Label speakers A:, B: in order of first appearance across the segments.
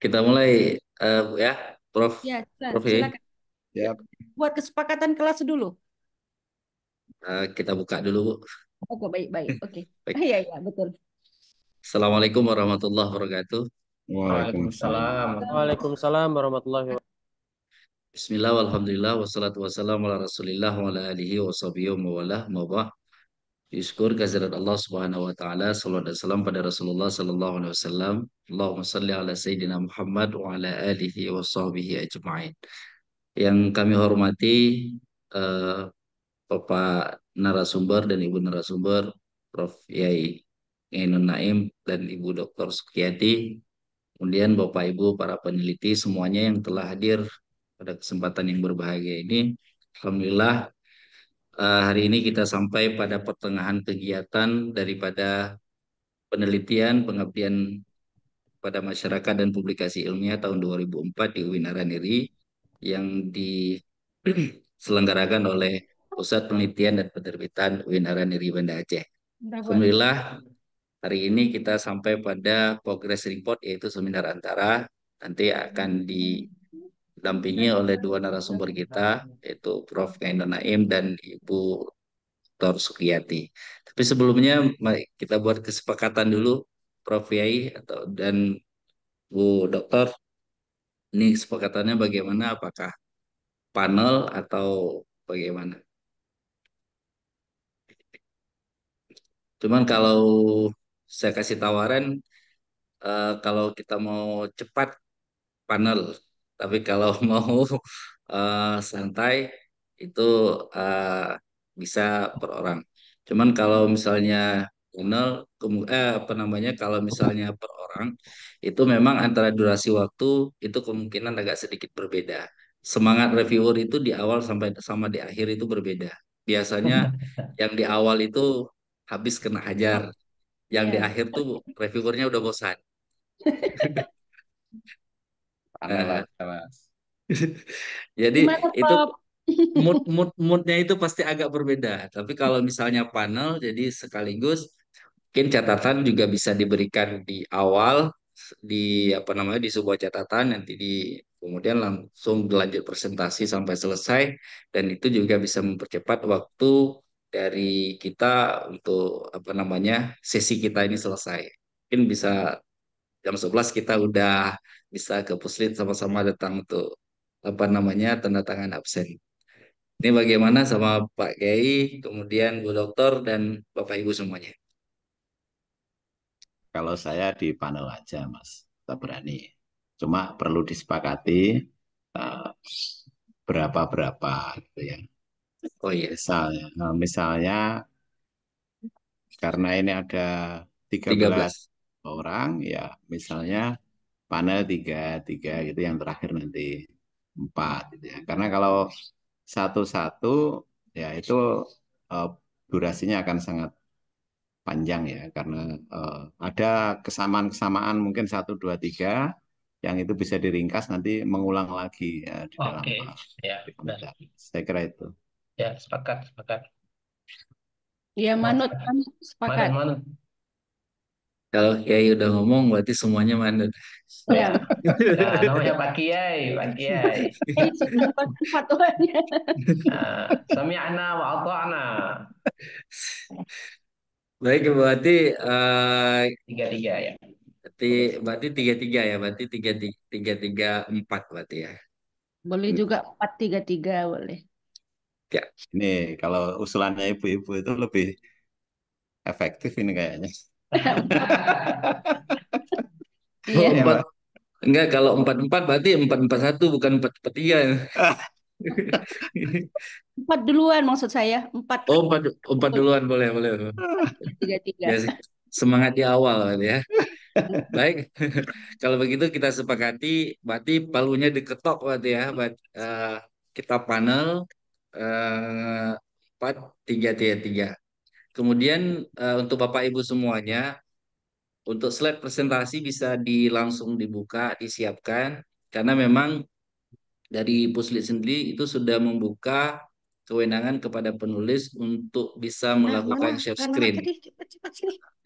A: Kita mulai uh, ya, Prof. Ya, silakan. Prof. Silakan. Ya.
B: Buat kesepakatan kelas dulu.
A: Uh, kita buka dulu, Bu. Oh,
B: hmm. Oke, baik, baik.
C: Ah, Oke. Okay. Iya, iya, betul.
A: Assalamualaikum warahmatullahi wabarakatuh. Waalaikumsalam. Waalaikumsalam warahmatullahi wabarakatuh. Bismillah, alhamdulillah, wassalatu wassalamu ala rasulillah wa ala alihi wa sahbihi wa mawbah. Syukur kehadirat Allah Subhanahu wa taala, salawat dan salam pada Rasulullah sallallahu alaihi wasallam. Allahumma shalli ala sayyidina Muhammad wa ala alihi wa sahbihi ajmain. Yang kami hormati eh, Bapak narasumber dan Ibu narasumber Prof Yai Ainun Naim dan Ibu Dr. Sukiyati, kemudian Bapak Ibu para peneliti semuanya yang telah hadir pada kesempatan yang berbahagia ini. Alhamdulillah Eh, hari ini kita sampai pada pertengahan kegiatan daripada penelitian pengabdian pada masyarakat dan publikasi ilmiah tahun 2004 di UIN Araniri yang diselenggarakan oleh Pusat Penelitian dan Penerbitan UIN Araniri Banda Aceh. Alhamdulillah hari ini kita sampai pada progress report yaitu seminar antara nanti akan di didampingi oleh dua narasumber kita yaitu Prof. Kaindo Naim dan Ibu Dr. Sukiyati. Tapi sebelumnya kita buat kesepakatan dulu Prof. Yai atau dan Bu Dokter ini kesepakatannya bagaimana apakah panel atau bagaimana? Cuman kalau saya kasih tawaran, eh, kalau kita mau cepat panel tapi kalau mau uh, santai itu uh, bisa per orang. Cuman kalau misalnya tunnel eh, apa namanya kalau misalnya per orang itu memang antara durasi waktu itu kemungkinan agak sedikit berbeda. Semangat reviewer itu di awal sampai sama di akhir itu berbeda. Biasanya yang di awal itu habis kena hajar, yang di iya. akhir tuh reviewernya udah bosan. Eh, jadi itu mood mood moodnya itu pasti agak berbeda. Tapi kalau misalnya panel, jadi sekaligus mungkin catatan juga bisa diberikan di awal di apa namanya di sebuah catatan nanti di kemudian langsung lanjut presentasi sampai selesai dan itu juga bisa mempercepat waktu dari kita untuk apa namanya sesi kita ini selesai mungkin bisa jam 11 kita udah bisa ke puslit sama-sama datang untuk apa namanya tanda tangan absen. Ini bagaimana sama Pak Kiai, kemudian Bu Dokter dan Bapak Ibu semuanya. Kalau saya di panel aja, Mas, tak berani.
D: Cuma perlu disepakati eh, berapa-berapa uh, gitu ya. Oh iya. Misalnya, nah, eh, misalnya karena ini ada 13, 13 orang ya misalnya panel tiga tiga gitu yang terakhir nanti empat gitu ya. Karena kalau satu-satu ya itu uh, durasinya akan sangat panjang ya karena uh, ada kesamaan-kesamaan mungkin satu dua tiga yang itu bisa diringkas nanti mengulang lagi ya, di
E: dalam uh, ya, di
D: Saya
A: kira itu.
E: Ya, sepakat, sepakat.
B: Ya, manut, manut sepakat.
A: Manut, manut. Kalau Kiai udah ngomong berarti semuanya mandat. Ya. namanya Pak Kiai, Pak Kiai.
E: Fatwanya.
A: Nah, sami'na wa ata'na. Baik, berarti uh, tiga-tiga ya. Berarti berarti tiga-tiga ya, berarti tiga tiga tiga empat berarti ya.
B: Boleh juga empat tiga tiga boleh.
A: Ya.
D: Ini kalau usulannya ibu-ibu itu lebih
A: efektif ini kayaknya.
F: Oh, iya.
A: enggak kalau empat empat berarti empat empat satu bukan empat empat tiga. Ya.
B: Empat duluan maksud saya empat.
A: Oh empat empat duluan boleh boleh.
B: Tiga
C: tiga. Ya,
A: semangat di awal ya. Baik, kalau begitu kita sepakati berarti palunya diketok berarti ya. Berarti, uh, kita panel eh, empat tiga tiga tiga. Kemudian uh, untuk Bapak Ibu semuanya, untuk slide presentasi bisa langsung dibuka, disiapkan karena memang dari Puslit sendiri itu sudah membuka kewenangan kepada penulis untuk bisa nah, melakukan nah, share screen.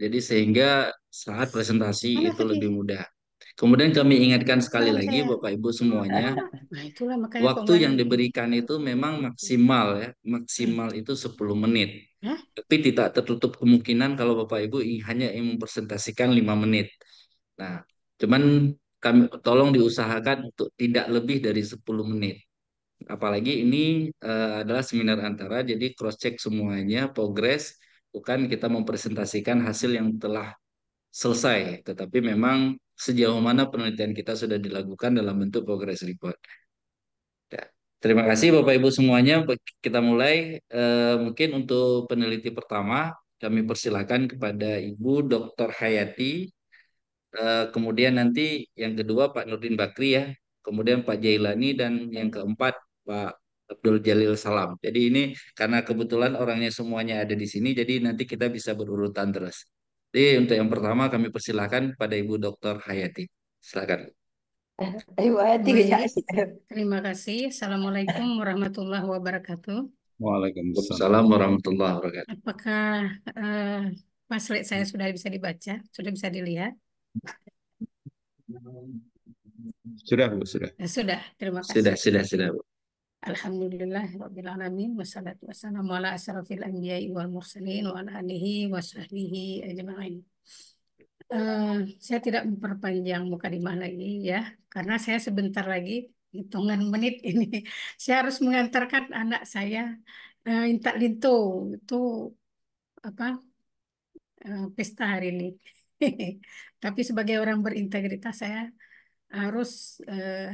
A: Jadi sehingga saat presentasi itu lebih mudah. Kemudian kami ingatkan sekali nah, lagi Bapak Ibu semuanya,
C: nah, waktu yang
A: diberikan itu memang maksimal ya, maksimal itu 10 menit. Tapi tidak tertutup kemungkinan kalau Bapak Ibu hanya ingin mempresentasikan lima menit. Nah, cuman kami tolong diusahakan untuk tidak lebih dari 10 menit. Apalagi ini uh, adalah seminar antara, jadi cross check semuanya, progres bukan kita mempresentasikan hasil yang telah selesai, tetapi memang sejauh mana penelitian kita sudah dilakukan dalam bentuk progress report. Terima kasih Bapak Ibu semuanya. Kita mulai e, mungkin untuk peneliti pertama kami persilahkan kepada Ibu Dr. Hayati. E, kemudian nanti yang kedua Pak Nurdin Bakri ya. Kemudian Pak Jailani dan yang keempat Pak Abdul Jalil Salam. Jadi ini karena kebetulan orangnya semuanya ada di sini jadi nanti kita bisa berurutan terus. Jadi untuk yang pertama kami persilahkan pada Ibu Dr. Hayati. Silakan.
G: Ibu Ati Terima kasih. Assalamualaikum warahmatullahi wabarakatuh.
H: Waalaikumsalam warahmatullahi wabarakatuh.
G: Apakah uh, saya sudah bisa dibaca? Sudah bisa dilihat?
D: Sudah, Bu, sudah. Ya,
G: sudah, terima kasih. Sudah, sudah, sudah, Bu. Alhamdulillah rabbil alamin wassalatu wassalamu ala asrafil anbiya'i wal mursalin wa ala alihi wa sahbihi ajma'in. Eh, saya tidak memperpanjang muka di mana lagi ya, karena saya sebentar lagi hitungan menit ini saya harus mengantarkan anak saya uh, Intak Lintu itu apa uh, pesta hari ini. Tapi sebagai orang berintegritas saya harus uh,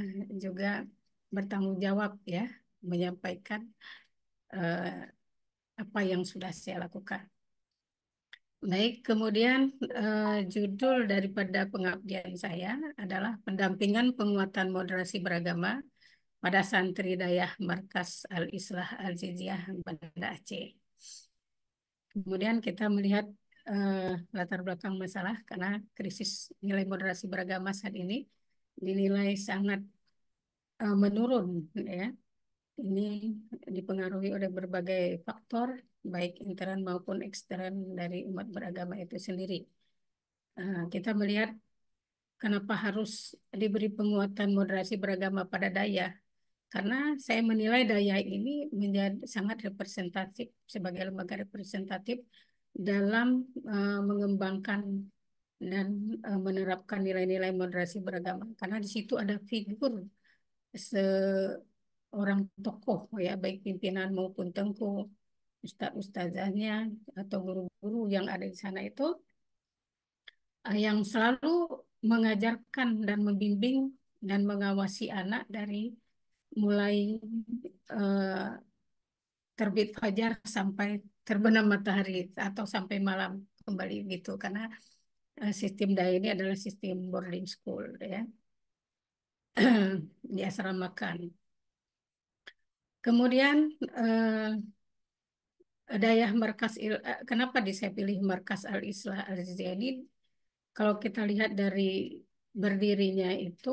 G: juga bertanggung jawab ya menyampaikan uh, apa yang sudah saya lakukan. Baik, kemudian uh, judul daripada pengabdian saya adalah pendampingan penguatan moderasi beragama pada santri dayah markas Al-Islah al jizyah Banda Aceh. Kemudian kita melihat uh, latar belakang masalah karena krisis nilai moderasi beragama saat ini dinilai sangat uh, menurun ya. Ini dipengaruhi oleh berbagai faktor baik intern maupun ekstern dari umat beragama itu sendiri. Nah, kita melihat kenapa harus diberi penguatan moderasi beragama pada daya, karena saya menilai daya ini menjadi sangat representatif sebagai lembaga representatif dalam uh, mengembangkan dan uh, menerapkan nilai-nilai moderasi beragama, karena di situ ada figur seorang tokoh ya baik pimpinan maupun tengku ustaz-ustazahnya atau guru-guru yang ada di sana itu eh, yang selalu mengajarkan dan membimbing dan mengawasi anak dari mulai uh, terbit fajar sampai terbenam matahari atau sampai malam kembali gitu karena eh, sistem daya ini adalah sistem boarding school ya diasramakan kemudian uh, daya markas eh, kenapa di saya pilih markas al islah al Jadi kalau kita lihat dari berdirinya itu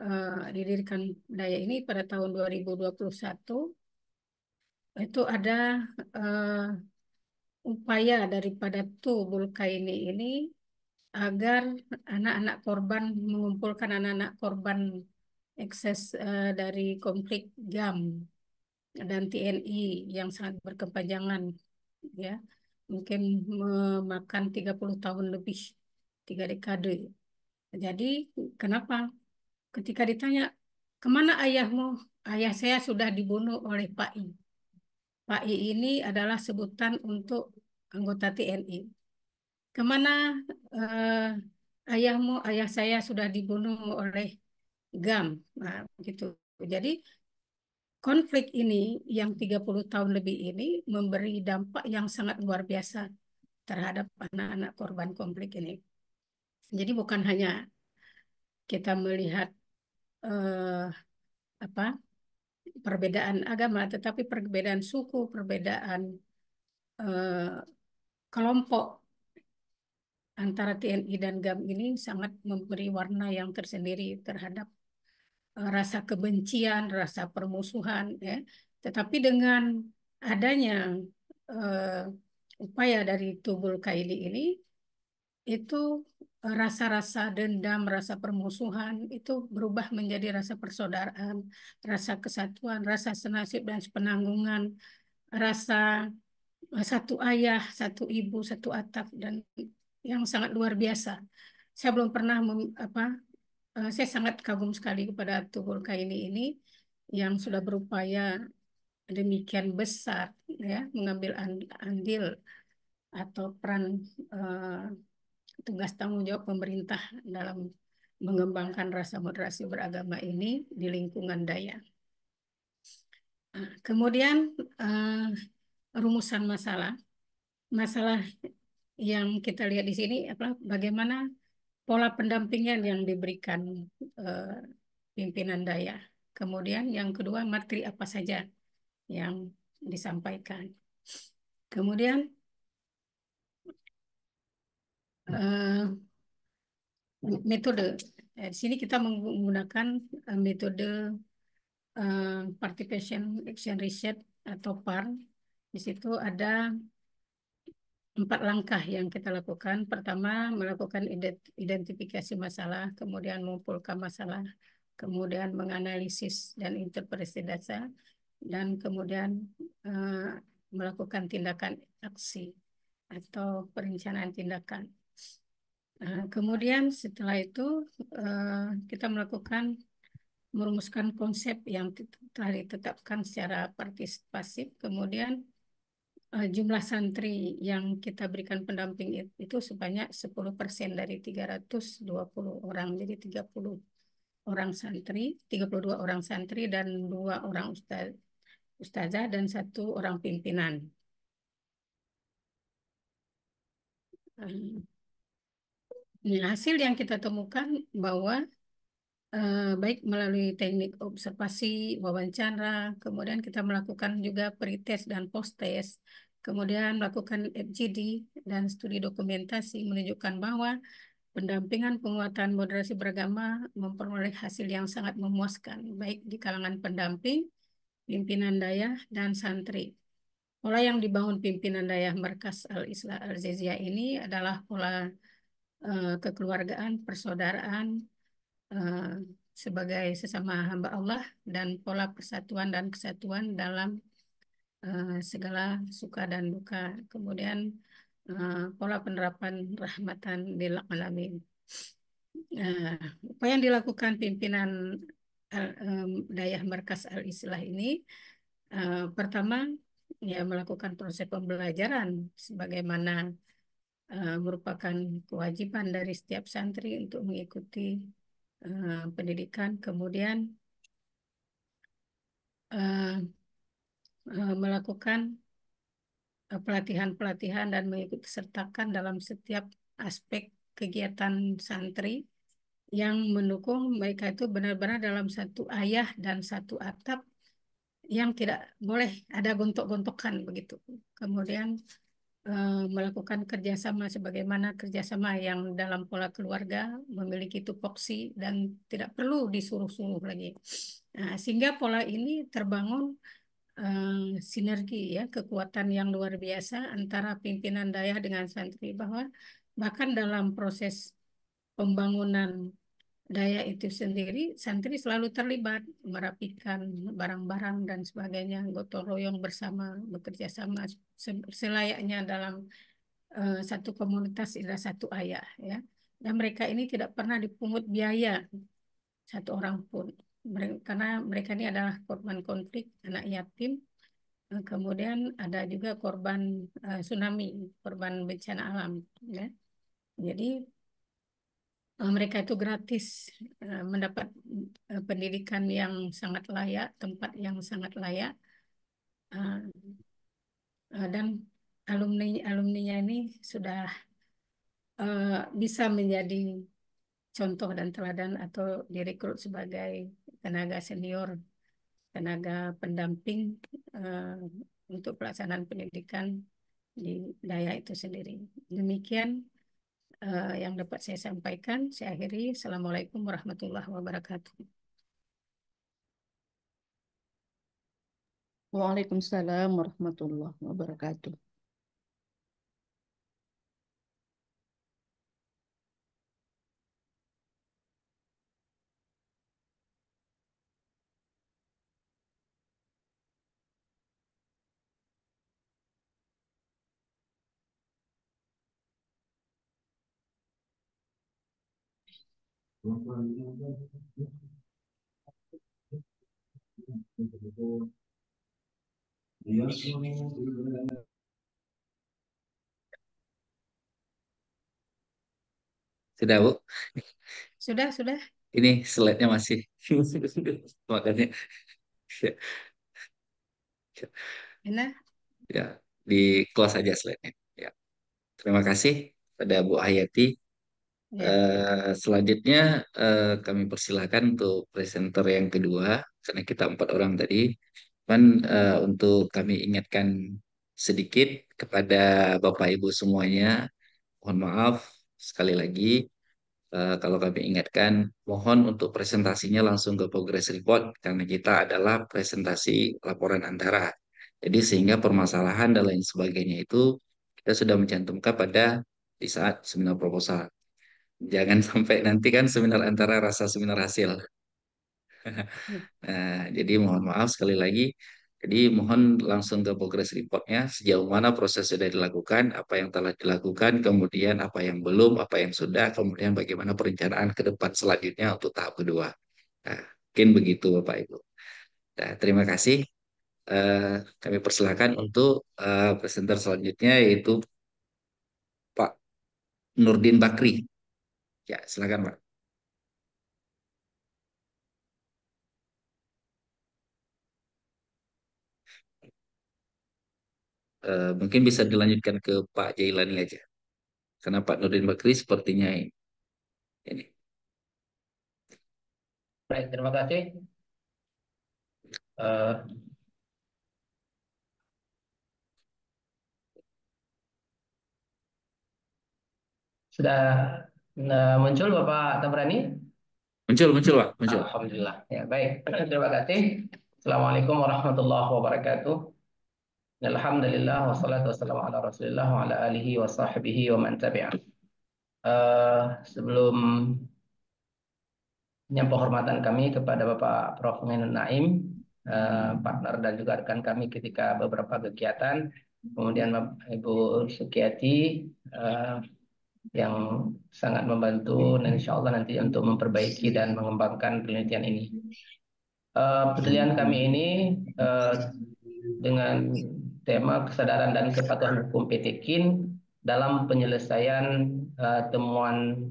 G: eh, didirikan daya ini pada tahun 2021 itu ada uh, upaya daripada Tubul Kaini ini agar anak-anak korban mengumpulkan anak-anak korban ekses uh, dari konflik GAM dan TNI yang sangat berkepanjangan ya mungkin memakan 30 tahun lebih tiga dekade jadi kenapa ketika ditanya kemana ayahmu ayah saya sudah dibunuh oleh Pak I Pak I ini adalah sebutan untuk anggota TNI kemana eh, ayahmu ayah saya sudah dibunuh oleh GAM nah, gitu jadi konflik ini yang 30 tahun lebih ini memberi dampak yang sangat luar biasa terhadap anak-anak korban konflik ini. Jadi bukan hanya kita melihat uh, apa perbedaan agama, tetapi perbedaan suku, perbedaan uh, kelompok antara TNI dan GAM ini sangat memberi warna yang tersendiri terhadap Eh, rasa kebencian, rasa permusuhan, ya. Tetapi dengan adanya uh, upaya dari tubuh Kaili ini, itu eh, rasa-rasa dendam, rasa permusuhan itu berubah menjadi rasa persaudaraan, rasa kesatuan, rasa senasib dan penanggungan, rasa satu ayah, satu ibu, satu atap dan yang sangat luar biasa. Saya belum pernah mem, apa Eh, saya sangat kagum sekali kepada Tuhul Kaili ini yang sudah berupaya demikian besar ya mengambil andil atau peran uh, tugas tanggung jawab pemerintah dalam mengembangkan rasa moderasi beragama ini di lingkungan daya. Nah, kemudian uh, rumusan masalah, masalah yang kita lihat di sini adalah bagaimana pola pendampingan yang diberikan eh, pimpinan daya. Kemudian yang kedua materi apa saja yang disampaikan. Kemudian eh, metode. Eh, di sini kita menggunakan eh, metode eh, participation action research atau PAR. Di situ ada empat langkah yang kita lakukan. Pertama, melakukan identifikasi masalah, kemudian mengumpulkan masalah, kemudian menganalisis dan interpretasi data, dan kemudian uh, melakukan tindakan aksi atau perencanaan tindakan. Uh, kemudian setelah itu uh, kita melakukan merumuskan konsep yang telah ditetapkan secara partisipatif, kemudian Eh, jumlah santri yang kita berikan pendamping itu sebanyak 10% dari 320 orang. Jadi 30 orang santri, 32 orang santri dan dua orang ustazah dan satu orang pimpinan. hasil yang kita temukan bahwa Eh, baik melalui teknik observasi, wawancara, kemudian kita melakukan juga pretest dan posttest, kemudian melakukan FGD dan studi dokumentasi menunjukkan bahwa pendampingan penguatan moderasi beragama memperoleh hasil yang sangat memuaskan, baik di kalangan pendamping, pimpinan dayah, dan santri. Pola yang dibangun pimpinan dayah Markas Al-Islah Al-Zizia ini adalah pola eh, kekeluargaan, persaudaraan, Eh, sebagai sesama hamba Allah dan pola persatuan dan kesatuan dalam uh, segala suka dan duka. Kemudian uh, pola penerapan rahmatan di alamin. Uh, apa yang dilakukan pimpinan al, um, Dayah Markas Al-Islah ini uh, pertama ya melakukan proses pembelajaran sebagaimana uh, merupakan kewajiban dari setiap santri untuk mengikuti Eh, pendidikan, kemudian uh, uh, melakukan pelatihan-pelatihan dan mengikut sertakan dalam setiap aspek kegiatan santri yang mendukung mereka itu benar-benar dalam satu ayah dan satu atap yang tidak boleh ada gontok-gontokan begitu. Kemudian Eh, melakukan kerjasama sebagaimana kerjasama yang dalam pola keluarga memiliki tupoksi dan tidak perlu disuruh-suruh lagi. Nah, sehingga pola ini terbangun eh, sinergi ya kekuatan yang luar biasa antara pimpinan daya dengan santri bahwa bahkan dalam proses pembangunan daya itu sendiri, santri selalu terlibat merapikan barang-barang dan sebagainya, gotong royong bersama, bekerja sama selayaknya dalam uh, satu komunitas adalah satu ayah, ya. Dan mereka ini tidak pernah dipungut biaya satu orang pun, karena mereka ini adalah korban konflik anak yatim, eh, kemudian ada juga korban eh, tsunami, korban bencana alam, ya. Jadi Eh, mereka itu gratis eh, mendapat eh, pendidikan yang sangat layak, tempat yang sangat layak, dan alumni alumninya ini sudah bisa menjadi contoh dan teladan atau direkrut sebagai tenaga senior, tenaga pendamping untuk pelaksanaan pendidikan di daya itu sendiri. Demikian uh, yang dapat saya sampaikan. Saya akhiri. Assalamualaikum warahmatullahi
B: wabarakatuh. Waalaikumsalam warahmatullahi wabarakatuh.
C: Sudah,
A: Bu?
G: Sudah, sudah.
A: Ini slide-nya masih. Makanya. Enak. Ya, di close aja slide-nya. Ya. Terima kasih pada Bu Ayati Iya. Eh, selanjutnya uh, kami persilahkan untuk presenter yang kedua karena kita empat orang tadi. dan uh, eh, untuk kami ingatkan sedikit kepada Bapak Ibu semuanya, mohon maaf sekali lagi uh, kalau kami ingatkan, mohon untuk presentasinya langsung ke progress report karena kita adalah presentasi laporan antara. Jadi sehingga permasalahan dan lain sebagainya itu kita sudah mencantumkan pada di saat seminar proposal. Jangan sampai nanti kan seminar antara rasa seminar hasil. Hmm. nah, jadi mohon maaf sekali lagi. Jadi mohon langsung ke progress reportnya sejauh mana proses sudah dilakukan, apa yang telah dilakukan, kemudian apa yang belum, apa yang sudah, kemudian bagaimana perencanaan ke depan selanjutnya untuk tahap kedua. Nah, mungkin begitu Bapak Ibu. Nah, terima kasih. Uh, kami persilahkan untuk uh, presenter selanjutnya yaitu Pak Nurdin Bakri. Ya, silakan Pak. Uh, eh, mungkin bisa dilanjutkan ke Pak Jailani aja. Karena Pak Nurdin Bakri sepertinya
E: ini.
C: Baik, terima kasih.
E: Uh, sudah Nah, muncul Bapak Tabrani?
A: Muncul, muncul Pak, muncul. Alhamdulillah.
E: Ya, baik. Terima kasih. Assalamualaikum warahmatullahi wabarakatuh. Alhamdulillah wassalatu wassalamu ala Rasulillah wa ala alihi wa sahbihi wa man tabi'a. Uh, eh, sebelum penghormatan kami kepada Bapak Prof. Minun Naim, uh, partner dan juga rekan kami ketika beberapa kegiatan, kemudian Bapak, Ibu Sukiati, uh, yang sangat membantu dan insya Allah nanti untuk memperbaiki dan mengembangkan penelitian ini. Uh, penelitian kami ini uh, dengan tema kesadaran dan kepatuhan hukum PT Kin dalam penyelesaian uh, temuan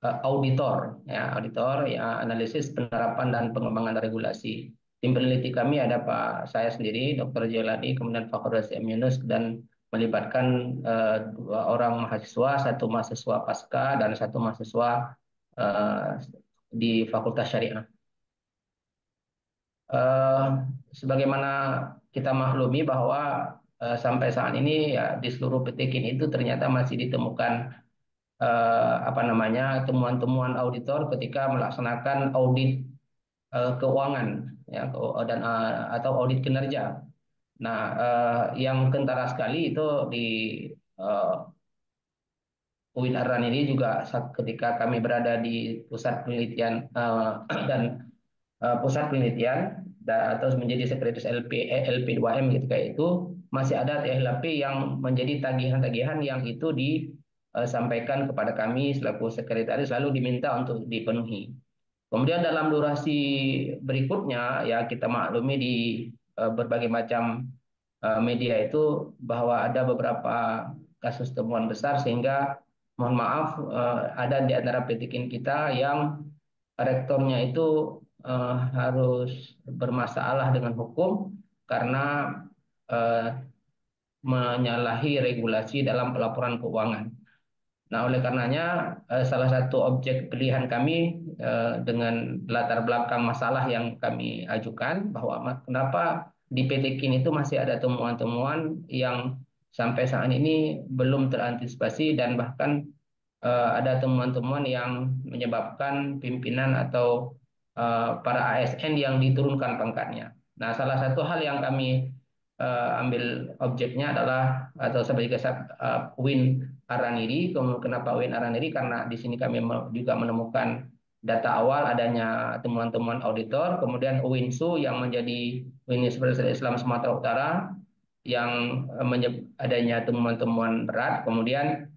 E: uh, auditor, ya auditor, ya analisis penerapan dan pengembangan regulasi. Tim peneliti kami ada Pak saya sendiri, Dr. Jelani, kemudian Fakultas M. Yunus dan melibatkan uh, dua orang mahasiswa, satu mahasiswa pasca dan satu mahasiswa uh, di Fakultas Syariah. Uh, sebagaimana kita maklumi bahwa uh, sampai saat ini ya di seluruh petikin itu ternyata masih ditemukan uh, apa namanya temuan-temuan auditor ketika melaksanakan audit uh, keuangan ya dan uh, atau audit kinerja Nah, eh, yang kentara sekali itu di eh, UIN Arran ini juga saat ketika kami berada di pusat penelitian eh, dan eh, pusat penelitian dan, atau menjadi sekretaris LP eh, LP2M ketika itu masih ada THLP yang menjadi tagihan-tagihan yang itu disampaikan eh, kepada kami selaku sekretaris lalu diminta untuk dipenuhi. Kemudian dalam durasi berikutnya ya kita maklumi di Eh, berbagai macam eh, media itu bahwa ada beberapa kasus temuan besar sehingga mohon maaf eh, ada di antara petikin kita yang rektornya itu harus bermasalah dengan hukum karena menyalahi regulasi dalam pelaporan keuangan. Nah, oleh karenanya eh, salah satu objek pilihan kami eh, dengan latar belakang masalah yang kami ajukan bahwa kenapa di PT KIN itu masih ada temuan-temuan yang sampai saat ini belum terantisipasi dan bahkan eh, ada temuan-temuan yang menyebabkan pimpinan atau para ASN yang diturunkan pangkatnya. Nah, salah satu hal yang kami ambil objeknya adalah atau sebagai win Araniri. Kenapa UIN Araniri? Karena di sini kami juga menemukan data awal adanya temuan-temuan auditor, kemudian Uin Su yang menjadi Universitas Islam Sumatera Utara yang eh, adanya temuan-temuan berat, kemudian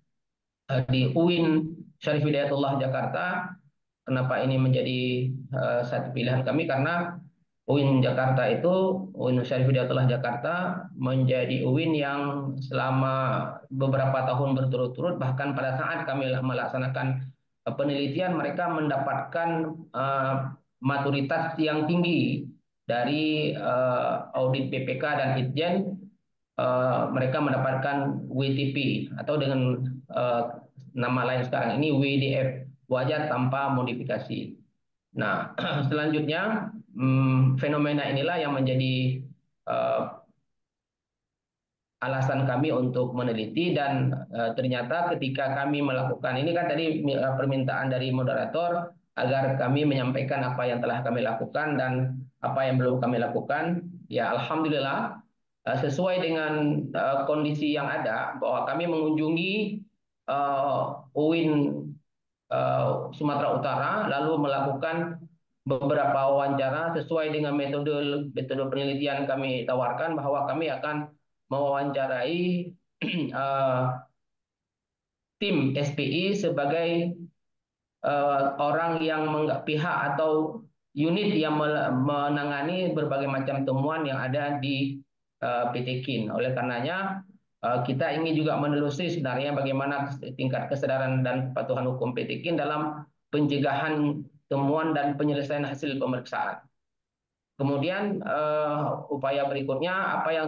E: eh, di UIN Syarif Hidayatullah Jakarta, kenapa ini menjadi eh, satu pilihan kami karena UIN Jakarta itu UIN Syarif Hidayatullah Jakarta menjadi UIN yang selama beberapa tahun berturut-turut bahkan pada saat kami melaksanakan eh, penelitian mereka mendapatkan uh, maturitas yang tinggi dari uh, audit BPK dan Itjen uh, mereka mendapatkan WTP atau dengan uh, nama lain sekarang ini WDF wajar tanpa modifikasi. Nah, selanjutnya Hmm, fenomena inilah yang menjadi uh, alasan kami untuk meneliti dan uh, ternyata ketika kami melakukan ini kan tadi eh, permintaan dari moderator agar kami menyampaikan apa yang telah kami lakukan dan apa yang belum kami lakukan ya alhamdulillah sesuai dengan kondisi yang ada bahwa kami mengunjungi uh, UIN uh, Sumatera Utara lalu melakukan beberapa wawancara sesuai dengan metode metode penelitian kami tawarkan bahwa kami akan mewawancarai uh, tim SPI sebagai uh, orang yang pihak atau unit yang menangani berbagai macam temuan yang ada di uh, eh, PT KIN. Oleh karenanya uh, kita ingin juga menelusuri sebenarnya bagaimana tingkat kesadaran dan kepatuhan hukum PT KIN dalam pencegahan temuan dan penyelesaian hasil pemeriksaan. Kemudian uh, upaya berikutnya apa yang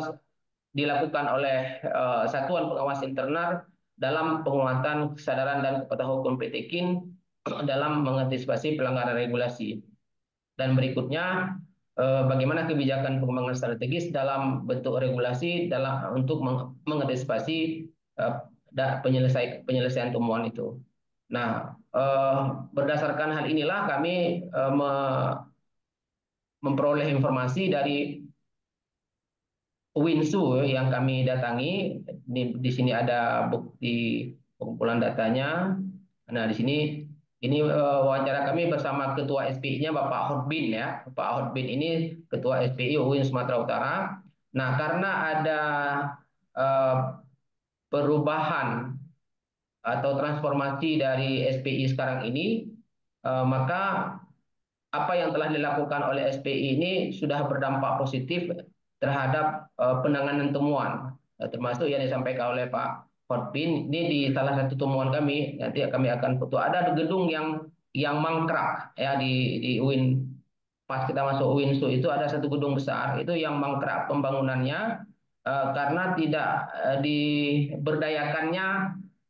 E: dilakukan oleh uh, Satuan Pengawas Internal dalam penguatan kesadaran dan kepatuhan hukum PT KIN dalam mengantisipasi pelanggaran regulasi. Dan berikutnya uh, bagaimana kebijakan pengembangan strategis dalam bentuk regulasi dalam untuk mengantisipasi uh, penyelesaian penyelesaian temuan itu. Nah, eh, berdasarkan hal inilah kami eh, memperoleh informasi dari Winsu yang kami datangi di, di sini ada bukti pengumpulan datanya. Nah di sini ini eh, wawancara kami bersama Ketua SPI-nya Bapak Hotbin ya. Bapak Hotbin ini Ketua SPI UIN Sumatera Utara. Nah karena ada eh, perubahan atau transformasi dari SPI sekarang ini, eh, maka apa yang telah dilakukan oleh SPI ini sudah berdampak positif terhadap eh, penanganan temuan, nah, termasuk yang disampaikan oleh Pak Fortpin ini di salah satu temuan kami nanti kami akan foto ada gedung yang yang mangkrak ya di di UIN pas kita masuk UIN so, itu ada satu gedung besar itu yang mangkrak pembangunannya eh, karena tidak diberdayakannya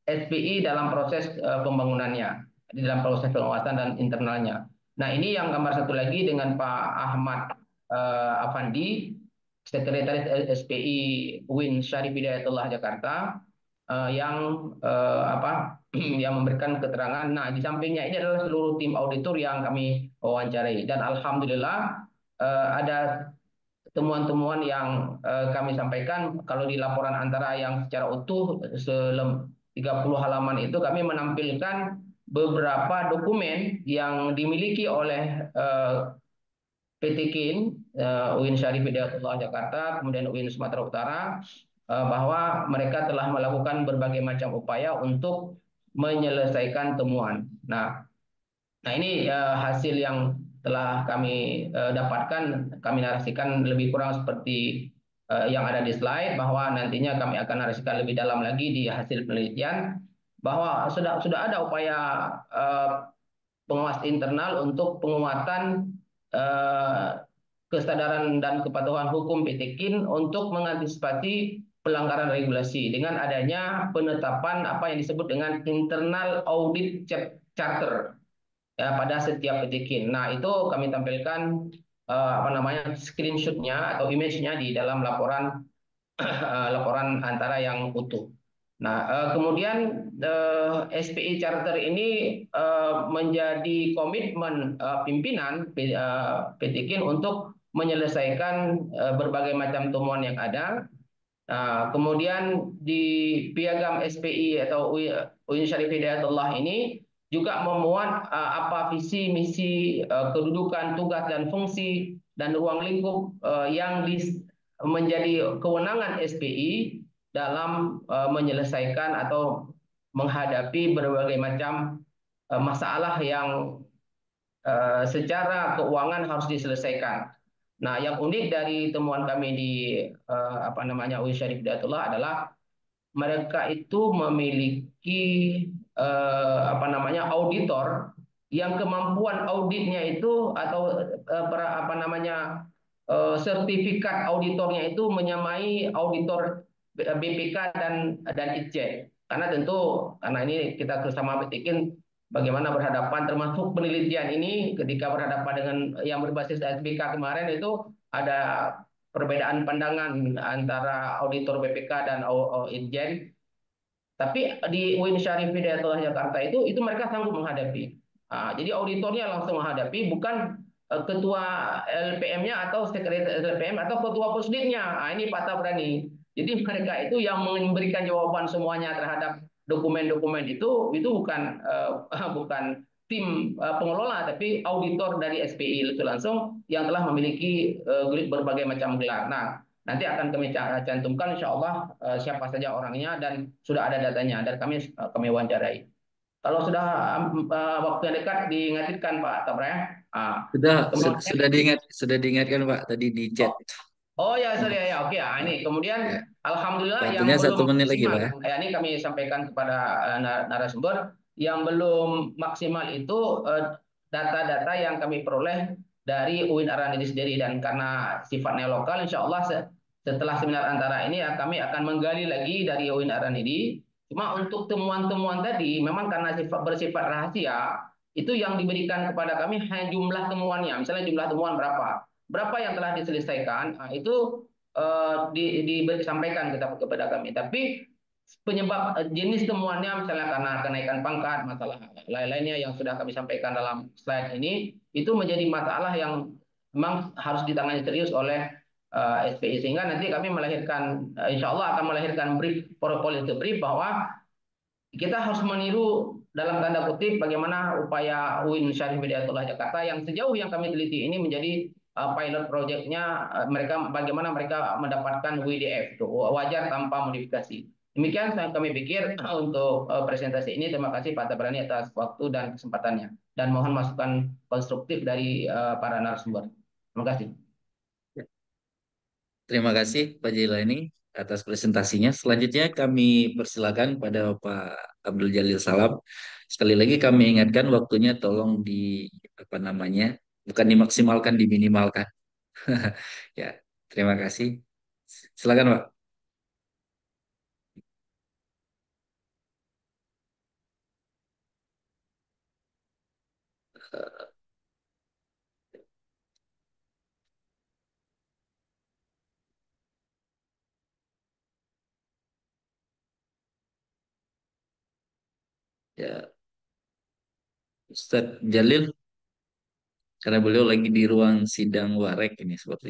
E: SPI dalam proses uh, pembangunannya, di dalam proses penguatan dan internalnya. Nah ini yang gambar satu lagi dengan Pak Ahmad uh, Afandi, Sekretaris SPI Win Syarif Hidayatullah Jakarta, uh, yang uh, apa yang memberikan keterangan. Nah di sampingnya ini adalah seluruh tim auditor yang kami wawancarai dan alhamdulillah uh, ada temuan-temuan yang uh, kami sampaikan kalau di laporan antara yang secara utuh 30 halaman itu kami menampilkan beberapa dokumen yang dimiliki oleh uh, eh, PT KIN, uh, UIN Syarif Hidayatullah Jakarta, kemudian UIN Sumatera Utara, uh, bahwa mereka telah melakukan berbagai macam upaya untuk menyelesaikan temuan. Nah, nah ini uh, hasil yang telah kami uh, dapatkan, kami narasikan lebih kurang seperti Eh, yang ada di slide bahwa nantinya kami akan analisiskan lebih dalam lagi di hasil penelitian bahwa sudah sudah ada upaya eh, pengawas internal untuk penguatan eh, kesadaran dan kepatuhan hukum PT Kin untuk mengantisipasi pelanggaran regulasi dengan adanya penetapan apa yang disebut dengan internal audit charter ya, pada setiap PT Kin. Nah itu kami tampilkan uh, apa namanya screenshotnya atau image-nya di dalam laporan laporan antara yang utuh. Nah, uh, kemudian uh, eh, SPI Charter ini uh, menjadi komitmen uh, pimpinan uh, PTKIN untuk menyelesaikan uh, berbagai macam temuan yang ada. Nah, kemudian di piagam SPI atau Uin Syarif Hidayatullah ini juga memuat uh, apa visi, misi, uh, kedudukan, tugas dan fungsi dan ruang lingkup uh, yang di, menjadi kewenangan SPI dalam uh, menyelesaikan atau menghadapi berbagai macam uh, masalah yang uh, secara keuangan harus diselesaikan. Nah, yang unik dari temuan kami di uh, apa namanya UI Syarif Datullah adalah mereka itu memiliki eh, apa namanya auditor yang kemampuan auditnya itu atau eh, per, apa namanya eh, sertifikat auditornya itu menyamai auditor BPK dan dan ICJ. Karena tentu karena ini kita bersama bikin bagaimana berhadapan termasuk penelitian ini ketika berhadapan dengan yang berbasis SBK kemarin itu ada perbedaan pandangan antara auditor BPK dan Irjen tapi di UIN Syarif Hidayatullah Jakarta itu itu mereka sanggup menghadapi. Nah, jadi auditornya langsung menghadapi bukan eh, ketua LPM-nya atau sekretaris LPM atau ketua pusdiknya. Nah, ini patah berani. Jadi mereka itu yang memberikan jawaban semuanya terhadap dokumen-dokumen itu itu bukan uh, bukan tim uh, pengelola tapi auditor dari SPI itu langsung yang telah memiliki uh, berbagai macam gelar. Nah, Nanti akan kami eh, cantumkan insya Allah eh, siapa saja orangnya dan sudah ada datanya dan kami eh, kami wawancarai. Kalau sudah waktu yang dekat diingatkan Pak Tabra ya. Ah,
A: sudah kemudian, sudah diingat sudah diingatkan Pak tadi di chat.
E: Oh, oh ya sorry ya, ya oke ya ini kemudian ya. alhamdulillah Bantunya yang belum satu menit lagi Pak. Ya. ya, ini kami sampaikan kepada narasumber yang belum maksimal itu data-data yang kami peroleh dari UIN Aranidis sendiri dan karena sifatnya lokal insya Allah setelah seminar antara ini ya kami akan menggali lagi dari webinaran ini. Cuma untuk temuan-temuan tadi memang karena sifat bersifat rahasia itu yang diberikan kepada kami hanya jumlah temuannya. Misalnya jumlah temuan berapa? Berapa yang telah diselesaikan? Nah, itu uh, di, disampaikan kita kepada kami. Tapi penyebab eh, jenis temuannya misalnya karena kenaikan pangkat, masalah lain-lainnya yang sudah kami sampaikan dalam slide ini, itu menjadi masalah yang memang harus ditangani serius oleh uh, eh, SPI sehingga nanti kami melahirkan uh, insya Allah akan melahirkan brief itu brief bahwa kita harus meniru dalam tanda kutip bagaimana upaya UIN Syarif Hidayatullah Jakarta yang sejauh yang kami teliti ini menjadi uh, pilot projectnya uh, mereka bagaimana mereka mendapatkan WDF itu wajar tanpa modifikasi. Demikian saya kami pikir untuk presentasi ini. Terima kasih Pak Tabrani atas waktu dan kesempatannya dan mohon masukan konstruktif dari para narasumber. Terima kasih.
A: Terima kasih Pak Jailani atas presentasinya. Selanjutnya kami persilakan pada Pak Abdul Jalil Salam. Sekali lagi kami ingatkan waktunya tolong di apa namanya bukan dimaksimalkan diminimalkan. ya terima kasih. Silakan Pak. ya Ustadz Jalil karena beliau lagi di ruang sidang warek ini seperti,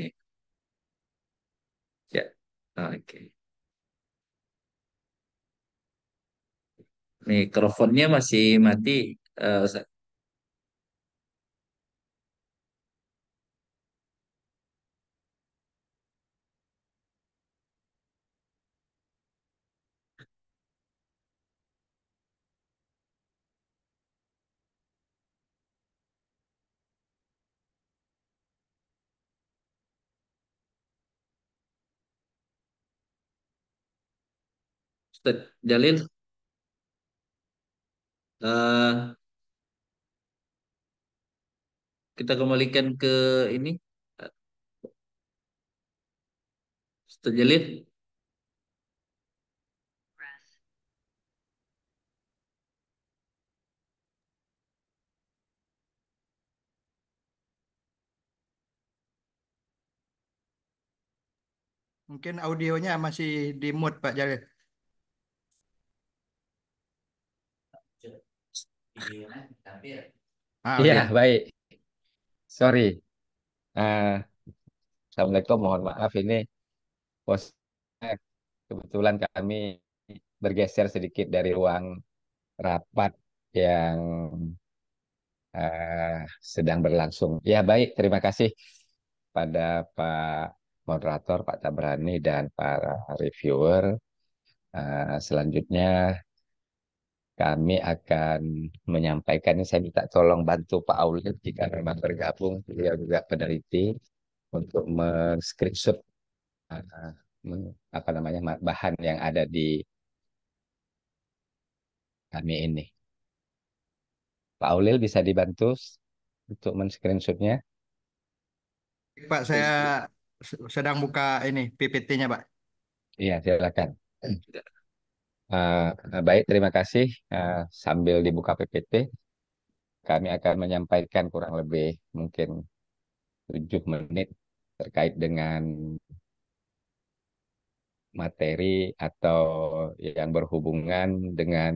A: Ya, oke. Okay. Mikrofonnya masih mati, uh, eh, Ustaz. Jalil uh, eh, kita kembalikan ke ini Ustaz
I: Mungkin audionya masih di mute Pak Jalil.
A: Iya,
H: Ah, Iya, okay. baik.
A: Sorry. Uh, Assalamualaikum, mohon maaf ini
J: pos eh, kebetulan kami bergeser sedikit dari ruang rapat yang uh, sedang berlangsung. Ya, baik. Terima kasih pada Pak moderator Pak Tabrani dan para reviewer. Uh, selanjutnya kami akan menyampaikannya. saya minta tolong bantu Pak Aulil jika memang bergabung beliau juga peneliti untuk men-screenshot uh, apa namanya bahan yang ada di kami ini. Pak Aulil bisa dibantu untuk men-screenshotnya?
I: Pak, saya sedang buka ini PPT-nya, Pak.
J: Iya, silakan. Uh, baik, terima kasih. Uh, sambil dibuka PPT, kami akan menyampaikan kurang lebih mungkin 7 menit terkait dengan materi atau yang berhubungan dengan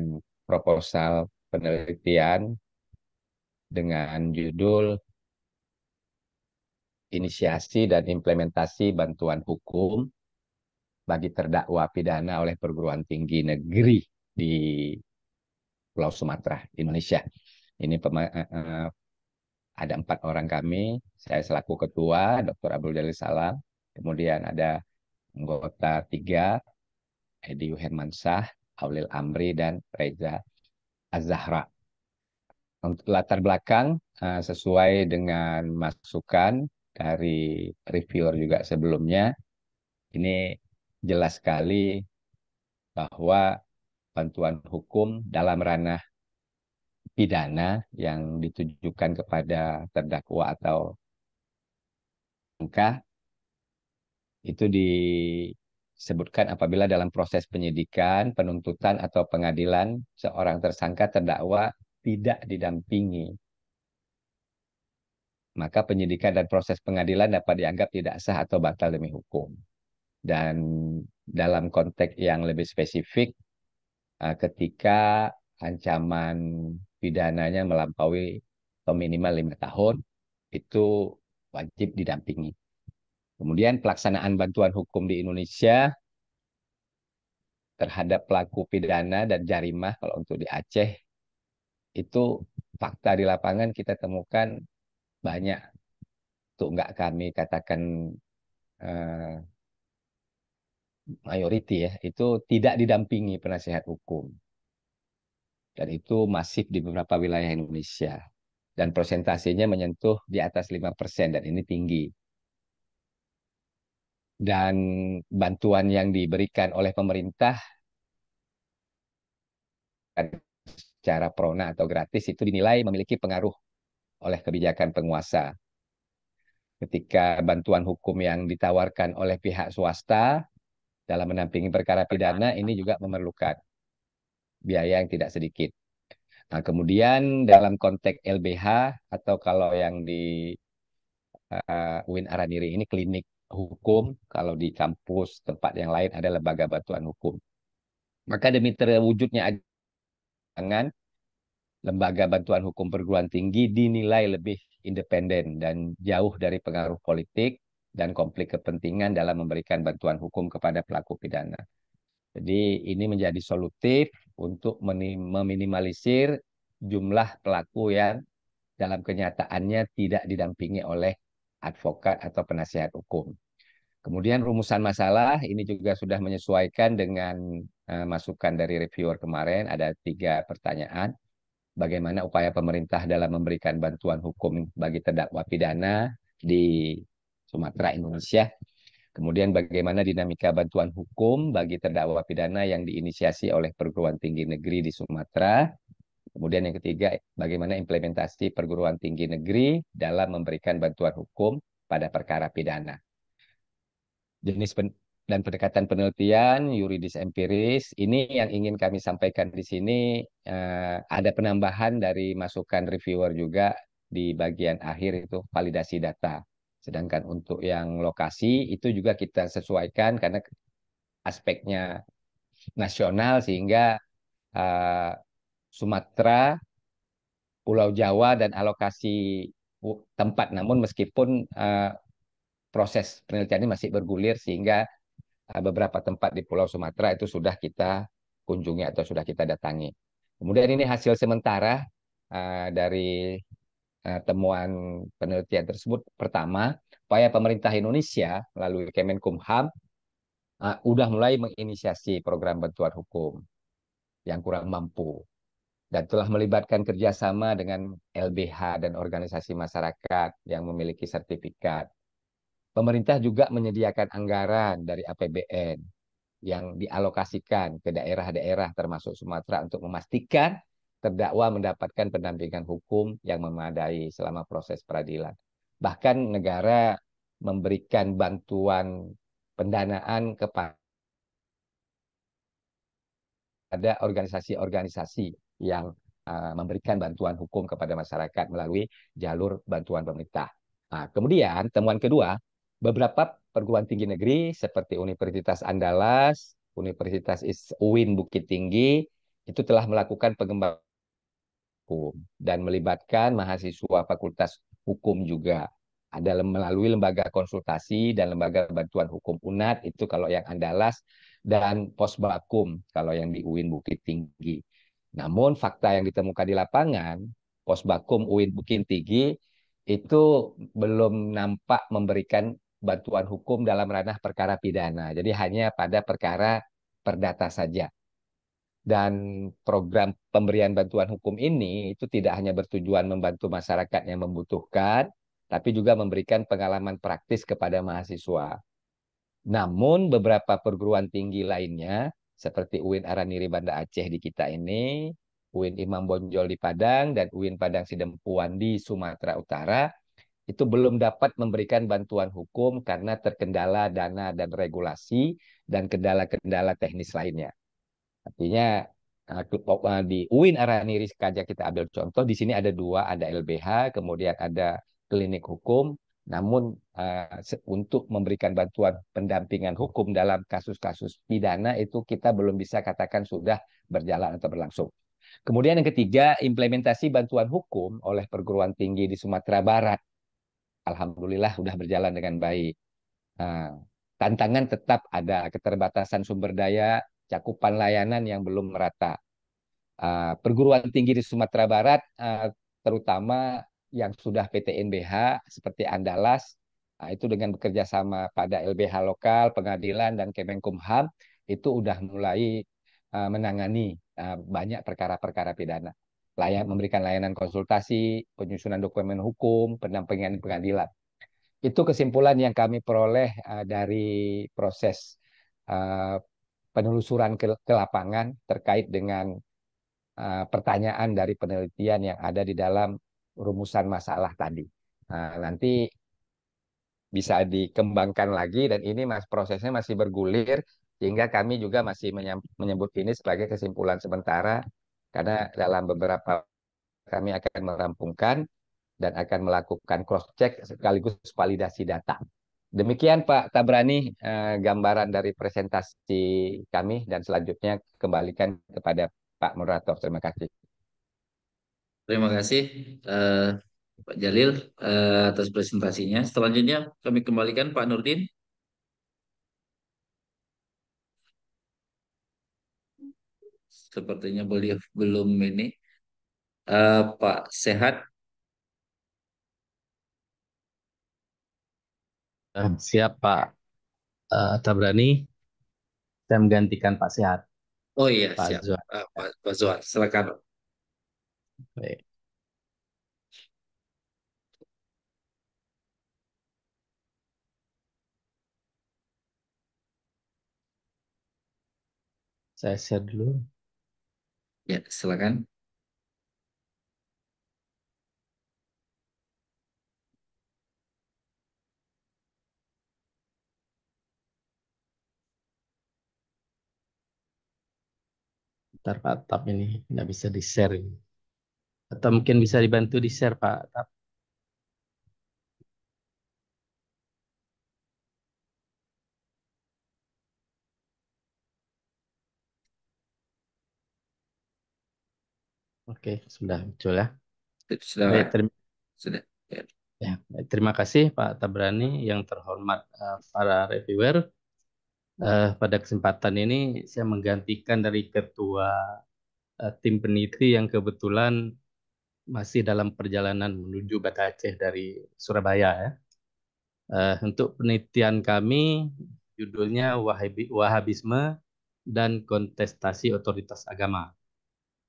J: proposal penelitian dengan judul inisiasi dan implementasi bantuan hukum bagi terdakwa pidana oleh perguruan tinggi negeri di Pulau Sumatera, Indonesia. Ini eh, eh, ada empat orang kami, saya selaku ketua, Dr. Abdul Jalil Salam, kemudian ada anggota tiga, Edi Hermansyah, Aulil Amri, dan Reza Azahra. Untuk latar belakang, eh, sesuai dengan masukan dari reviewer juga sebelumnya, ini jelas sekali bahwa bantuan hukum dalam ranah pidana yang ditujukan kepada terdakwa atau tersangka itu disebutkan apabila dalam proses penyidikan, penuntutan atau pengadilan seorang tersangka terdakwa tidak didampingi maka penyidikan dan proses pengadilan dapat dianggap tidak sah atau batal demi hukum dan dalam konteks yang lebih spesifik eh, ketika ancaman pidananya melampaui minimal lima tahun itu wajib didampingi. Kemudian pelaksanaan bantuan hukum di Indonesia terhadap pelaku pidana dan jarimah kalau untuk di Aceh itu fakta di lapangan kita temukan banyak. Itu nggak kami katakan eh, mayoriti ya itu tidak didampingi penasehat hukum dan itu masif di beberapa wilayah Indonesia dan persentasenya menyentuh di atas 5% dan ini tinggi. Dan bantuan yang diberikan oleh pemerintah secara prona atau gratis itu dinilai memiliki pengaruh oleh kebijakan penguasa. Ketika bantuan hukum yang ditawarkan oleh pihak swasta dalam menampingi perkara pidana ini juga memerlukan biaya yang tidak sedikit. Nah, kemudian dalam konteks LBH atau kalau yang di uh, eh, Win Araniri ini klinik hukum, kalau di kampus tempat yang lain ada lembaga bantuan hukum. Maka demi terwujudnya dengan lembaga bantuan hukum perguruan tinggi dinilai lebih independen dan jauh dari pengaruh politik dan konflik kepentingan dalam memberikan bantuan hukum kepada pelaku pidana. Jadi ini menjadi solutif untuk meminimalisir jumlah pelaku yang dalam kenyataannya tidak didampingi oleh advokat atau penasihat hukum. Kemudian rumusan masalah ini juga sudah menyesuaikan dengan uh, masukan dari reviewer kemarin. Ada tiga pertanyaan. Bagaimana upaya pemerintah dalam memberikan bantuan hukum bagi terdakwa pidana di Sumatera Indonesia. Kemudian bagaimana dinamika bantuan hukum bagi terdakwa pidana yang diinisiasi oleh perguruan tinggi negeri di Sumatera. Kemudian yang ketiga, bagaimana implementasi perguruan tinggi negeri dalam memberikan bantuan hukum pada perkara pidana. Jenis pen dan pendekatan penelitian yuridis empiris ini yang ingin kami sampaikan di sini eh, ada penambahan dari masukan reviewer juga di bagian akhir itu validasi data Sedangkan untuk yang lokasi itu juga kita sesuaikan karena aspeknya nasional sehingga uh, Sumatera, Pulau Jawa dan alokasi tempat. Namun meskipun uh, proses penelitian ini masih bergulir sehingga uh, beberapa tempat di Pulau Sumatera itu sudah kita kunjungi atau sudah kita datangi. Kemudian ini hasil sementara uh, dari Eh, temuan penelitian tersebut pertama upaya pemerintah Indonesia melalui Kemenkumham uh, udah mulai menginisiasi program bantuan hukum yang kurang mampu dan telah melibatkan kerjasama dengan LBH dan organisasi masyarakat yang memiliki sertifikat. Pemerintah juga menyediakan anggaran dari APBN yang dialokasikan ke daerah-daerah termasuk Sumatera untuk memastikan terdakwa mendapatkan pendampingan hukum yang memadai selama proses peradilan. Bahkan negara memberikan bantuan pendanaan kepada organisasi-organisasi yang eh, memberikan bantuan hukum kepada masyarakat melalui jalur bantuan pemerintah. Nah, kemudian temuan kedua, beberapa perguruan tinggi negeri seperti Universitas Andalas, Universitas UIN Bukit Tinggi itu telah melakukan pengembangan hukum dan melibatkan mahasiswa Fakultas Hukum juga. Ada melalui lembaga konsultasi dan lembaga bantuan hukum UNAD itu kalau yang Andalas dan pos bakum kalau yang di UIN Bukit Tinggi. Namun fakta yang ditemukan di lapangan, pos bakum UIN Bukit Tinggi itu belum nampak memberikan bantuan hukum dalam ranah perkara pidana. Jadi hanya pada perkara perdata saja dan program pemberian bantuan hukum ini itu tidak hanya bertujuan membantu masyarakat yang membutuhkan, tapi juga memberikan pengalaman praktis kepada mahasiswa. Namun beberapa perguruan tinggi lainnya seperti UIN Araniri Banda Aceh di kita ini, UIN Imam Bonjol di Padang dan UIN Padang Sidempuan di Sumatera Utara itu belum dapat memberikan bantuan hukum karena terkendala dana dan regulasi dan kendala-kendala teknis lainnya. Artinya eh, oh, eh, di UIN Arani aja kita ambil contoh di sini ada dua ada LBH kemudian ada klinik hukum namun eh, untuk memberikan bantuan pendampingan hukum dalam kasus-kasus pidana itu kita belum bisa katakan sudah berjalan atau berlangsung. Kemudian yang ketiga implementasi bantuan hukum oleh perguruan tinggi di Sumatera Barat. Alhamdulillah sudah berjalan dengan baik. tantangan tetap ada keterbatasan sumber daya cakupan layanan yang belum merata. Ah, perguruan tinggi di Sumatera Barat, ah, terutama yang sudah PTNBH seperti Andalas, ah, itu dengan bekerja sama pada LBH lokal, pengadilan, dan Kemenkumham, itu sudah mulai menangani banyak perkara-perkara pidana. Layan, memberikan layanan konsultasi, penyusunan dokumen hukum, pendampingan pengadilan. Itu kesimpulan yang kami peroleh dari proses penelusuran ke, ke lapangan terkait dengan uh, pertanyaan dari penelitian yang ada di dalam rumusan masalah tadi. Uh, nanti bisa dikembangkan lagi dan ini mas prosesnya masih bergulir sehingga kami juga masih menyebut ini sebagai kesimpulan sementara karena dalam beberapa kami akan merampungkan dan akan melakukan cross check sekaligus validasi data. Demikian Pak Tabrani eh, gambaran dari presentasi kami dan selanjutnya kembalikan kepada Pak Murato Terima kasih.
A: Terima kasih eh, Pak Jalil eh, atas presentasinya. Selanjutnya kami kembalikan Pak Nurdin. Sepertinya beliau belum ini. Eh, Pak Sehat
H: siap Pak uh, eh, Tabrani. Saya menggantikan Pak Sehat. Oh iya, Pak siap. Zuan. Uh,
A: ah, Pak, Pak Zuan, silakan. Baik. Saya share dulu. Ya,
J: silakan.
H: Bentar Pak Tap ini tidak bisa di share ini. Atau mungkin bisa dibantu di share Pak Tap.
E: Oke, sudah muncul ya. Sudah. Ya, terima... sudah. Ya.
H: ya terima kasih Pak Tabrani yang terhormat eh, para reviewer. Uh, pada kesempatan ini saya menggantikan dari ketua uh, tim peneliti yang kebetulan masih dalam perjalanan menuju Batu Aceh dari Surabaya ya. Uh, untuk penelitian kami judulnya Wahabi, Wahabisme dan Kontestasi Otoritas Agama.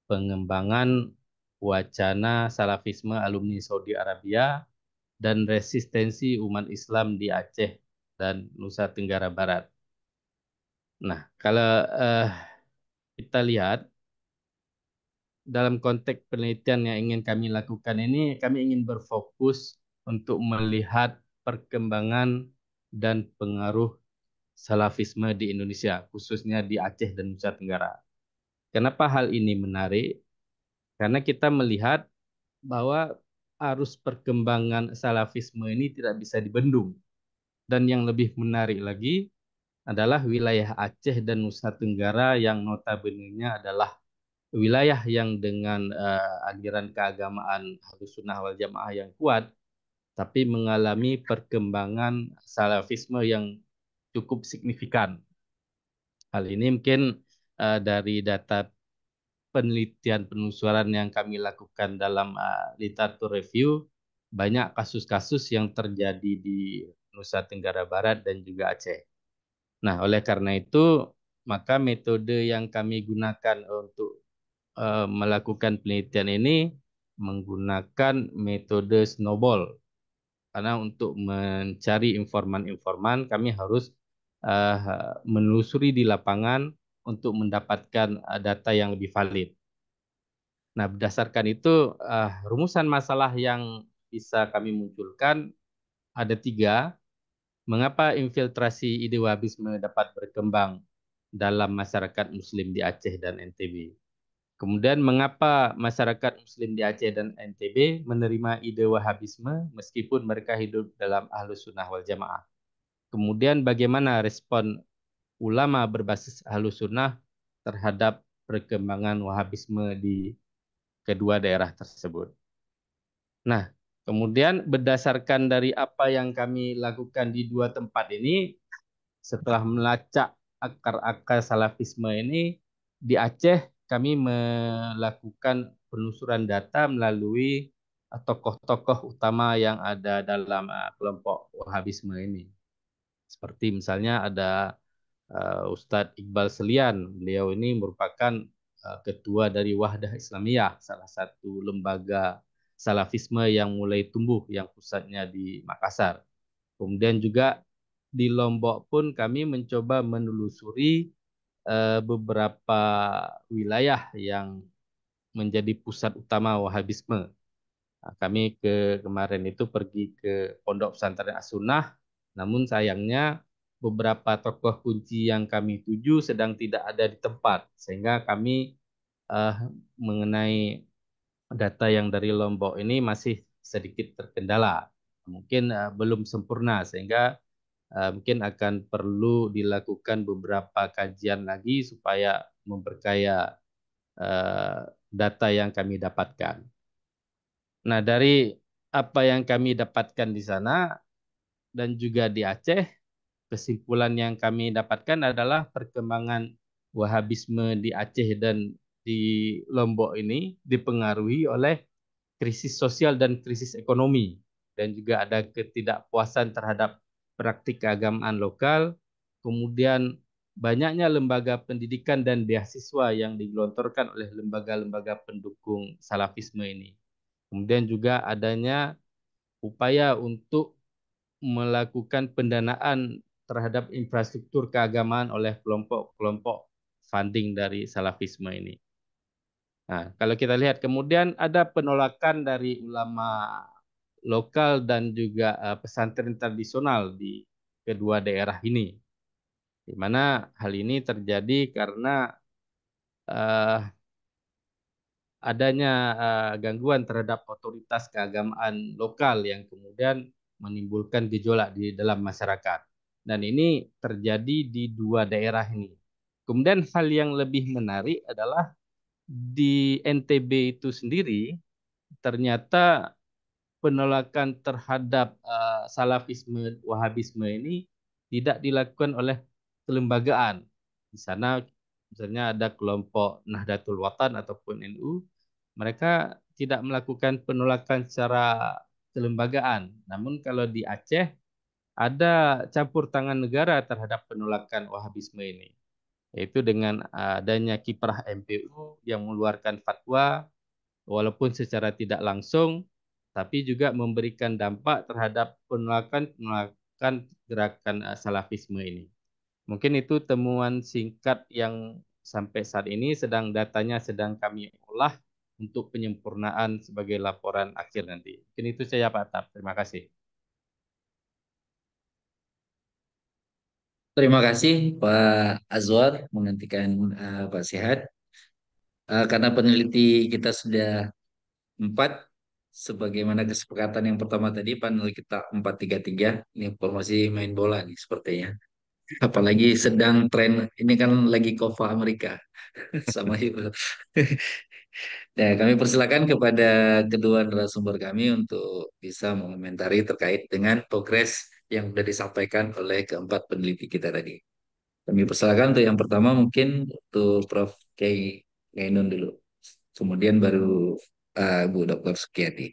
H: Pengembangan wacana salafisme alumni Saudi Arabia dan resistensi umat Islam di Aceh dan Nusa Tenggara Barat Nah, kalau uh, kita lihat dalam konteks penelitian yang ingin kami lakukan ini, kami ingin berfokus untuk melihat perkembangan dan pengaruh salafisme di Indonesia, khususnya di Aceh dan Nusa Tenggara. Kenapa hal ini menarik? Karena kita melihat bahwa arus perkembangan salafisme ini tidak bisa dibendung. Dan yang lebih menarik lagi, adalah wilayah Aceh dan Nusa Tenggara yang notabenenya adalah wilayah yang dengan uh, aliran keagamaan Ahlus Sunnah wal Jamaah yang kuat tapi mengalami perkembangan salafisme yang cukup signifikan. Hal ini mungkin uh, dari data penelitian penelusuran yang kami lakukan dalam uh, literatur review banyak kasus-kasus yang terjadi di Nusa Tenggara Barat dan juga Aceh. Nah, oleh karena itu, maka metode yang kami gunakan untuk uh, melakukan penelitian ini menggunakan metode snowball. Karena untuk mencari informan-informan, kami harus uh, menelusuri di lapangan untuk mendapatkan uh, data yang lebih valid. Nah, berdasarkan itu, uh, rumusan masalah yang bisa kami munculkan ada tiga mengapa infiltrasi ide wahabisme dapat berkembang dalam masyarakat muslim di Aceh dan NTB. Kemudian mengapa masyarakat muslim di Aceh dan NTB menerima ide wahabisme meskipun mereka hidup dalam ahlus sunnah wal jamaah. Kemudian bagaimana respon ulama berbasis ahlus sunnah terhadap perkembangan wahabisme di kedua daerah tersebut. Nah, Kemudian berdasarkan dari apa yang kami lakukan di dua tempat ini, setelah melacak akar-akar salafisme ini, di Aceh kami melakukan penelusuran data melalui tokoh-tokoh utama yang ada dalam eh, kelompok Wahabisme ini. Seperti misalnya ada eh, Ustadz Iqbal Selian, beliau ini merupakan eh, ketua dari Wahdah Islamiyah, salah satu lembaga salafisme yang mulai tumbuh yang pusatnya di Makassar. Kemudian juga di Lombok pun kami mencoba menelusuri uh, beberapa wilayah yang menjadi pusat utama Wahabisme. Nah, kami ke kemarin itu pergi ke Pondok Pesantren Asunah, namun sayangnya beberapa tokoh kunci yang kami tuju sedang tidak ada di tempat, sehingga kami uh, mengenai data yang dari Lombok ini masih sedikit terkendala, mungkin uh, belum sempurna sehingga uh, mungkin akan perlu dilakukan beberapa kajian lagi supaya memperkaya uh, data yang kami dapatkan. Nah, dari apa yang kami dapatkan di sana dan juga di Aceh, kesimpulan yang kami dapatkan adalah perkembangan Wahabisme di Aceh dan di Lombok ini dipengaruhi oleh krisis sosial dan krisis ekonomi dan juga ada ketidakpuasan terhadap praktik keagamaan lokal, kemudian banyaknya lembaga pendidikan dan beasiswa yang digelontorkan oleh lembaga-lembaga pendukung salafisme ini. Kemudian juga adanya upaya untuk melakukan pendanaan terhadap infrastruktur keagamaan oleh kelompok-kelompok funding dari salafisme ini. Nah, kalau kita lihat kemudian ada penolakan dari ulama lokal dan juga eh, pesantren tradisional di kedua daerah ini. Di mana hal ini terjadi karena uh, adanya uh, gangguan terhadap otoritas keagamaan lokal yang kemudian menimbulkan gejolak di dalam masyarakat. Dan ini terjadi di dua daerah ini. Kemudian hal yang lebih menarik adalah di NTB itu sendiri ternyata penolakan terhadap uh, salafisme wahabisme ini tidak dilakukan oleh kelembagaan. Di sana misalnya ada kelompok Nahdlatul Watan ataupun NU, mereka tidak melakukan penolakan secara kelembagaan. Namun kalau di Aceh ada campur tangan negara terhadap penolakan wahabisme ini yaitu dengan adanya kiprah MPU yang mengeluarkan fatwa walaupun secara tidak langsung tapi juga memberikan dampak terhadap penolakan penolakan gerakan eh, salafisme ini. Mungkin itu temuan singkat yang sampai saat ini sedang datanya sedang kami olah untuk penyempurnaan sebagai laporan akhir nanti. Mungkin itu saya Pak Atap. Terima kasih.
A: Terima kasih Pak Azwar menggantikan uh, eh, Pak Sehat. Uh, karena peneliti kita sudah empat, sebagaimana kesepakatan yang pertama tadi panel kita empat tiga tiga ini formasi main bola nih sepertinya. Apalagi sedang tren ini kan lagi Copa Amerika sama Euro. nah, kami persilakan kepada kedua narasumber kami untuk bisa mengomentari terkait dengan progres yang sudah disampaikan oleh keempat peneliti kita tadi. Kami persilakan untuk yang pertama mungkin untuk Prof. K. Ngainun dulu. Kemudian baru uh, Bu Dr. Sukiyati.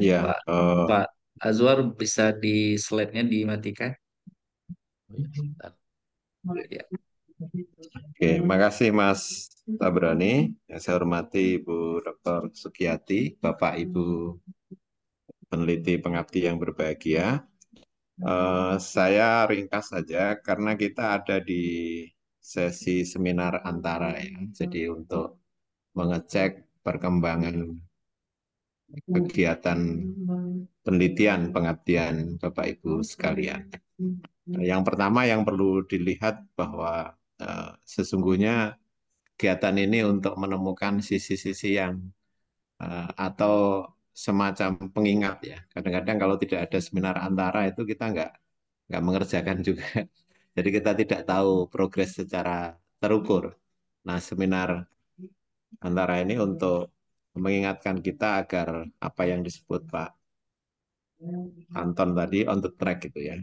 A: Ya, Pak, uh... Pak Azwar bisa di slide-nya dimatikan?
C: Ya.
D: Oke, kasih Mas Tabrani. Yang saya hormati Ibu Dr. Sukiyati, Bapak Ibu peneliti pengabdi yang berbahagia. Uh, saya ringkas saja karena kita ada di sesi seminar antara ya. Jadi untuk mengecek perkembangan kegiatan penelitian pengabdian Bapak Ibu sekalian. Yang pertama yang perlu dilihat bahwa uh, sesungguhnya kegiatan ini untuk menemukan sisi-sisi yang uh, atau semacam pengingat ya. Kadang-kadang kalau tidak ada seminar antara itu kita nggak nggak mengerjakan juga. Jadi kita tidak tahu progres secara terukur. Nah seminar antara ini untuk mengingatkan kita agar apa yang disebut Pak Anton tadi on the track gitu ya.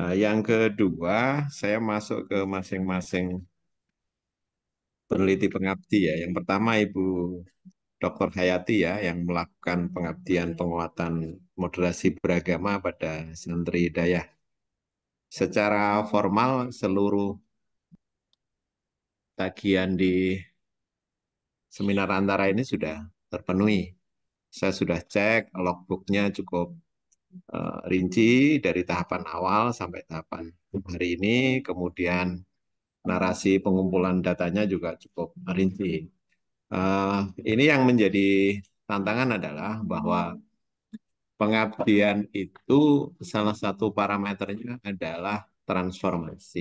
D: Nah yang kedua saya masuk ke masing-masing peneliti pengabdi ya. Yang pertama Ibu Dr. Hayati ya yang melakukan pengabdian penguatan moderasi beragama pada Santri Hidayah. Secara formal seluruh tagihan di seminar antara ini sudah terpenuhi. Saya sudah cek logbooknya cukup eh, rinci dari tahapan awal sampai tahapan hari ini, kemudian narasi pengumpulan datanya juga cukup rinci. Eh, ini yang menjadi tantangan adalah bahwa pengabdian itu salah satu parameternya adalah transformasi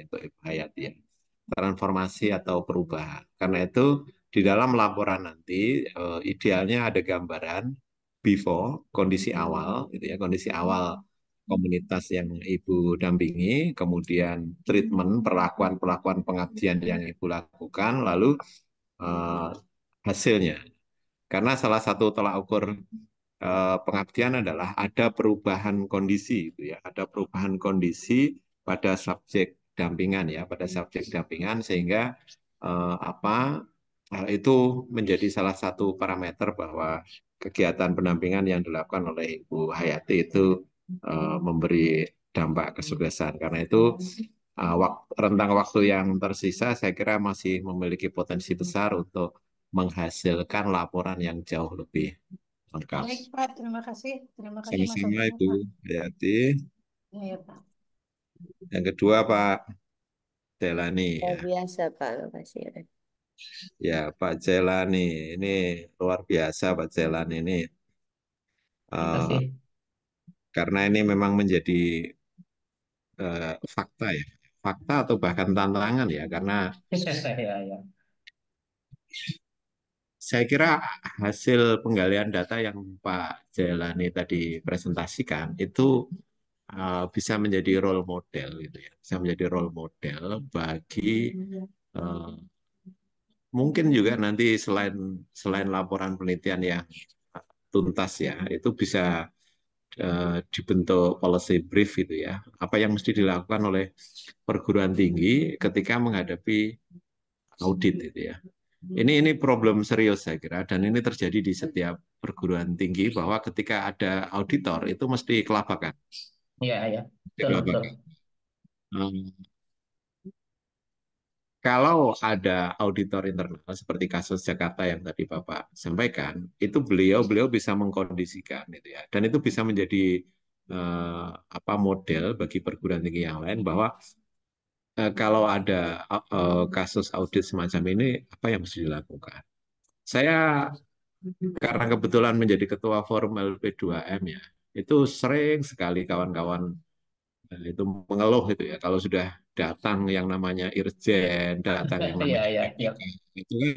D: itu Ibu ya transformasi atau perubahan karena itu di dalam laporan nanti eh, idealnya ada gambaran before kondisi awal gitu ya kondisi awal komunitas yang ibu dampingi kemudian treatment perlakuan perlakuan pengabdian yang ibu lakukan lalu uh, hasilnya. Karena salah satu telah ukur uh, pengabdian adalah ada perubahan kondisi, gitu ya, ada perubahan kondisi pada subjek dampingan ya, pada subjek dampingan sehingga uh, apa hal itu menjadi salah satu parameter bahwa kegiatan pendampingan yang dilakukan oleh Ibu Hayati itu uh, memberi dampak kesuksesan. Karena itu Eh, wak rentang waktu yang tersisa saya kira masih memiliki potensi besar untuk menghasilkan laporan yang jauh lebih lengkap. Baik
G: Pak, terima
B: kasih. Terima kasih Sama-sama
D: Mas Ibu Yati. Ya, ya, Pak. Yang kedua Pak Jelani. Ya,
J: biasa Pak, terima kasih.
D: Ya Pak Jelani, ini luar biasa Pak Jelani ini. Uh, karena ini memang menjadi uh, fakta ya fakta atau bahkan tantangan ya karena
C: ya, ya.
D: saya kira hasil penggalian data yang Pak Jelani tadi presentasikan itu eh, bisa menjadi role model gitu ya bisa menjadi role model bagi uh, mungkin juga nanti selain selain laporan penelitian yang tuntas ya itu bisa Eh, dibentuk policy brief itu ya. Apa yang mesti dilakukan oleh perguruan tinggi ketika menghadapi audit itu ya. Ini ini problem serius saya kira dan ini terjadi di setiap perguruan tinggi bahwa ketika ada auditor itu mesti kelabakan. Iya iya kalau ada auditor internal seperti kasus Jakarta yang tadi Bapak sampaikan, itu beliau beliau bisa mengkondisikan itu ya. Dan itu bisa menjadi eh, apa model bagi perguruan tinggi yang lain bahwa eh, kalau ada eh, kasus audit semacam ini apa yang mesti dilakukan. Saya karena kebetulan menjadi ketua forum LP2M ya, itu sering sekali kawan-kawan Nah, itu mengeluh itu ya kalau sudah datang yang namanya irjen, datang yang iya, namanya ya, ya. itu kan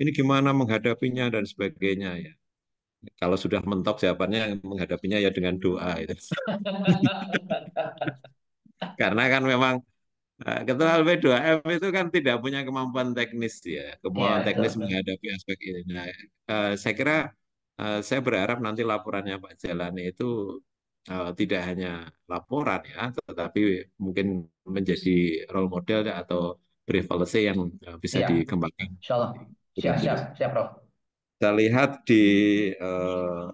D: ini gimana menghadapinya dan sebagainya ya. Kalau sudah mentok jawabannya menghadapinya ya dengan doa itu. Karena kan memang eh, Ketua LP2M itu kan tidak punya kemampuan teknis ya, kemampuan ya, teknis menghadapi aspek ini. Nah, eh, saya kira eh, saya berharap nanti laporannya Pak Jalani itu Eh, tidak hanya laporan ya, tetapi mungkin menjadi role model ya, atau brief yang eh, bisa ya. dikembangkan. Insya Allah.
E: Gitu siap, siap, siap, Prof.
D: Kita lihat di uh,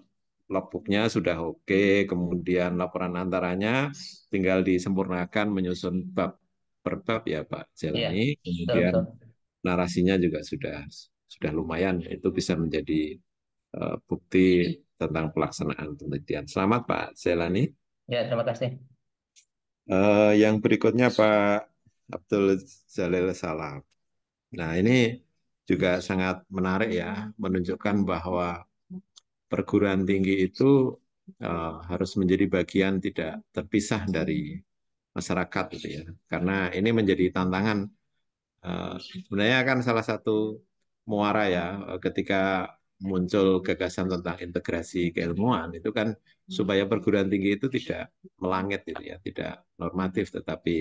D: logbooknya sudah oke, okay. kemudian laporan antaranya tinggal disempurnakan menyusun bab per bab ya Pak Jelani, ya, kemudian betul. narasinya juga sudah sudah lumayan, itu bisa menjadi uh, bukti tentang pelaksanaan penelitian. Selamat Pak Selani.
E: Ya, terima kasih.
D: Uh, yang berikutnya Pak Abdul Jalil Salam. Nah, ini juga sangat menarik ya, menunjukkan bahwa perguruan tinggi itu uh, harus menjadi bagian tidak terpisah dari masyarakat gitu ya. Karena ini menjadi tantangan uh, sebenarnya kan salah satu muara ya ketika muncul gagasan tentang integrasi keilmuan itu kan hmm. supaya perguruan tinggi itu tidak melangit gitu ya, tidak normatif tetapi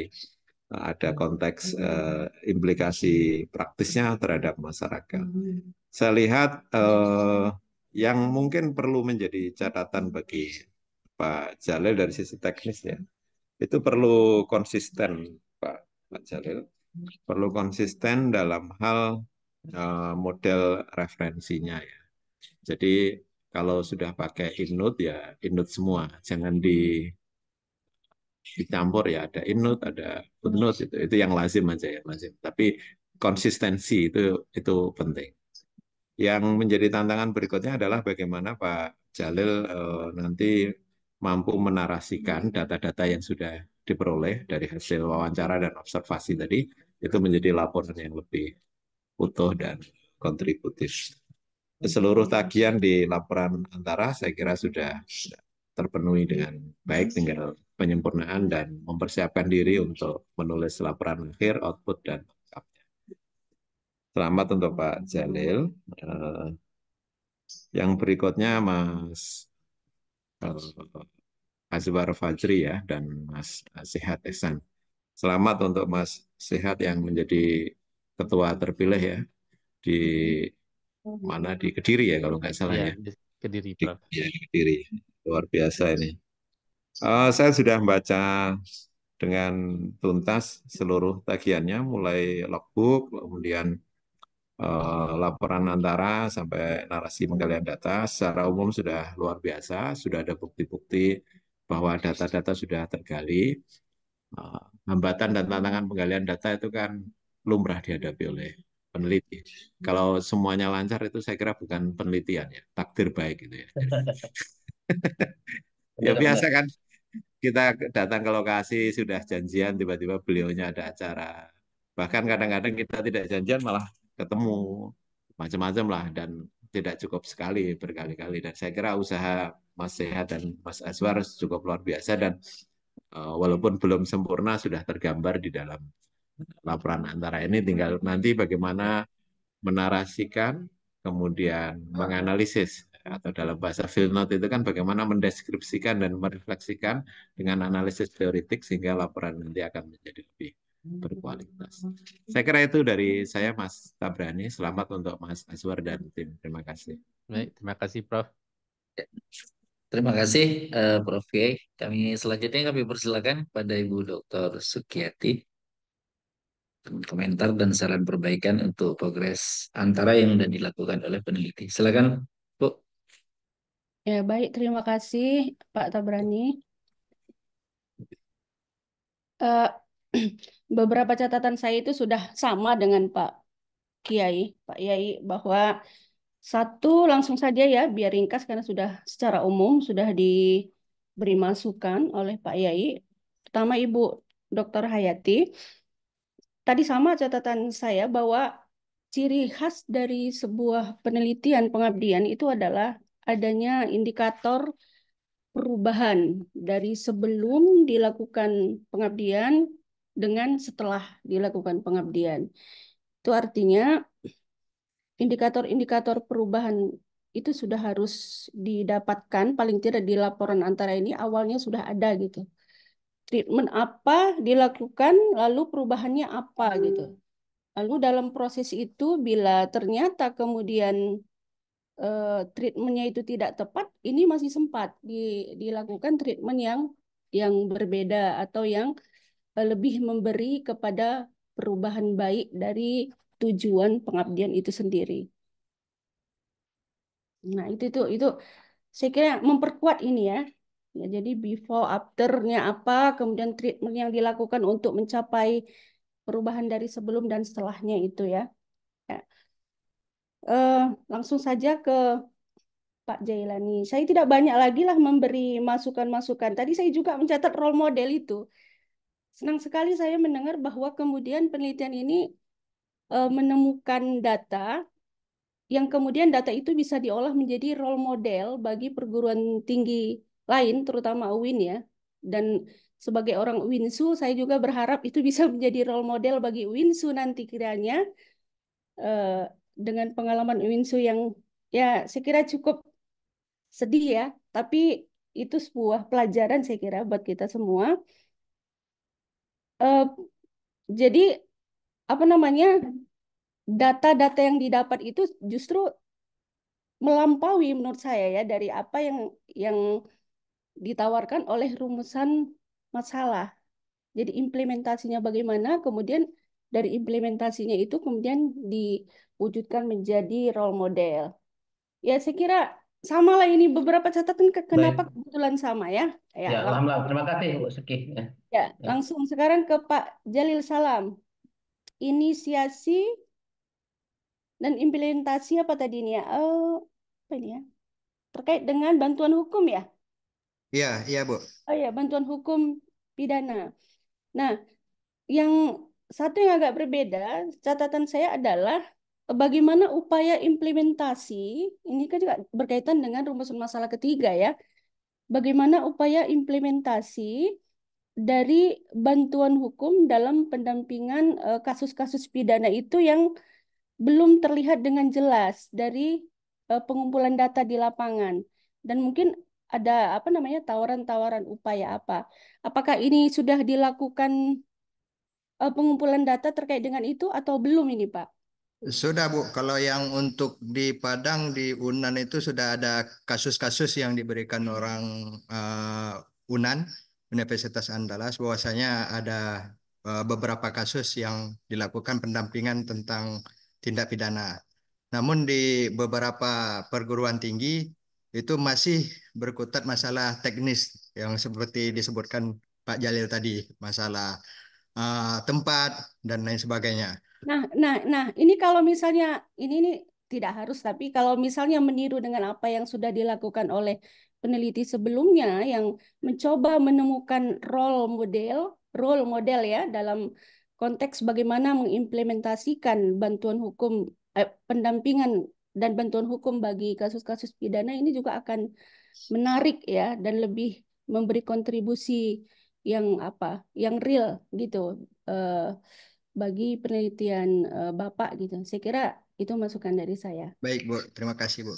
D: eh, ada hmm. konteks uh, implikasi praktisnya terhadap masyarakat. Saya lihat uh, yang mungkin perlu menjadi catatan bagi Pak Jalil dari sisi teknis ya, itu perlu konsisten Pak, Pak Jalil, perlu konsisten dalam hal model referensinya ya jadi kalau sudah pakai inut ya inut semua, jangan di dicampur ya ada inut ada footnote itu itu yang lazim aja ya lazim. Tapi konsistensi itu itu penting. Yang menjadi tantangan berikutnya adalah bagaimana Pak Jalil eh, nanti mampu menarasikan data-data yang sudah diperoleh dari hasil wawancara dan observasi tadi itu menjadi laporan yang lebih utuh dan kontributif seluruh tagihan di laporan antara saya kira sudah terpenuhi dengan baik tinggal penyempurnaan dan mempersiapkan diri untuk menulis laporan akhir, output, dan lengkapnya. Selamat untuk Pak Jalil. Eh, yang berikutnya Mas eh, Azwar Fajri ya dan Mas Sehat Esan. Selamat untuk Mas Sehat yang menjadi ketua terpilih ya di Hmm. mana di Kediri ya kalau nggak salah iya, ya. ya. Kediri, Prof. Iya, di, Kediri. Luar biasa ini. Uh, saya sudah membaca dengan tuntas seluruh tagihannya, mulai logbook, kemudian uh, laporan antara sampai narasi penggalian data. Secara umum sudah luar biasa, sudah ada bukti-bukti bahwa data-data sudah tergali. Uh, hambatan dan tantangan penggalian data itu kan lumrah dihadapi oleh peneliti. Hmm. Kalau semuanya lancar itu saya kira bukan penelitian ya, takdir baik gitu
H: ya. ya biasa
D: kan kita datang ke lokasi sudah janjian tiba-tiba beliaunya ada acara. Bahkan kadang-kadang kita tidak janjian malah ketemu macam-macam lah dan tidak cukup sekali berkali-kali dan saya kira usaha Mas Sehat dan Mas Aswar cukup luar biasa dan uh, walaupun belum sempurna sudah tergambar di dalam laporan antara ini tinggal nanti bagaimana menarasikan kemudian menganalisis atau dalam bahasa field note itu kan bagaimana mendeskripsikan dan merefleksikan dengan analisis teoritik sehingga laporan nanti akan menjadi lebih
K: berkualitas. Saya
D: kira itu dari saya Mas Tabrani. Selamat untuk
A: Mas Aswar dan tim. Terima kasih. Baik, terima kasih Prof. Terima kasih uh, Prof. Kiai. Kami selanjutnya kami persilakan pada Ibu Dr. Sukiyati komentar dan saran perbaikan untuk progres antara yang sudah dilakukan oleh peneliti. Silakan, Bu.
B: Ya, baik. Terima kasih, Pak Tabrani. Uh, beberapa catatan saya itu sudah sama dengan Pak Kiai, Pak Kiai bahwa satu langsung saja ya, biar ringkas karena sudah secara umum sudah diberi masukan oleh Pak Kiai. Pertama Ibu Dr. Hayati, tadi sama catatan saya bahwa ciri khas dari sebuah penelitian pengabdian itu adalah adanya indikator perubahan dari sebelum dilakukan pengabdian dengan setelah dilakukan pengabdian. Itu artinya indikator-indikator perubahan itu sudah harus didapatkan paling tidak di laporan antara ini awalnya sudah ada gitu treatment apa dilakukan, lalu perubahannya apa hmm. gitu. Lalu dalam proses itu bila ternyata kemudian uh, treatmentnya itu tidak tepat, ini masih sempat di, dilakukan treatment yang yang berbeda atau yang eh, lebih memberi kepada perubahan baik dari tujuan pengabdian itu sendiri. Nah itu itu itu saya kira memperkuat ini ya Ya, jadi before afternya apa, kemudian treatment yang dilakukan untuk mencapai perubahan dari sebelum dan setelahnya itu ya. ya. Uh, langsung saja ke Pak Jailani. Saya tidak banyak lagi lah memberi masukan-masukan. Tadi saya juga mencatat role model itu. Senang sekali saya mendengar bahwa kemudian penelitian ini uh, menemukan data yang kemudian data itu bisa diolah menjadi role model bagi perguruan tinggi lain, terutama Uwin ya. Dan sebagai orang Winsu, saya juga berharap itu bisa menjadi role model bagi Winsu nanti kiranya eh, dengan pengalaman Winsu yang ya saya kira cukup sedih ya, tapi itu sebuah pelajaran saya kira buat kita semua. Eh, jadi apa namanya data-data yang didapat itu justru melampaui menurut saya ya dari apa yang yang ditawarkan oleh rumusan masalah. Jadi implementasinya bagaimana, kemudian dari implementasinya itu kemudian diwujudkan menjadi role model. Ya saya kira sama lah ini beberapa catatan kenapa Baik. kebetulan sama ya. Ya, ya alhamdulillah terima kasih
E: Bu Seki. Ya. ya.
B: ya, langsung sekarang ke Pak Jalil Salam. Inisiasi dan implementasi apa tadi ini ya? Oh, apa ini ya? Terkait dengan bantuan hukum ya? Iya, iya, Bu. Oh ya, bantuan hukum pidana. Nah, yang satu yang agak berbeda, catatan saya adalah bagaimana upaya implementasi, ini kan juga berkaitan dengan rumusan masalah ketiga ya, bagaimana upaya implementasi dari bantuan hukum dalam pendampingan eh, kasus-kasus pidana itu yang belum terlihat dengan jelas dari eh, pengumpulan data di lapangan. Dan mungkin ada apa namanya tawaran-tawaran upaya apa? Apakah ini sudah dilakukan uh, pengumpulan data terkait dengan itu atau belum ini, Pak?
I: Sudah Bu, kalau yang untuk di Padang di Unan itu sudah ada kasus-kasus yang diberikan orang uh, Unan Universitas Andalas bahwasanya ada uh, beberapa kasus yang dilakukan pendampingan tentang tindak pidana. Namun di beberapa perguruan tinggi itu masih berkutat masalah teknis yang seperti disebutkan Pak Jalil tadi, masalah uh, tempat dan lain sebagainya.
B: Nah, nah, nah, ini kalau misalnya ini ini tidak harus, tapi kalau misalnya meniru dengan apa yang sudah dilakukan oleh peneliti sebelumnya yang mencoba menemukan role model, role model ya dalam konteks bagaimana mengimplementasikan bantuan hukum eh, pendampingan dan bantuan hukum bagi kasus-kasus pidana ini juga akan menarik ya dan lebih memberi kontribusi yang apa yang real gitu eh, bagi penelitian eh, bapak gitu saya kira itu masukan dari saya
I: baik bu terima kasih bu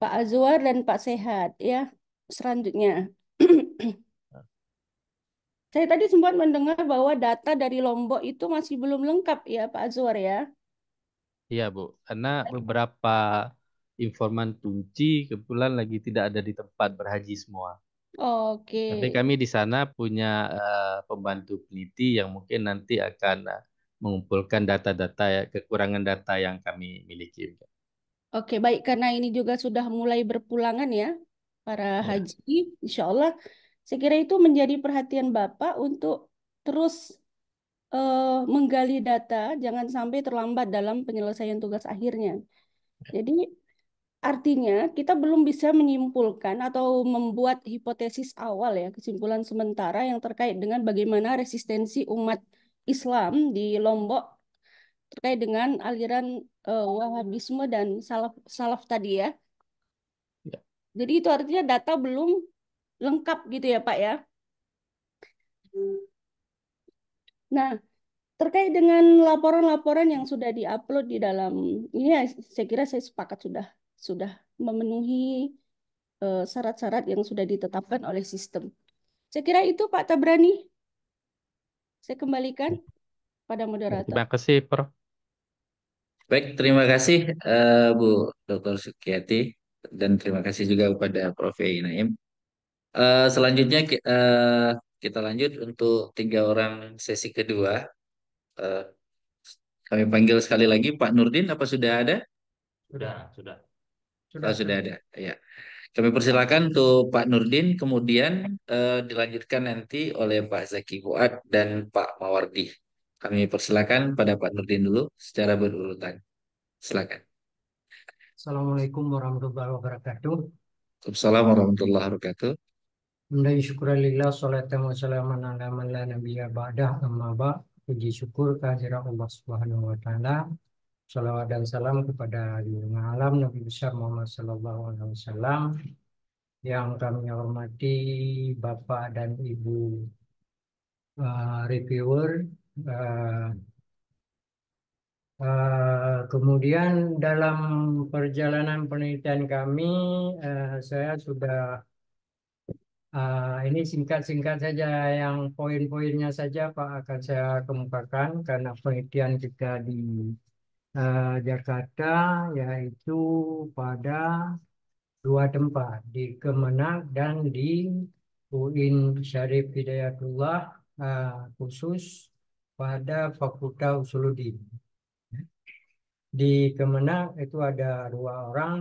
B: Pak Azwar dan Pak Sehat ya selanjutnya saya tadi sempat mendengar bahwa data dari Lombok itu masih belum lengkap ya Pak Azwar ya
H: Iya, Bu. Karena beberapa informan kunci kebetulan lagi tidak ada di tempat berhaji semua.
B: Oke. Tapi
H: kami di sana punya uh, pembantu peneliti yang mungkin nanti akan uh, mengumpulkan data-data ya, kekurangan data yang kami miliki.
B: Oke, baik. Karena ini juga sudah mulai berpulangan ya para ya. haji, insya Allah. Saya kira itu menjadi perhatian Bapak untuk terus uh, menggali data jangan sampai terlambat dalam penyelesaian tugas akhirnya. Jadi artinya kita belum bisa menyimpulkan atau membuat hipotesis awal ya, kesimpulan sementara yang terkait dengan bagaimana resistensi umat Islam di Lombok terkait dengan aliran uh, Wahabisme dan salaf salaf tadi ya. ya. Jadi itu artinya data belum lengkap gitu ya, Pak ya. Nah, terkait dengan laporan-laporan yang sudah diupload di dalam ini, ya, saya kira saya sepakat sudah sudah memenuhi eh, syarat-syarat uh, yang sudah ditetapkan oleh sistem. Saya kira itu Pak Tabrani. Saya kembalikan pada moderator. Terima
H: kasih, Prof.
A: Baik, terima kasih uh, Bu Dr. Sukiyati dan terima kasih juga kepada Prof. Inaim. Uh, selanjutnya uh, kita lanjut untuk tiga orang sesi kedua. Eh, kami panggil sekali lagi Pak Nurdin, apa sudah ada?
H: Sudah, sudah. Sudah, oh,
A: sudah ada. Ya. Kami persilakan untuk Pak Nurdin, kemudian eh, dilanjutkan nanti oleh Pak Zaki Fuad dan Pak Mawardi. Kami persilakan pada Pak Nurdin dulu secara berurutan. Silakan.
L: Assalamualaikum warahmatullahi wabarakatuh.
A: Assalamualaikum warahmatullahi wabarakatuh.
L: Alhamdulillah syukurillah salatan wa salaman ala man la nabiyya ba'dah amma ba puji syukur kehadirat Allah Subhanahu wa taala salawat dan salam kepada junjungan alam Nabi besar Muhammad sallallahu alaihi wasallam yang kami hormati Bapak dan Ibu uh, reviewer uh, Uh, kemudian dalam perjalanan penelitian kami, uh, saya sudah Uh, ini singkat-singkat saja yang poin-poinnya saja Pak akan saya kemukakan karena penelitian kita di uh, Jakarta yaitu pada dua tempat di Kemenang dan di UIN Syarif Hidayatullah uh, khusus pada Fakultas Usuluddin. Di Kemenang itu ada dua orang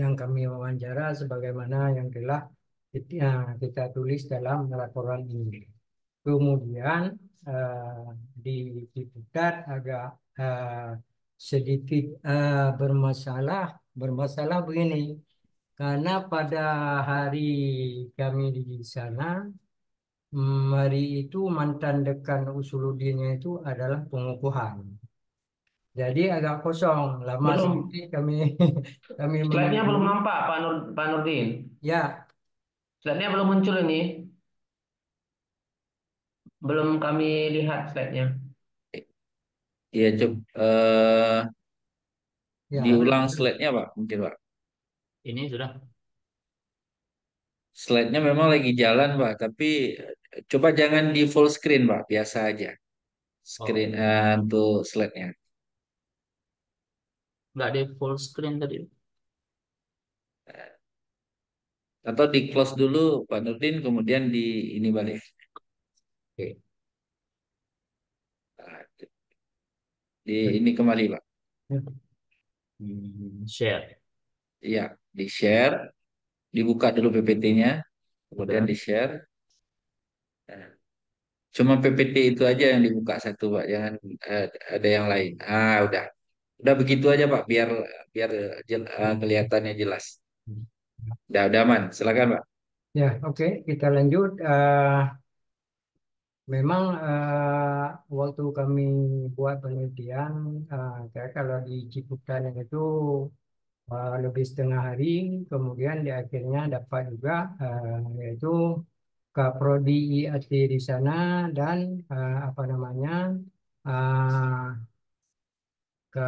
L: yang kami wawancara sebagaimana yang telah kita, ya, kita tulis dalam laporan ini. Kemudian uh, di diputar agak uh, sedikit uh, bermasalah, bermasalah begini. Karena pada hari kami di sana, Mari itu mantan dekan usuludinnya itu adalah pengukuhan. Jadi agak kosong. Lama belum. sekali kami kami belum nampak
E: Pak Nur Pak Nurdin. Ya, Slide-nya belum muncul ini. Belum kami lihat slide-nya.
A: Iya, coba uh, eh, ya. diulang slide-nya, Pak, mungkin, Pak. Ini sudah. Slide-nya memang lagi jalan, Pak, tapi eh, coba jangan di full screen, Pak, biasa aja. Screen oh. uh, untuk slide-nya. Nggak di full screen tadi. atau di close dulu Pak Nurdin kemudian di ini balik. Oke. Di ini kembali Pak. Hmm, share. Iya, di share. Dibuka dulu PPT-nya, kemudian di share. Cuma PPT itu aja yang dibuka satu Pak, jangan eh, ada yang lain. Ah, udah. Udah begitu aja Pak, biar biar jel, eh, kelihatannya jelas. Ya, udah aman. Silakan, Pak.
L: Ya, oke, kita lanjut. Uh, memang uh, waktu kami buat penelitian, uh, saya kalau di Ciputan itu uh, lebih setengah hari, kemudian di akhirnya dapat juga uh, yaitu ke prodi IAT di sana dan uh, apa namanya uh, ke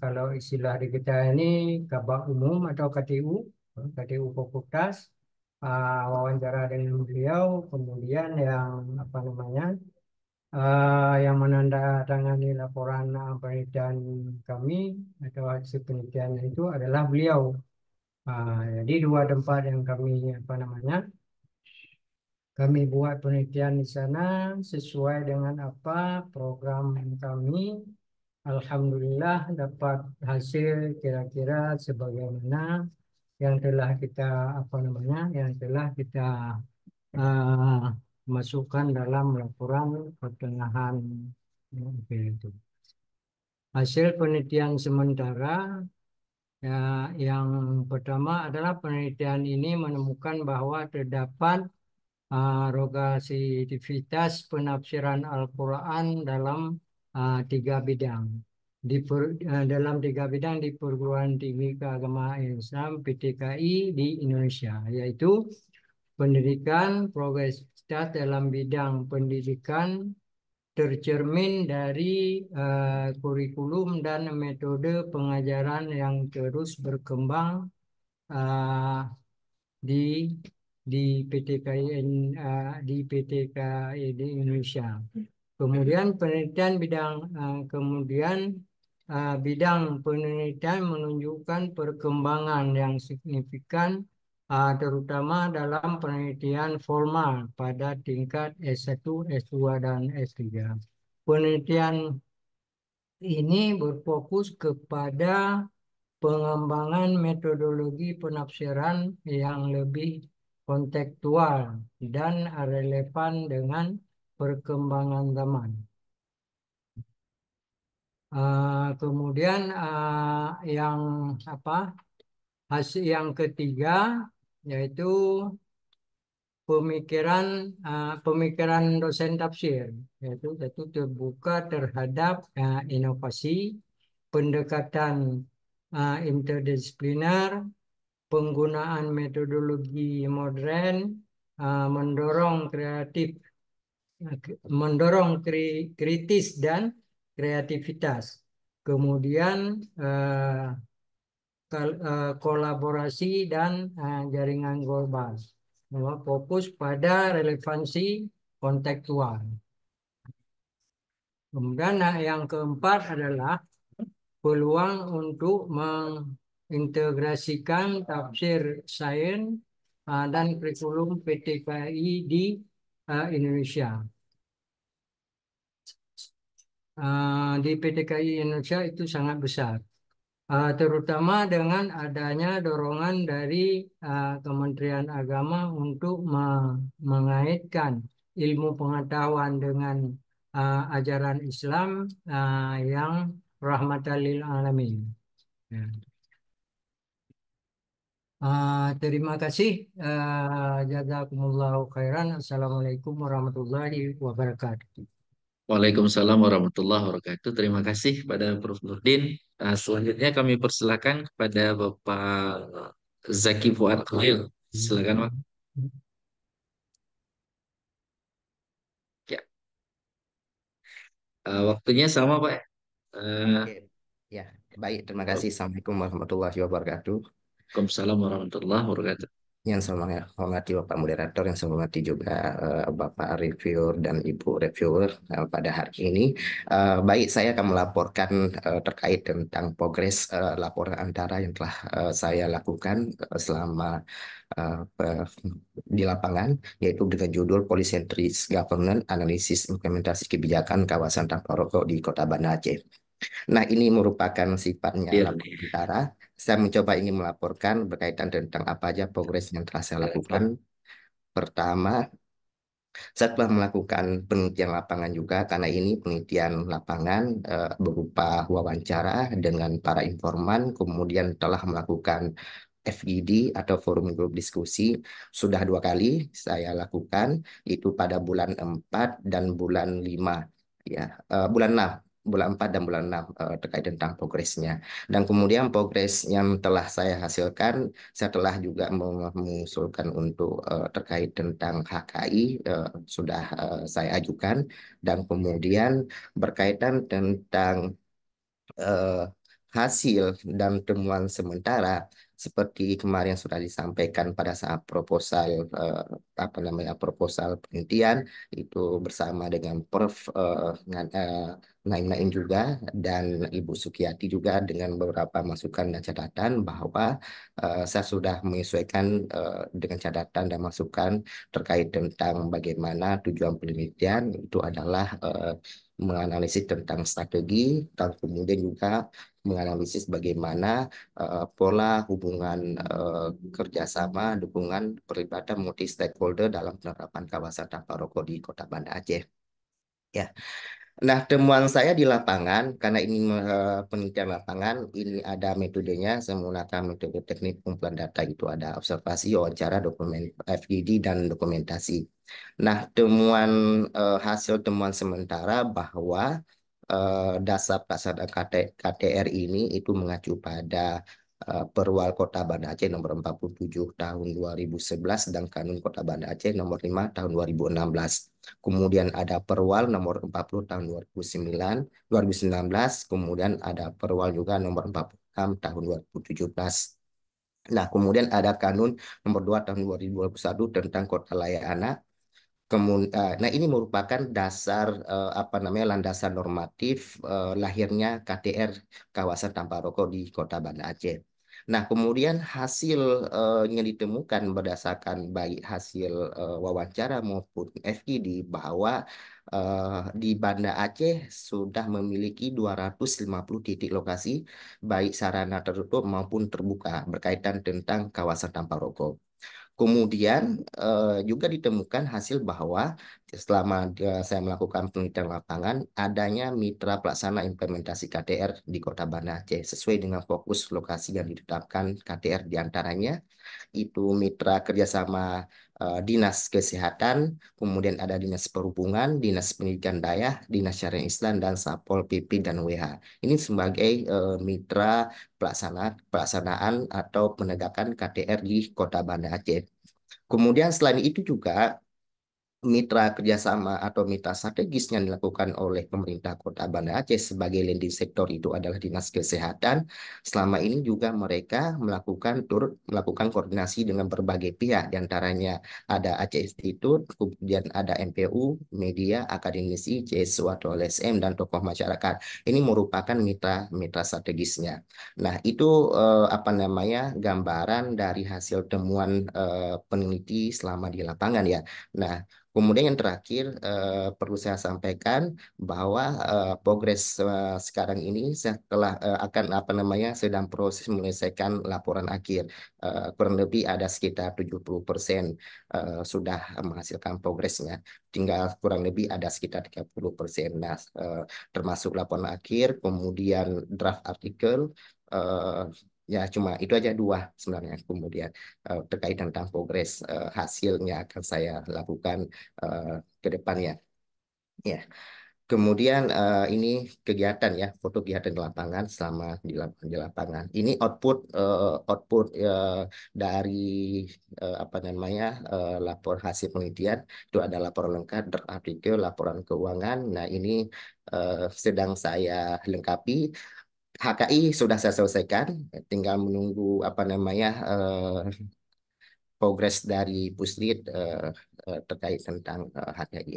L: kalau istilah di kita ini kabak umum atau KTU Hmm, tadi Fokutas uh, wawancara dengan beliau, kemudian yang apa namanya uh, yang menandatangani laporan penelitian uh, kami atau hasil penelitian itu adalah beliau. Uh, jadi dua tempat yang kami apa namanya kami buat penelitian di sana sesuai dengan apa program kami Alhamdulillah dapat hasil kira-kira sebagaimana yang telah kita apa namanya yang telah kita uh, masukkan dalam laporan pertengahan ya, itu. Hasil penelitian sementara ya, yang pertama adalah penelitian ini menemukan bahwa terdapat uh, eh, rogasivitas penafsiran Al-Quran dalam uh, tiga bidang di per, eh, dalam tiga bidang di perguruan tinggi keagamaan Islam PTKI di Indonesia yaitu pendidikan progres start dalam bidang pendidikan tercermin dari uh, kurikulum dan metode pengajaran yang terus berkembang uh, di di PTKI uh, di PTKI di Indonesia. Kemudian penelitian bidang uh, kemudian Ah, bidang penelitian menunjukkan perkembangan yang signifikan ah, terutama dalam penelitian formal pada tingkat S1, S2, dan S3. Penelitian ini berfokus kepada pengembangan metodologi penafsiran yang lebih kontekstual dan relevan dengan perkembangan zaman. Uh, kemudian uh, yang apa hasil yang ketiga yaitu pemikiran uh, pemikiran dosen tafsir yaitu itu terbuka terhadap uh, inovasi pendekatan uh, interdisipliner penggunaan metodologi modern uh, mendorong kreatif mendorong kri kritis dan kreativitas. Kemudian eh, eh, kolaborasi dan eh, jaringan global. Bahwa Fokus pada relevansi kontekstual. Kemudian nah, yang keempat adalah peluang untuk mengintegrasikan tafsir sains dan kurikulum PTKI di Indonesia uh, di PTKI Indonesia itu sangat besar. Uh, terutama dengan adanya dorongan dari uh, Kementerian Agama untuk me mengaitkan ilmu pengetahuan dengan uh, ajaran Islam uh, yang rahmatan lil alamin. Uh, terima kasih. Uh, jazakumullahu khairan. Assalamualaikum warahmatullahi wabarakatuh.
A: Waalaikumsalam warahmatullahi wabarakatuh. Terima kasih pada Prof. Nurdin. Nah, selanjutnya kami persilakan kepada Bapak Zaki Fuad Khalil. Silakan, Pak.
I: Ya. Uh, waktunya sama, Pak. Uh, ya, baik. Terima kasih. Assalamualaikum warahmatullahi wabarakatuh. Waalaikumsalam warahmatullahi wabarakatuh yang saya hormati Bapak Moderator, yang saya hormati juga uh, Bapak Reviewer dan Ibu Reviewer uh, pada hari ini. Uh, baik, saya akan melaporkan uh, terkait tentang progres uh, laporan antara yang telah uh, saya lakukan uh, selama uh, di lapangan, yaitu dengan judul Policy Centric Governance Analisis Implementasi Kebijakan Kawasan Tanpa Rokok di Kota Banda Aceh. Nah, ini merupakan sifatnya yeah. antara saya mencoba ingin melaporkan berkaitan tentang apa aja progres yang telah saya lakukan. Pertama, saya telah melakukan penelitian lapangan juga karena ini penelitian lapangan e, berupa wawancara dengan para informan, kemudian telah melakukan FGD e atau forum grup diskusi sudah dua kali saya lakukan itu pada bulan 4 dan bulan 5 ya uh, bulan 6 bulan 4 dan bulan 6 uh, eh, terkait tentang progresnya. Dan kemudian progres yang telah saya hasilkan, saya telah juga mengusulkan untuk uh, terkait tentang HKI uh, eh, sudah uh, saya ajukan dan kemudian berkaitan tentang uh, hasil dan temuan sementara seperti kemarin sudah disampaikan pada saat proposal eh, apa namanya proposal penelitian itu bersama dengan Prof eh, Naim Naim juga dan Ibu Sukiyati juga dengan beberapa masukan dan catatan bahwa uh, saya sudah menyesuaikan uh, dengan catatan dan masukan terkait tentang bagaimana tujuan penelitian itu adalah uh, menganalisis tentang strategi dan kemudian juga menganalisis bagaimana uh, pola hubungan uh, kerjasama, dukungan, perlibatan multi stakeholder dalam penerapan kawasan tanpa rokok di Kota Banda Aceh. Ya, Nah, temuan saya di lapangan, karena ini uh, penelitian lapangan, ini ada metodenya, saya menggunakan metode teknik pengumpulan data, itu ada observasi, wawancara, dokumen FGD, dan dokumentasi. Nah, temuan uh, hasil temuan sementara bahwa uh, dasar pelaksanaan KT, KTR ini itu mengacu pada uh, Perwal Kota Banda Aceh nomor 47 tahun 2011 dan Kanun Kota Banda Aceh nomor 5 tahun 2016. Kemudian ada Perwal nomor 40 tahun 2009, 2019, kemudian ada Perwal juga nomor 46 tahun 2017. Nah, kemudian ada Kanun nomor 2 tahun 2021 tentang kota layak anak. Kemun, eh, nah, ini merupakan dasar eh, apa namanya landasan normatif eh, lahirnya KTR kawasan tanpa rokok di Kota Banda Aceh. Nah, kemudian hasil uh, yang ditemukan berdasarkan baik hasil uh, wawancara maupun FGD bahwa uh, di Banda Aceh sudah memiliki 250 titik lokasi baik sarana tertutup maupun terbuka berkaitan tentang kawasan tanpa rokok. Kemudian eh, juga ditemukan hasil bahwa selama eh, saya melakukan penelitian lapangan adanya mitra pelaksana implementasi KTR di Kota Banda Aceh sesuai dengan fokus lokasi yang ditetapkan KTR diantaranya itu mitra kerjasama uh, dinas kesehatan, kemudian ada dinas perhubungan, dinas pendidikan daya, dinas syariah Islam dan Sapol PP dan WH. Ini sebagai uh, mitra pelaksana pelaksanaan atau penegakan KTR di Kota Banda Aceh. Kemudian selain itu juga mitra kerjasama atau mitra strategis yang dilakukan oleh pemerintah Kota Banda Aceh sebagai lending sektor itu adalah dinas kesehatan. Selama ini juga mereka melakukan turut melakukan koordinasi dengan berbagai pihak, diantaranya ada Aceh Institute, kemudian ada MPU, media, akademisi, CSU atau LSM dan tokoh masyarakat. Ini merupakan mitra mitra strategisnya. Nah itu eh, apa namanya gambaran dari hasil temuan eh, peneliti selama di lapangan ya. Nah Kemudian yang terakhir uh, perlu saya sampaikan bahwa uh, progres uh, sekarang ini setelah uh, akan apa namanya sedang proses menyelesaikan laporan akhir uh, kurang lebih ada sekitar 70% persen sudah menghasilkan progresnya tinggal kurang lebih ada sekitar 30%. persen Nah, uh, termasuk laporan akhir, kemudian draft artikel uh, ya cuma itu aja dua sebenarnya kemudian uh, terkait tentang progres uh, eh, hasilnya akan saya lakukan uh, ke depan ya yeah. kemudian uh, ini kegiatan ya foto kegiatan di lapangan selama di lapangan, di ini output uh, output uh, dari uh, apa namanya uh, lapor hasil penelitian itu ada laporan lengkap artikel laporan keuangan nah ini uh, sedang saya lengkapi HKI sudah saya selesaikan, tinggal menunggu apa namanya uh, progres dari Puslit uh, eh, eh, terkait tentang uh, HKI.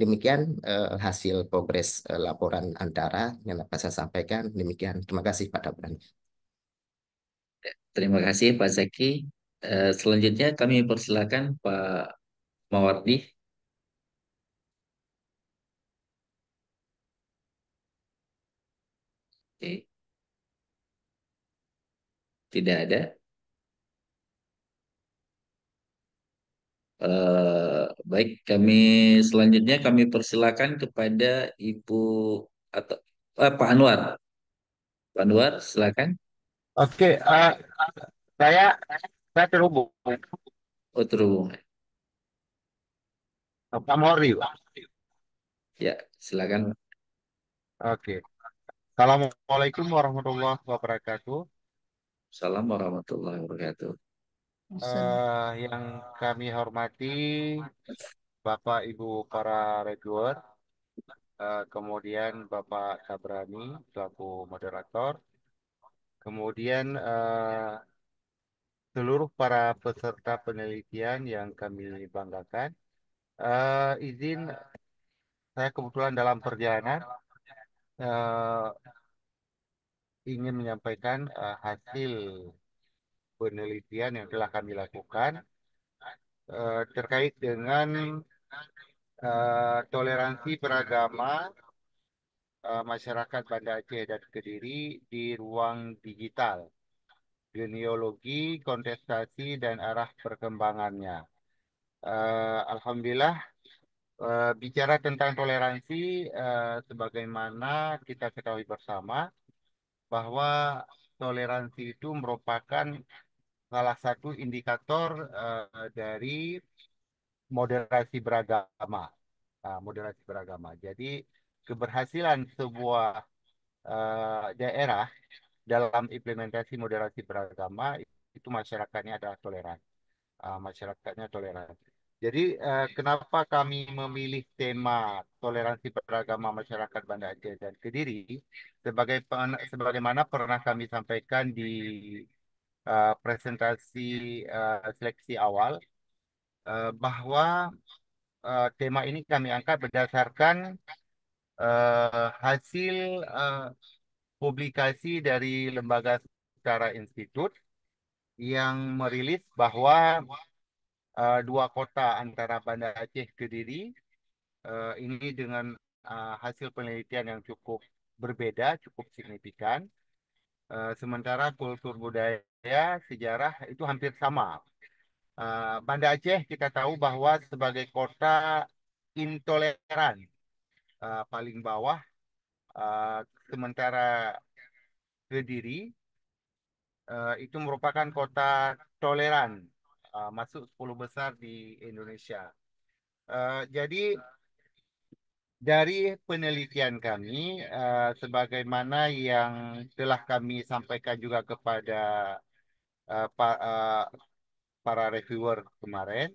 I: Demikian uh, hasil progres uh, laporan antara yang dapat saya sampaikan. Demikian, terima kasih Pak Dabran. Terima kasih Pak Zaki.
A: Uh, selanjutnya kami persilakan Pak Mawardi Tidak ada. Uh, baik, kami selanjutnya kami persilakan kepada Ibu atau uh, Pak Anwar. Pak Anwar, silakan. Oke, uh, saya saya terhubung. Oh, terhubung. Pak Mori Ya, silakan. Oke. Assalamualaikum
M: warahmatullahi wabarakatuh. Assalamualaikum warahmatullahi wabarakatuh.
C: Uh,
M: yang kami hormati Bapak Ibu para reviewer, uh, kemudian Bapak Kabrani selaku moderator, kemudian uh, seluruh para peserta penelitian yang kami banggakan. Uh, izin saya kebetulan dalam perjalanan uh, ingin menyampaikan uh, hasil penelitian yang telah kami lakukan uh, terkait dengan uh, toleransi beragama uh, masyarakat Banda Aceh dan Kediri di ruang digital, genealogi, kontestasi, dan arah perkembangannya. Uh, Alhamdulillah, uh, bicara tentang toleransi, uh, sebagaimana kita ketahui bersama, bahwa toleransi itu merupakan salah satu indikator uh, dari moderasi beragama. Nah, moderasi beragama. Jadi keberhasilan sebuah uh, daerah dalam implementasi moderasi beragama itu masyarakatnya adalah toleran. Uh, masyarakatnya toleran. Jadi eh, kenapa kami memilih tema toleransi beragama masyarakat Banda Aceh dan Kediri sebagai sebagaimana pernah kami sampaikan di uh, presentasi uh, seleksi awal uh, bahwa uh, tema ini kami angkat berdasarkan uh, hasil uh, publikasi dari lembaga secara institut yang merilis bahwa uh, dua kota antara Banda Aceh Kediri uh, eh, ini dengan uh, hasil penelitian yang cukup berbeda, cukup signifikan. Uh, sementara kultur budaya, sejarah itu hampir sama. Uh, Banda Aceh kita tahu bahwa sebagai kota intoleran uh, paling bawah, uh, sementara Kediri uh, itu merupakan kota toleran Eh, masuk 10 besar di Indonesia. Uh, jadi dari penelitian kami, uh, sebagaimana yang telah kami sampaikan juga kepada uh, pa, uh, para reviewer kemarin,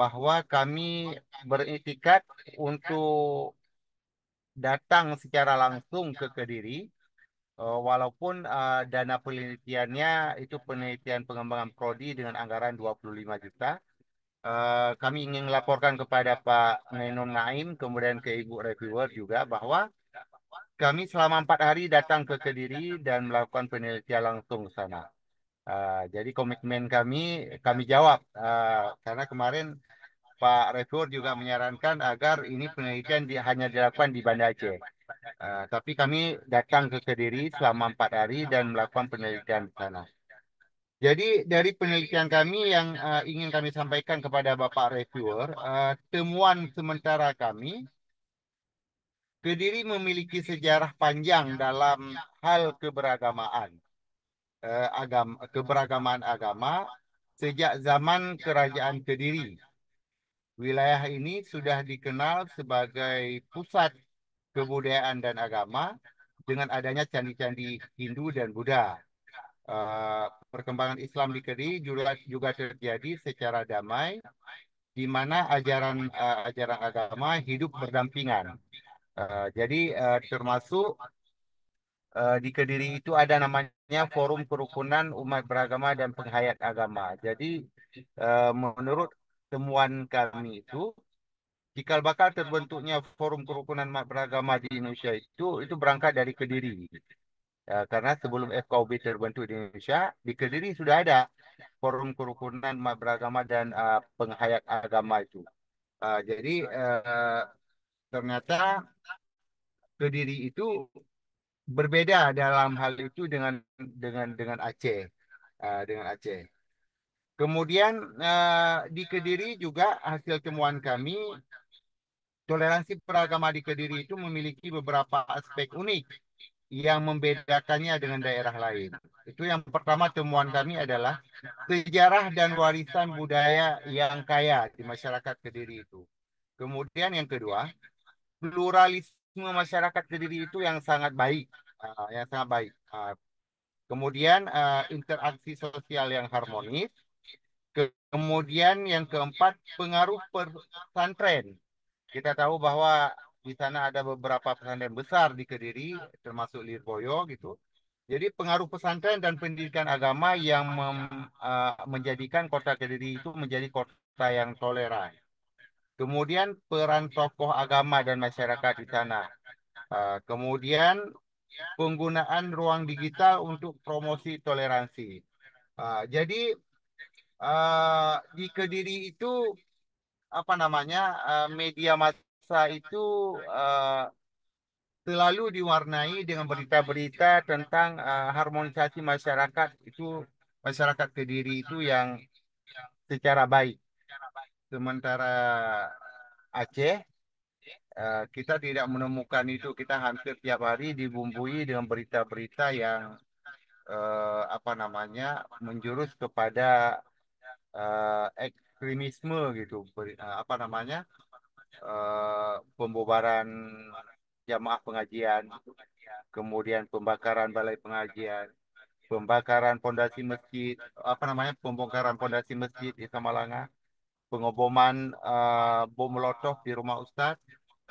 M: bahwa kami beretikat untuk datang secara langsung ke Kediri Eh, walaupun uh, dana penelitiannya itu penelitian pengembangan prodi dengan anggaran 25 juta. Uh, kami ingin melaporkan kepada Pak Nenon Naim kemudian ke Ibu Reviewer juga bahwa kami selama empat hari datang ke Kediri dan melakukan penelitian langsung ke sana. Uh, jadi komitmen kami kami jawab uh, karena kemarin Pak Reviewer juga menyarankan agar ini penelitian di, hanya dilakukan di Banda Aceh. Uh, tapi kami datang ke Kediri selama empat hari dan melakukan penelitian di sana. Jadi dari penelitian kami yang uh, ingin kami sampaikan kepada Bapak Reviewer, uh, temuan sementara kami, Kediri memiliki sejarah panjang dalam hal keberagamaan, uh, agama, keberagamaan agama sejak zaman Kerajaan Kediri. Wilayah ini sudah dikenal sebagai pusat kebudayaan dan agama dengan adanya candi-candi Hindu dan Buddha. Uh, perkembangan Islam di Kediri juga, juga terjadi secara damai, di mana ajaran uh, ajaran agama hidup berdampingan. Uh, jadi uh, termasuk uh, di Kediri itu ada namanya Forum Kerukunan Umat Beragama dan Penghayat Agama. Jadi uh, menurut temuan kami itu Cikal bakal terbentuknya Forum Kerukunan Umat Beragama di Indonesia itu itu berangkat dari Kediri. Ya, karena sebelum FKUB terbentuk di Indonesia, di Kediri sudah ada Forum Kerukunan Umat Beragama dan uh, Penghayat Agama itu. Uh, jadi uh, ternyata Kediri itu berbeda dalam hal itu dengan dengan dengan Aceh, uh, dengan Aceh. Kemudian uh, di Kediri juga hasil temuan kami Toleransi beragama di Kediri itu memiliki beberapa aspek unik yang membedakannya dengan daerah lain. Itu yang pertama temuan kami adalah sejarah dan warisan budaya yang kaya di masyarakat Kediri itu. Kemudian yang kedua, pluralisme masyarakat Kediri itu yang sangat baik, ah, yang sangat baik. Ah. kemudian ah, interaksi sosial yang harmonis. kemudian yang keempat, pengaruh pesantren kita tahu bahwa di sana ada beberapa pesantren besar di Kediri, termasuk Lirboyo gitu. Jadi pengaruh pesantren dan pendidikan agama yang mem, uh, menjadikan kota Kediri itu menjadi kota yang toleran. Kemudian peran tokoh agama dan masyarakat di sana. Uh, kemudian penggunaan ruang digital untuk promosi toleransi. Uh, jadi uh, di Kediri itu apa namanya uh, media massa itu uh, selalu diwarnai dengan berita-berita tentang uh, harmonisasi masyarakat itu masyarakat kediri itu yang secara baik sementara Aceh kita tidak menemukan itu kita hampir tiap hari dibumbui dengan berita-berita yang apa namanya menjurus kepada uh, ekstremisme gitu eh, apa namanya uh, pembubaran jamaah pengajian kemudian pembakaran balai pengajian pembakaran pondasi masjid apa namanya pembongkaran pondasi masjid di Samalanga pengoboman uh, bom molotov di rumah ustadz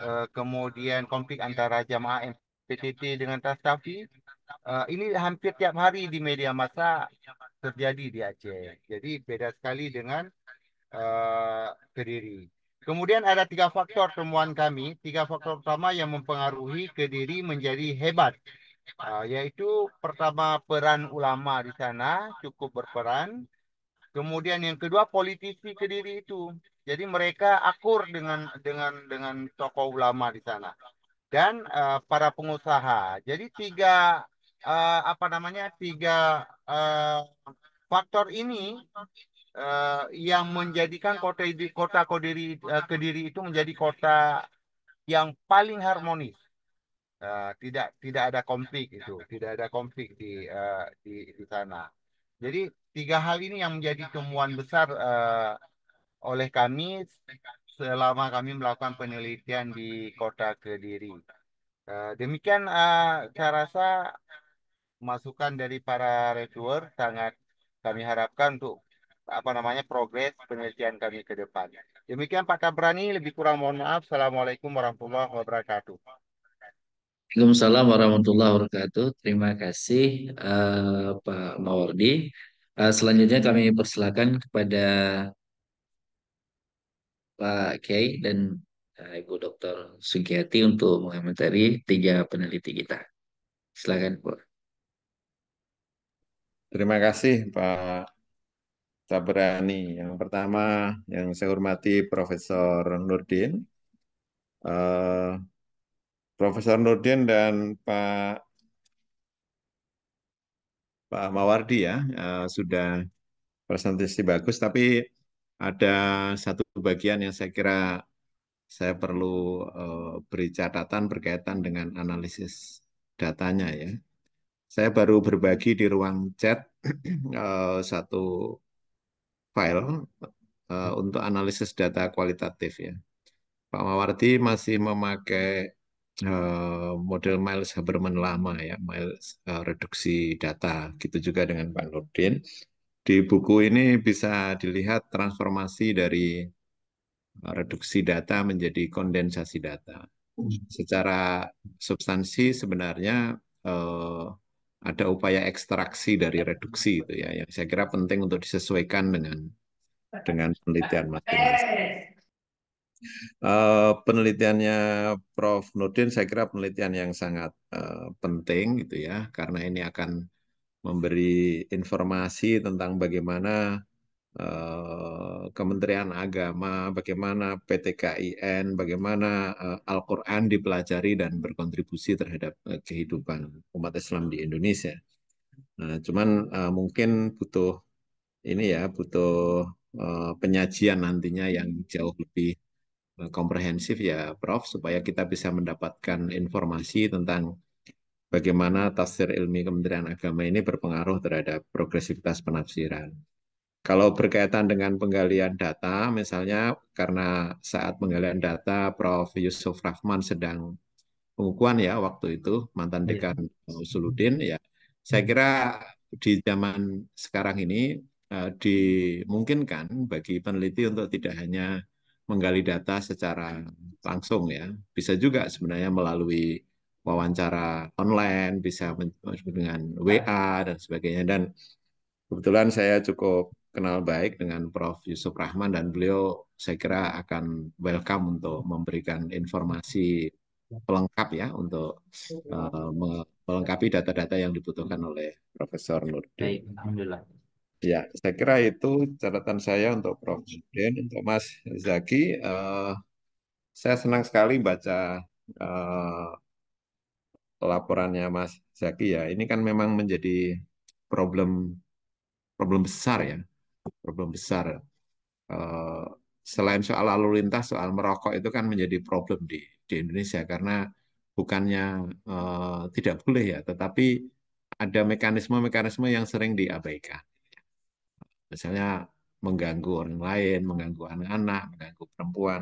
M: uh, kemudian konflik antara jamaah PTT dengan Tasafi uh, ini hampir tiap hari di media massa terjadi di Aceh jadi beda sekali dengan uh, eh, Kediri. Kemudian ada tiga faktor temuan kami, tiga faktor utama yang mempengaruhi Kediri menjadi hebat, uh, yaitu pertama peran ulama di sana cukup berperan, kemudian yang kedua politisi Kediri itu, jadi mereka akur dengan dengan dengan tokoh ulama di sana dan uh, para pengusaha. Jadi tiga uh, apa namanya tiga uh, faktor ini Eh, yang menjadikan kota kota eh, Kediri Kediri itu menjadi kota yang paling harmonis. Uh, tidak tidak ada konflik itu, tidak ada konflik di uh, di di sana. Jadi tiga hal ini yang menjadi temuan besar uh, oleh kami selama kami melakukan penelitian di kota Kediri. Uh, demikian uh, saya rasa masukan dari para reviewer sangat kami harapkan untuk apa namanya progres penelitian kami ke depan. Demikian Pak Kabrani, lebih kurang mohon maaf. Assalamualaikum warahmatullahi wabarakatuh.
A: Assalamualaikum warahmatullahi wabarakatuh. Terima kasih uh, Pak Mawardi. Uh, selanjutnya kami persilakan kepada Pak Kiai dan uh, Ibu Dr. Sugiyati untuk mengomentari tiga peneliti kita. Silakan, Bu. Terima kasih Pak berani
D: Yang pertama yang saya hormati Profesor Nurdin. Uh, Profesor Nurdin dan Pak Pak Mawardi ya uh, sudah presentasi bagus, tapi ada satu bagian yang saya kira saya perlu uh, beri catatan berkaitan dengan analisis datanya ya. Saya baru berbagi di ruang chat satu file uh, eh, hmm. untuk analisis data kualitatif ya. Pak Mawardi masih memakai uh, model Miles Haberman lama ya, Miles uh, reduksi data. Gitu juga dengan Pak Nurdin. Di buku ini bisa dilihat transformasi dari reduksi data menjadi kondensasi data. Hmm. Secara substansi sebenarnya eh, ada upaya ekstraksi dari reduksi itu ya yang saya kira penting untuk disesuaikan dengan
L: dengan penelitian masing
D: Uh, eh, penelitiannya Prof. Nurdin saya kira penelitian yang sangat uh, penting gitu ya karena ini akan memberi informasi tentang bagaimana Eh, Kementerian Agama, bagaimana PTKIN, bagaimana eh, Al-Quran dipelajari dan berkontribusi terhadap eh, kehidupan umat Islam di Indonesia. Nah, cuman mungkin butuh ini ya, butuh penyajian nantinya yang jauh lebih komprehensif ya Prof supaya kita bisa mendapatkan informasi tentang bagaimana tafsir ilmi Kementerian Agama ini berpengaruh terhadap progresivitas penafsiran. Kalau berkaitan dengan penggalian data, misalnya karena saat penggalian data Prof. Yusuf Rahman sedang pengukuhan ya waktu itu, mantan iya. dekan ya. Usuludin ya. Saya kira di zaman sekarang ini uh, dimungkinkan bagi peneliti untuk tidak hanya menggali data secara langsung ya, bisa juga sebenarnya melalui wawancara online, bisa dengan WA dan sebagainya. Dan kebetulan saya cukup kenal baik dengan Prof. Yusuf Rahman dan beliau saya kira akan welcome untuk memberikan informasi pelengkap ya untuk uh, melengkapi data-data yang dibutuhkan oleh Profesor Nurdin.
H: Baik, alhamdulillah.
D: Ya, saya kira itu catatan saya untuk Prof. Nurdin, untuk Mas Zaki. Uh, saya senang sekali baca uh, laporannya Mas Zaki ya. Ini kan memang menjadi problem problem besar ya problem besar. Uh, selain soal lalu lintas, soal merokok itu kan menjadi problem di, di Indonesia karena bukannya uh, tidak boleh ya, tetapi ada mekanisme-mekanisme yang sering diabaikan. Misalnya mengganggu orang lain, mengganggu anak-anak, mengganggu perempuan.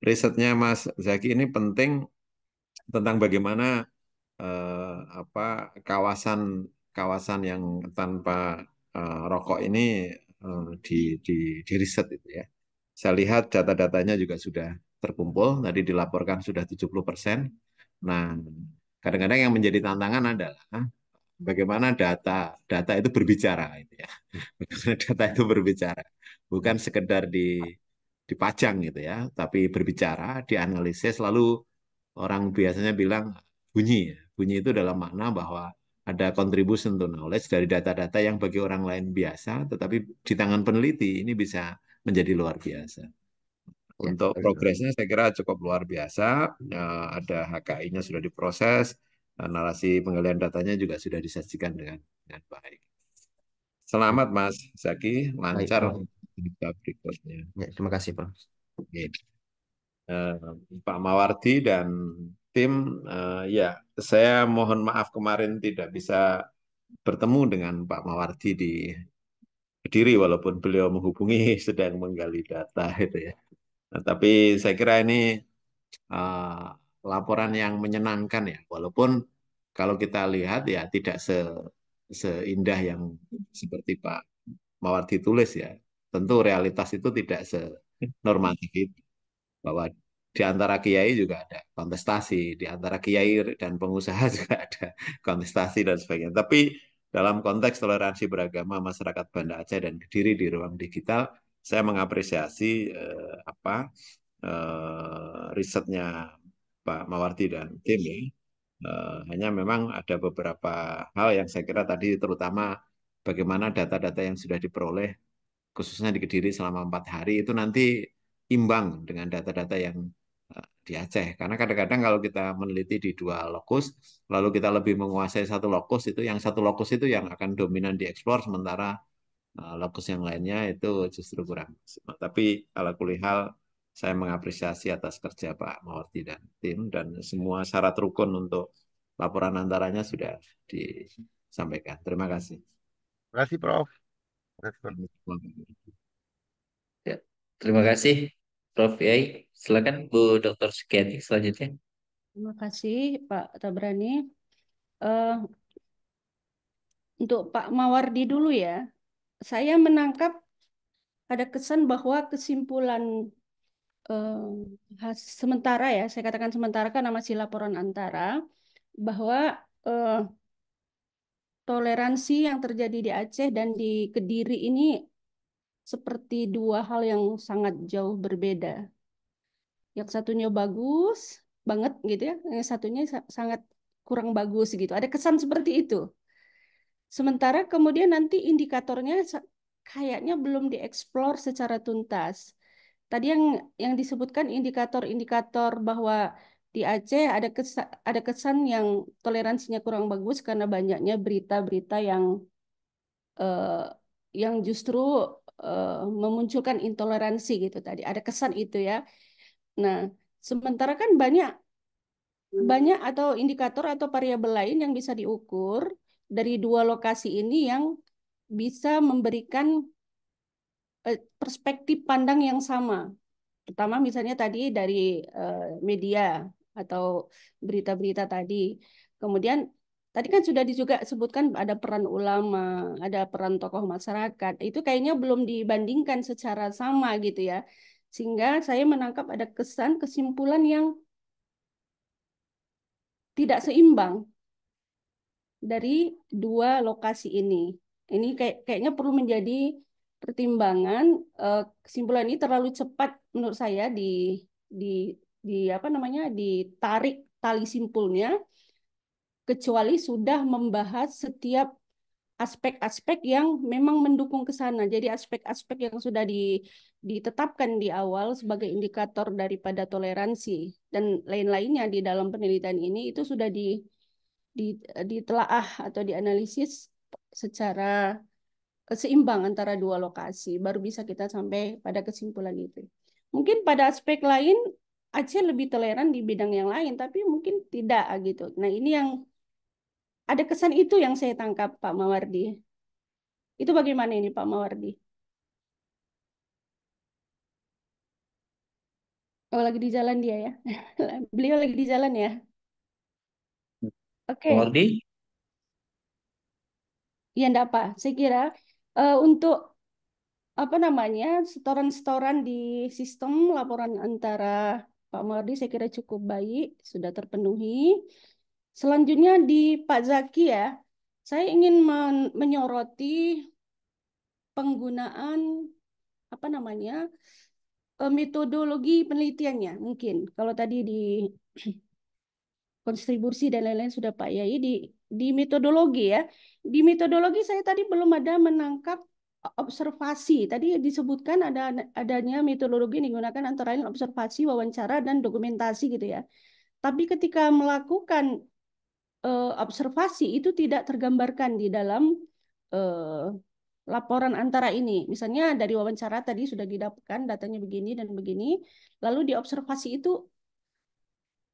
D: Risetnya Mas Zaki ini penting tentang bagaimana eh, apa kawasan kawasan yang tanpa eh, rokok ini Eh, di, di, di riset itu ya. Saya lihat data-datanya juga sudah terkumpul, tadi dilaporkan sudah 70 persen. Nah, kadang-kadang yang menjadi tantangan adalah ah, bagaimana data data itu berbicara gitu ya. Bagaimana data itu berbicara. Bukan sekedar di dipajang gitu ya, tapi berbicara, dianalisis lalu orang biasanya bilang bunyi. Ya. Bunyi itu dalam makna bahwa ada kontribusi to knowledge dari data-data yang bagi orang lain biasa, tetapi di tangan peneliti ini bisa menjadi luar biasa. Ya, Untuk ya, progresnya saya kira cukup luar biasa. Eh, ada HKI-nya sudah diproses, narasi penggalian datanya juga sudah disajikan dengan dengan baik. Selamat Mas Zaki, lancar
I: baik, berikutnya. Ya, terima kasih Pak.
D: Oke. Eh, Pak Mawardi dan tim uh, ya saya mohon maaf kemarin tidak bisa bertemu dengan Pak Mawardi di Kediri walaupun beliau menghubungi sedang menggali data itu ya. Nah, tapi saya kira ini uh, laporan yang menyenangkan ya walaupun kalau kita lihat ya tidak se seindah yang seperti Pak Mawardi tulis ya. Tentu realitas itu tidak senormatif itu bahwa di antara kiai juga ada kontestasi, di antara kiai dan pengusaha juga ada kontestasi dan sebagainya. Tapi dalam konteks toleransi beragama masyarakat Banda Aceh dan Kediri di ruang digital, saya mengapresiasi eh, apa eh, risetnya Pak Mawardi dan tim ya. Eh, hanya memang ada beberapa hal yang saya kira tadi terutama bagaimana data-data yang sudah diperoleh khususnya di Kediri selama empat hari itu nanti imbang dengan data-data yang di Aceh. Karena kadang-kadang kalau kita meneliti di dua lokus, lalu kita lebih menguasai satu lokus itu, yang satu lokus itu yang akan dominan dieksplor, sementara eh, lokus yang lainnya itu justru kurang. Tapi ala kulihal saya mengapresiasi atas kerja Pak Mawardi dan tim dan semua syarat rukun untuk laporan antaranya sudah disampaikan.
A: Terima kasih.
M: Terima kasih Prof. Terima kasih,
A: Prof. Ya, terima kasih Prof. Yai. Silakan Bu Dokter Sukiyati selanjutnya.
B: Terima kasih Pak Tabrani. Uh, untuk Pak Mawardi dulu ya, saya menangkap ada kesan bahwa kesimpulan eh, has, sementara ya, saya katakan sementara karena masih laporan antara, bahwa uh, toleransi yang terjadi di Aceh dan di Kediri ini seperti dua hal yang sangat jauh berbeda yang satunya bagus banget gitu ya, yang satunya sangat kurang bagus gitu. Ada kesan seperti itu. Sementara kemudian nanti indikatornya kayaknya belum dieksplor secara tuntas. Tadi yang yang disebutkan indikator-indikator bahwa di Aceh ada kesan, ada kesan yang toleransinya kurang bagus karena banyaknya berita-berita yang uh, yang justru uh, memunculkan intoleransi gitu tadi. Ada kesan itu ya. Nah, sementara kan banyak banyak atau indikator atau variabel lain yang bisa diukur dari dua lokasi ini yang bisa memberikan eh, perspektif pandang yang sama. Pertama misalnya tadi dari eh, media atau berita-berita tadi. Kemudian tadi kan sudah juga sebutkan ada peran ulama, ada peran tokoh masyarakat. Itu kayaknya belum dibandingkan secara sama gitu ya. Sehingga saya menangkap ada kesan kesimpulan yang tidak seimbang dari dua lokasi ini. Ini kayak, kayaknya perlu menjadi pertimbangan eh, kesimpulan ini terlalu cepat menurut saya di di di apa namanya ditarik tali simpulnya kecuali sudah membahas setiap aspek-aspek yang memang mendukung ke sana. Jadi aspek-aspek yang sudah di, ditetapkan di awal sebagai indikator daripada toleransi dan lain-lainnya di dalam penelitian ini itu sudah di, di ditelaah atau dianalisis secara seimbang antara dua lokasi baru bisa kita sampai pada kesimpulan itu. Mungkin pada aspek lain Aceh lebih toleran di bidang yang lain tapi mungkin tidak gitu. Nah, ini yang ada kesan itu yang saya tangkap, Pak Mawardi. Itu bagaimana ini, Pak Mawardi? Oh, lagi di jalan dia ya. Beliau lagi di jalan ya.
N: Oke. Okay. Mawardi?
B: Ya, enggak apa. Saya kira uh, untuk apa namanya setoran-setoran di sistem laporan antara Pak Mawardi saya kira cukup baik, sudah terpenuhi. Selanjutnya di Pak Zaki ya, saya ingin men menyoroti penggunaan apa namanya e, metodologi penelitiannya mungkin kalau tadi di kontribusi dan lain-lain sudah Pak Yai di di metodologi ya di metodologi saya tadi belum ada menangkap observasi tadi disebutkan ada adanya metodologi yang digunakan antara lain observasi wawancara dan dokumentasi gitu ya tapi ketika melakukan uh, observasi itu tidak tergambarkan di dalam uh, laporan antara ini. Misalnya dari wawancara tadi sudah didapatkan datanya begini dan begini, lalu di observasi itu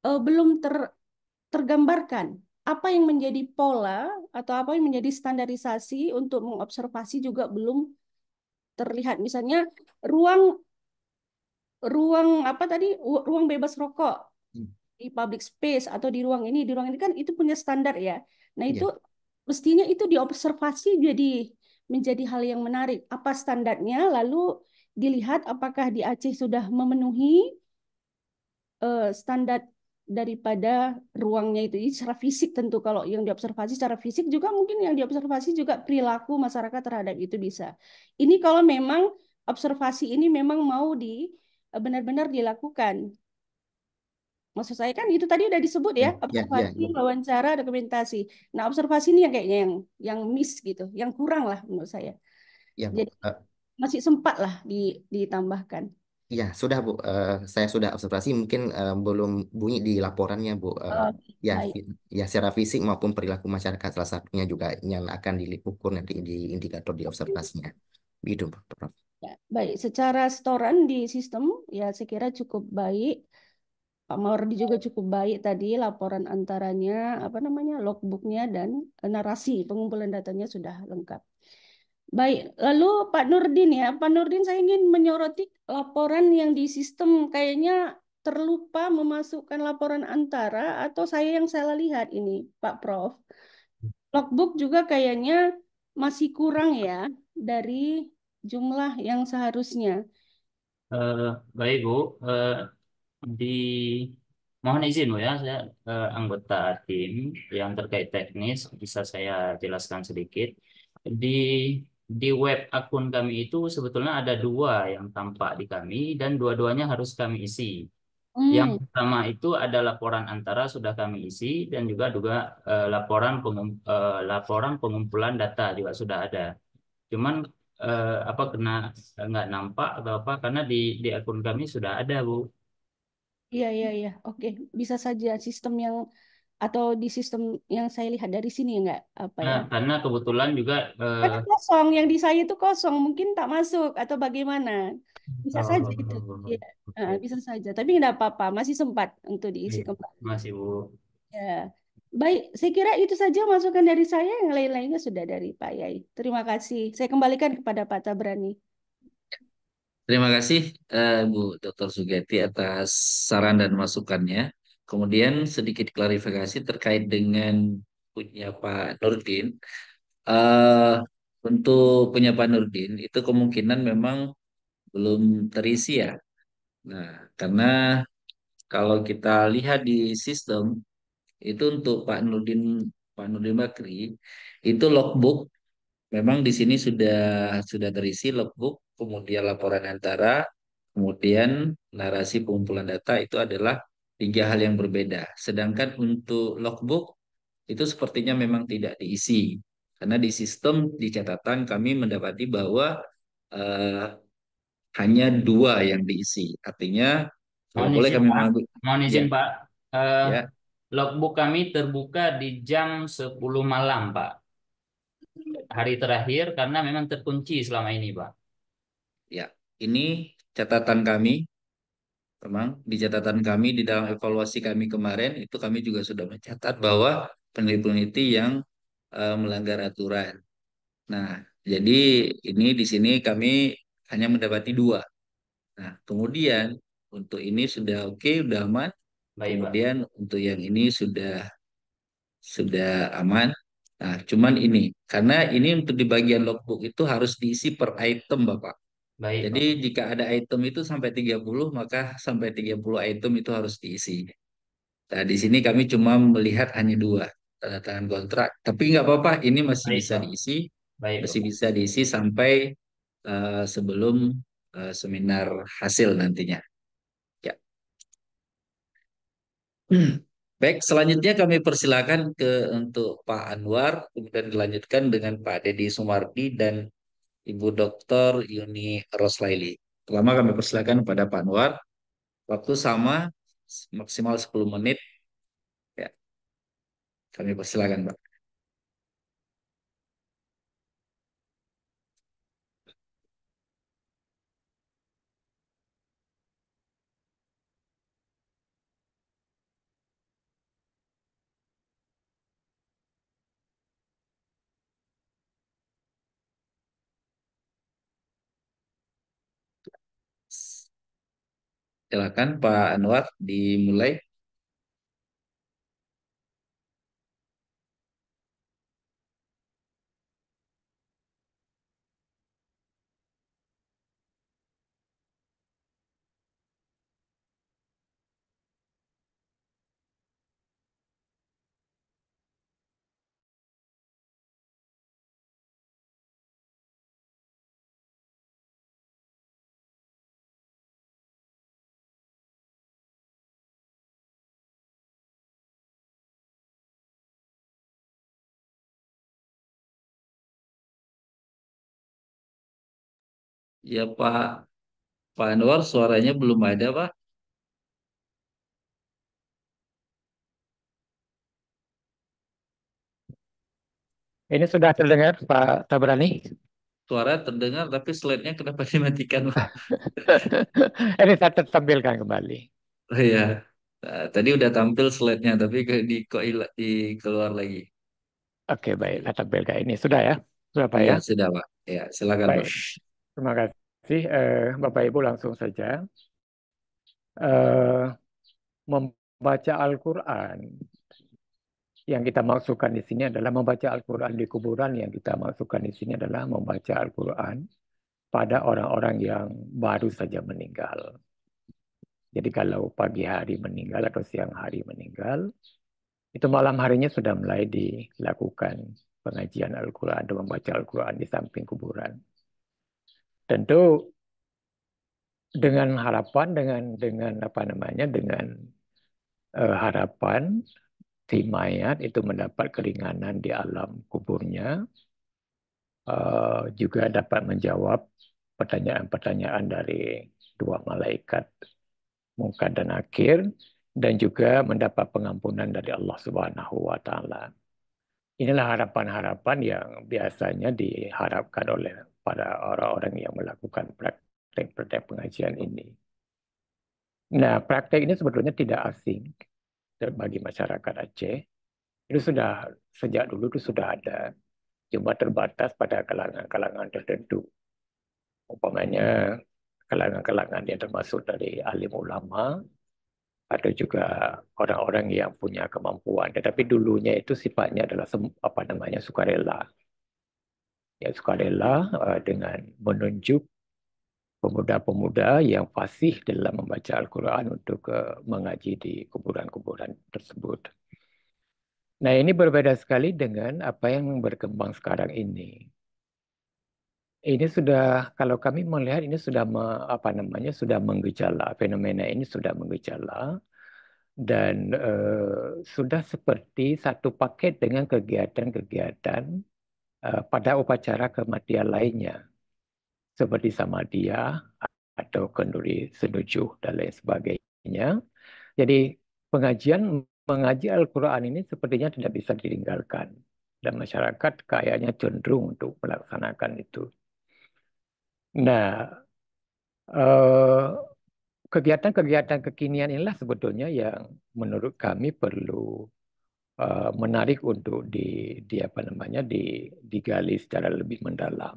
B: uh, belum ter, tergambarkan apa yang menjadi pola atau apa yang menjadi standarisasi untuk mengobservasi juga belum terlihat. Misalnya ruang ruang apa tadi ruang bebas rokok di public space atau di ruang ini di ruang ini kan itu punya standar ya nah iya. itu ya. mestinya itu diobservasi jadi menjadi hal yang menarik apa standarnya lalu dilihat apakah di Aceh sudah memenuhi uh, standar daripada ruangnya itu ini secara fisik tentu kalau yang diobservasi secara fisik juga mungkin yang diobservasi juga perilaku masyarakat terhadap itu bisa ini kalau memang observasi ini memang mau di eh, benar-benar dilakukan maksud saya kan itu tadi udah disebut ya, ya, ya, ya observasi, yeah, yeah, yeah. wawancara, dokumentasi. Nah, observasi ini yang kayaknya yang yang miss gitu, yang kurang lah menurut saya.
C: yeah, jadi Jadi eh.
B: masih sempat lah di, ditambahkan.
I: Iya, sudah Bu. Uh, saya sudah observasi mungkin uh, belum bunyi di laporannya Bu. Uh, oh, ya, baik. ya secara fisik maupun perilaku masyarakat salah satunya juga yang akan diukur nanti di indikator di observasinya. Begitu, Prof.
B: Ya, baik, secara setoran di sistem ya saya kira cukup baik. Pak Mawardi juga cukup baik tadi laporan antaranya apa namanya logbooknya dan eh, narasi pengumpulan datanya sudah lengkap. Baik, lalu Pak Nurdin ya, Pak Nurdin saya ingin menyoroti laporan yang di sistem kayaknya terlupa memasukkan laporan antara atau saya yang salah lihat ini Pak Prof. Logbook juga kayaknya masih kurang ya dari jumlah yang seharusnya.
H: Uh, baik Bu, uh, di mohon izin Bu ya, saya eh, anggota tim yang terkait teknis bisa saya jelaskan sedikit. Di di web akun kami itu sebetulnya ada dua yang tampak di kami dan dua-duanya harus kami isi. Hmm. Yang pertama itu ada laporan antara sudah kami isi dan juga juga eh, laporan pengum, eh, laporan pengumpulan data juga sudah ada. Cuman eh, apa kena nggak nampak atau apa karena di di akun kami sudah ada Bu
B: Iya, iya, iya. Oke, bisa saja sistem yang atau di sistem yang saya lihat dari sini ya nggak apa ya? Nah,
H: karena kebetulan juga eh,
B: kosong, yang di saya itu kosong, mungkin tak masuk atau bagaimana?
H: Bisa oh, saja itu.
B: Iya, Ah, oke. Eh, bisa saja. Tapi nggak apa-apa, masih sempat untuk diisi iya, kembali. masih Bu. Ya. Baik, saya kira itu saja masukan dari saya. Yang lain-lainnya sudah dari Pak Yai. Terima kasih. Saya kembalikan kepada Pak Tabrani.
A: Terima kasih uh, Bu Dr. Sugeti atas saran dan masukannya. Kemudian sedikit klarifikasi terkait dengan punya Pak Nurdin. Uh, untuk punya Pak Nurdin itu kemungkinan memang belum terisi ya. Nah, karena kalau kita lihat di sistem itu untuk Pak Nurdin Pak Nurdin Bakri itu logbook memang di sini sudah sudah terisi logbook, kemudian laporan antara, kemudian narasi pengumpulan data itu adalah tiga hal yang berbeda. Sedangkan untuk logbook itu sepertinya memang tidak diisi karena di sistem di catatan kami mendapati bahwa eh, hanya dua yang diisi. Artinya
C: mohon boleh izin, kami Pak.
A: mohon izin ya. Pak. Uh, ya. Logbook kami terbuka di jam 10 malam, Pak hari terakhir karena memang terkunci selama ini, Pak. Ya, ini catatan kami. Memang di catatan kami di dalam evaluasi kami kemarin itu kami juga sudah mencatat bahwa peneliti-peneliti yang uh, melanggar aturan. Nah, jadi ini di sini kami hanya mendapati dua. Nah, kemudian untuk ini sudah oke, okay, sudah aman. Baik, kemudian Pak. untuk yang ini sudah sudah aman. Nah, cuman ini karena ini untuk di bagian logbook itu harus diisi per item, Bapak. Baik. Jadi Pak. jika ada item itu sampai 30 maka sampai 30 item itu harus diisi. Nah, di sini kami cuma melihat hanya dua tanda tangan kontrak, tapi nggak apa-apa, ini masih Baik, bisa Pak. diisi. Baik, masih Pak. bisa diisi sampai uh, sebelum uh, seminar hasil nantinya. Ya. Hmm. Baik, selanjutnya kami persilakan ke untuk Pak Anwar, kemudian dilanjutkan dengan Pak Deddy Sumardi dan Ibu Dr. Yuni Roslaili. Pertama kami persilakan pada Pak Anwar. Waktu sama, maksimal 10 menit. Ya. Kami persilakan, Pak. Silakan Pak Anwar dimulai.
C: Ya Pak Pak Anwar suaranya belum ada Pak.
O: Ini sudah terdengar Pak Tabrani?
A: Suara terdengar tapi slide-nya kenapa dimatikan Pak?
O: Ini saya tampilkan kembali. Oh iya.
A: Nah, tadi udah tampil slide-nya tapi di, di keluar lagi.
O: Oke baik, saya tampilkan ini. Sudah ya? Sudah Pak ya? ya? Sudah Pak. Ya, silakan baik. Pak. Terima kasih, eh, Bapak Ibu langsung saja. Eh, membaca Al-Quran yang kita masukkan di sini adalah membaca Al-Quran di kuburan yang kita masukkan di sini adalah membaca Al-Quran pada orang-orang yang baru saja meninggal. Jadi kalau pagi hari meninggal atau siang hari meninggal, itu malam harinya sudah mulai dilakukan pengajian Al-Quran atau membaca Al-Quran di samping kuburan tentu dengan harapan dengan dengan apa namanya dengan uh, harapan si mayat itu mendapat keringanan di alam kuburnya uh, juga dapat menjawab pertanyaan-pertanyaan dari dua malaikat muka dan akhir dan juga mendapat pengampunan dari Allah Subhanahu wa taala. Inilah harapan-harapan yang biasanya diharapkan oleh pada orang-orang yang melakukan praktek-praktek pengajian ini. Nah, praktek ini sebetulnya tidak asing bagi masyarakat Aceh. Itu sudah sejak dulu itu sudah ada, cuma terbatas pada kalangan-kalangan tertentu. Umpamanya kalangan-kalangan yang termasuk dari alim ulama atau juga orang-orang yang punya kemampuan. Tetapi dulunya itu sifatnya adalah apa namanya sukarela ya sukarela uh, dengan menunjuk pemuda-pemuda yang fasih dalam membaca Al-Quran untuk uh, mengaji di kuburan-kuburan tersebut. Nah ini berbeda sekali dengan apa yang berkembang sekarang ini. Ini sudah kalau kami melihat ini sudah me, apa namanya sudah menggejala fenomena ini sudah menggejala dan uh, sudah seperti satu paket dengan kegiatan-kegiatan Eh, pada upacara kematian lainnya, seperti sama dia atau kenduri senuju dan lain sebagainya. Jadi pengajian mengaji Al-Quran ini sepertinya tidak bisa ditinggalkan. Dan masyarakat kayaknya cenderung untuk melaksanakan itu. Nah, eh, kegiatan-kegiatan kekinian inilah sebetulnya yang menurut kami perlu Eh, menarik untuk di, di apa namanya di, digali secara lebih mendalam.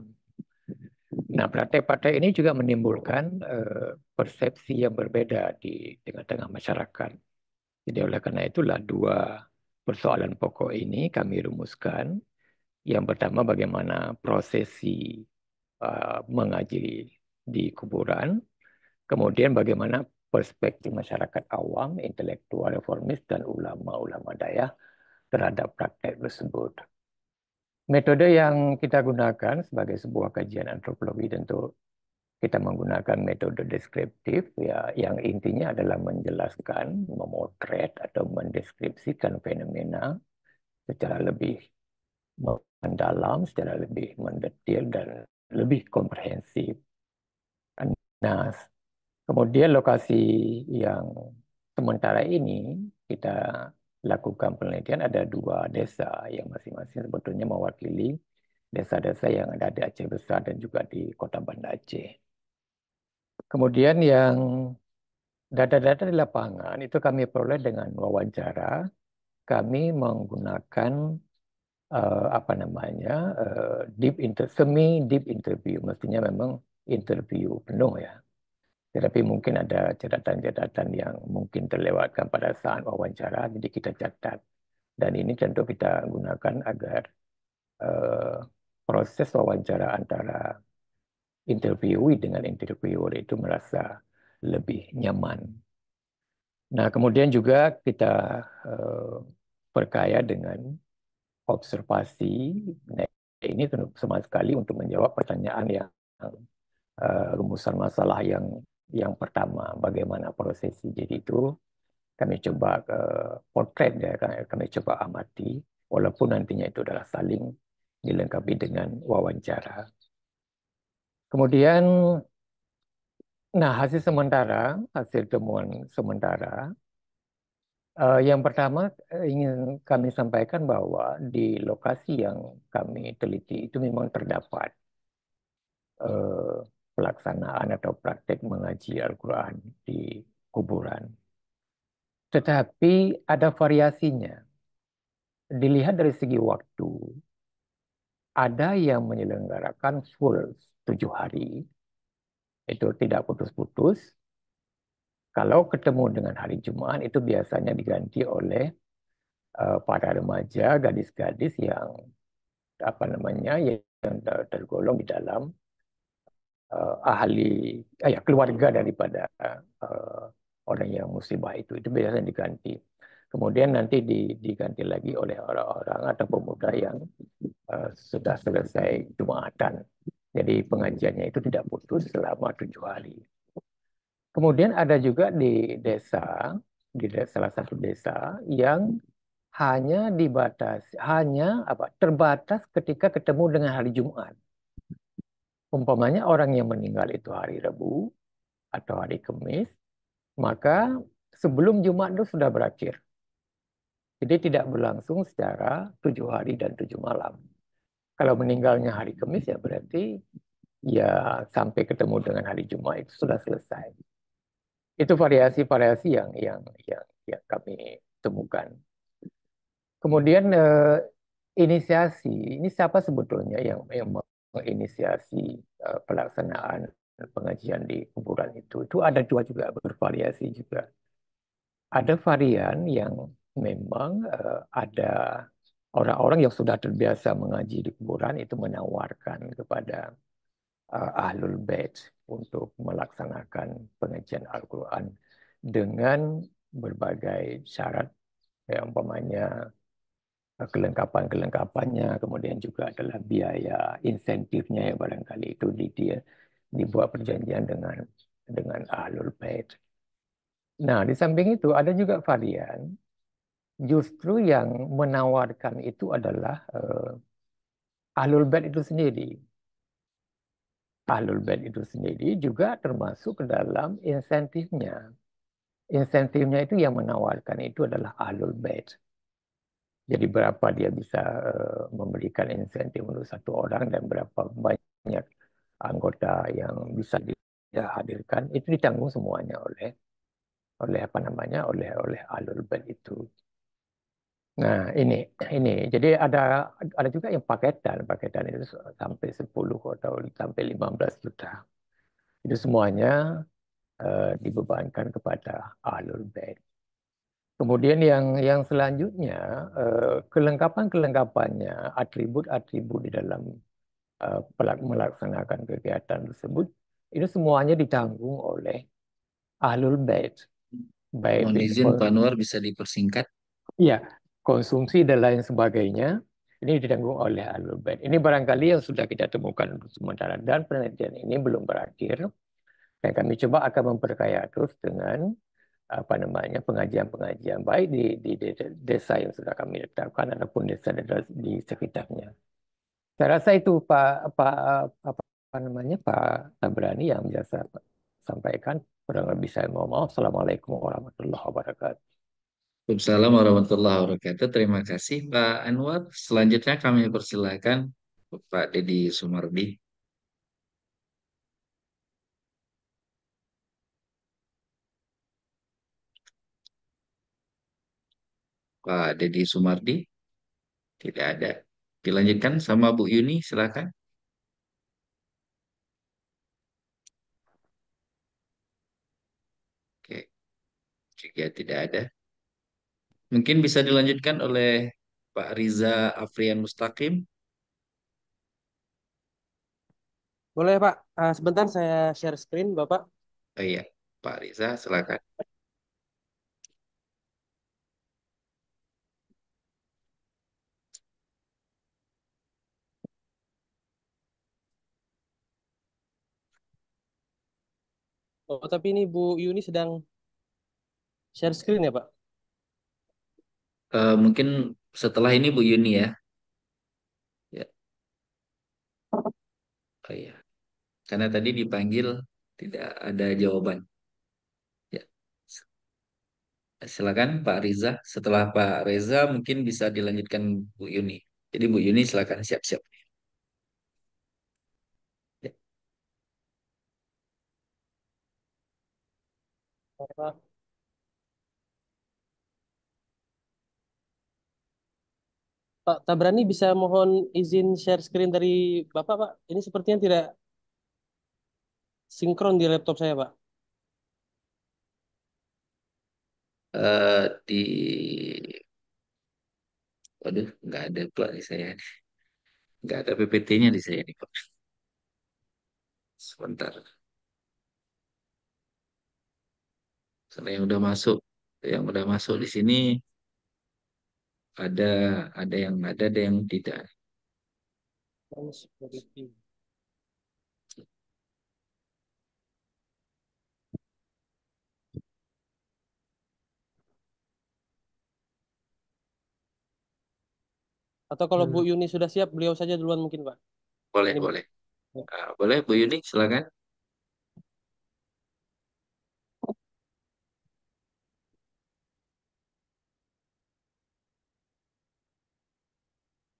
O: Nah, praktek-praktek ini juga menimbulkan uh, persepsi yang berbeda di tengah-tengah masyarakat. Jadi oleh karena itulah dua persoalan pokok ini kami rumuskan. Yang pertama bagaimana prosesi uh, mengaji di kuburan, kemudian bagaimana perspektif masyarakat awam, intelektual reformis dan ulama-ulama daya terhadap praktek tersebut. Metode yang kita gunakan sebagai sebuah kajian antropologi tentu kita menggunakan metode deskriptif ya yang intinya adalah menjelaskan, memotret atau mendeskripsikan fenomena secara lebih mendalam, secara lebih mendetail dan lebih komprehensif. Nah, kemudian lokasi yang sementara ini kita lakukan penelitian ada dua desa yang masing-masing sebetulnya mewakili desa-desa yang ada di Aceh Besar dan juga di kota Banda Aceh. Kemudian yang data-data di lapangan itu kami peroleh dengan wawancara. Kami menggunakan uh, apa namanya uh, deep inter semi deep interview, mestinya memang interview penuh ya tetapi mungkin ada catatan-catatan yang mungkin terlewatkan pada saat wawancara, jadi kita catat. Dan ini tentu kita gunakan agar uh, proses wawancara antara interviewee dengan interviewer itu merasa lebih nyaman. Nah, kemudian juga kita uh, perkaya dengan observasi. Nah, ini sama sekali untuk menjawab pertanyaan yang uh, rumusan masalah yang yang pertama bagaimana prosesi jadi itu kami coba ke eh, portrait ya kan? kami coba amati walaupun nantinya itu adalah saling dilengkapi dengan wawancara kemudian nah hasil sementara hasil temuan sementara Uh, yang pertama eh, ingin kami sampaikan bahwa di lokasi yang kami teliti itu memang terdapat uh, pelaksanaan atau praktik mengaji Al-Quran di kuburan. Tetapi ada variasinya. Dilihat dari segi waktu, ada yang menyelenggarakan full tujuh hari, itu tidak putus-putus. Kalau ketemu dengan hari Jumat, itu biasanya diganti oleh eh, para remaja, gadis-gadis yang apa namanya yang tergolong di dalam uh, ahli eh, ya, keluarga daripada uh, orang yang musibah itu itu biasanya diganti kemudian nanti di, diganti lagi oleh orang-orang atau pemuda yang uh, sudah selesai jumatan jadi pengajiannya itu tidak putus selama tujuh hari kemudian ada juga di desa di salah satu desa yang hanya dibatasi hanya apa terbatas ketika ketemu dengan hari Jumat umpamanya orang yang meninggal itu hari Rabu atau hari Kamis, maka sebelum Jumat itu sudah berakhir. Jadi tidak berlangsung secara tujuh hari dan tujuh malam. Kalau meninggalnya hari Kamis ya berarti ya sampai ketemu dengan hari Jumat itu sudah selesai. Itu variasi-variasi yang yang yang yang kami temukan. Kemudian eh, inisiasi ini siapa sebetulnya yang memang menginisiasi uh, pelaksanaan pengajian di kuburan itu. Itu ada dua juga bervariasi juga. Ada varian yang memang uh, ada orang-orang yang sudah terbiasa mengaji di kuburan itu menawarkan kepada uh, ahlul bait untuk melaksanakan pengajian Al-Qur'an dengan berbagai syarat yang umpamanya kelengkapan-kelengkapannya, kemudian juga adalah biaya insentifnya yang barangkali itu di dia dibuat perjanjian dengan dengan ahlul bait. Nah, di samping itu ada juga varian justru yang menawarkan itu adalah uh, ahlul bait itu sendiri. Ahlul bait itu sendiri juga termasuk ke dalam insentifnya. Insentifnya itu yang menawarkan itu adalah ahlul bait jadi berapa dia bisa eh, memberikan insentif untuk satu orang dan berapa banyak anggota yang bisa dia hadirkan itu ditanggung semuanya oleh oleh apa namanya oleh oleh alur bed itu. Nah, ini ini. Jadi ada ada juga yang paketan. Paketan itu sampai 10 atau sampai 15 juta. Itu semuanya uh, dibebankan kepada alur band. Kemudian yang yang selanjutnya eh, kelengkapan-kelengkapannya, atribut-atribut di dalam eh, melaksanakan kegiatan tersebut itu semuanya ditanggung oleh ahlul bait. Baik izin Pak Nur
A: bisa dipersingkat.
O: Iya, konsumsi dan lain sebagainya ini ditanggung oleh ahlul bait. Ini barangkali yang sudah kita temukan untuk sementara dan penelitian ini belum berakhir. Dan kami coba akan memperkaya terus dengan apa namanya pengajian-pengajian baik di, di, di desa yang sudah kami letakkan ataupun desa-desa di sekitarnya. Saya rasa itu Pak Pak apa, apa namanya Pak Tabrani yang biasa sampaikan. Kurang lebih saya mau mau. Assalamualaikum warahmatullahi wabarakatuh.
A: Assalamualaikum warahmatullahi wabarakatuh. Terima kasih Pak Anwar. Selanjutnya kami persilakan Pak Dedi Sumardi. Pak deddy Sumardi? Tidak ada. Dilanjutkan sama Bu Yuni, silakan. Oke. Jika tidak ada. Mungkin bisa dilanjutkan oleh Pak Riza Afrian Mustaqim.
N: Boleh Pak, eh, sebentar saya share screen Bapak.
A: Oh iya, Pak Riza silakan.
N: Oh, tapi ini Bu Yuni sedang share screen ya, Pak?
A: Uh, mungkin setelah ini Bu Yuni ya. Ya. Oh iya. Karena tadi dipanggil tidak ada jawaban. Ya. Silakan Pak Riza. Setelah Pak Reza mungkin bisa dilanjutkan Bu Yuni. Jadi Bu Yuni silakan siap-siap.
N: Pak Tabrani bisa mohon izin share screen dari Bapak, Pak. Ini sepertinya tidak sinkron di laptop saya,
A: Pak. Eh, di Waduh, nggak ada Pak di saya. Nggak ada PPT-nya di saya nih, Pak. Sebentar. Karena yang udah masuk, yang udah masuk di sini ada ada yang ada, ada yang tidak.
N: Atau kalau hmm. Bu Yuni sudah siap, beliau saja duluan mungkin,
A: Pak. Boleh, Ini. boleh. Uh, boleh, Bu Yuni, silakan.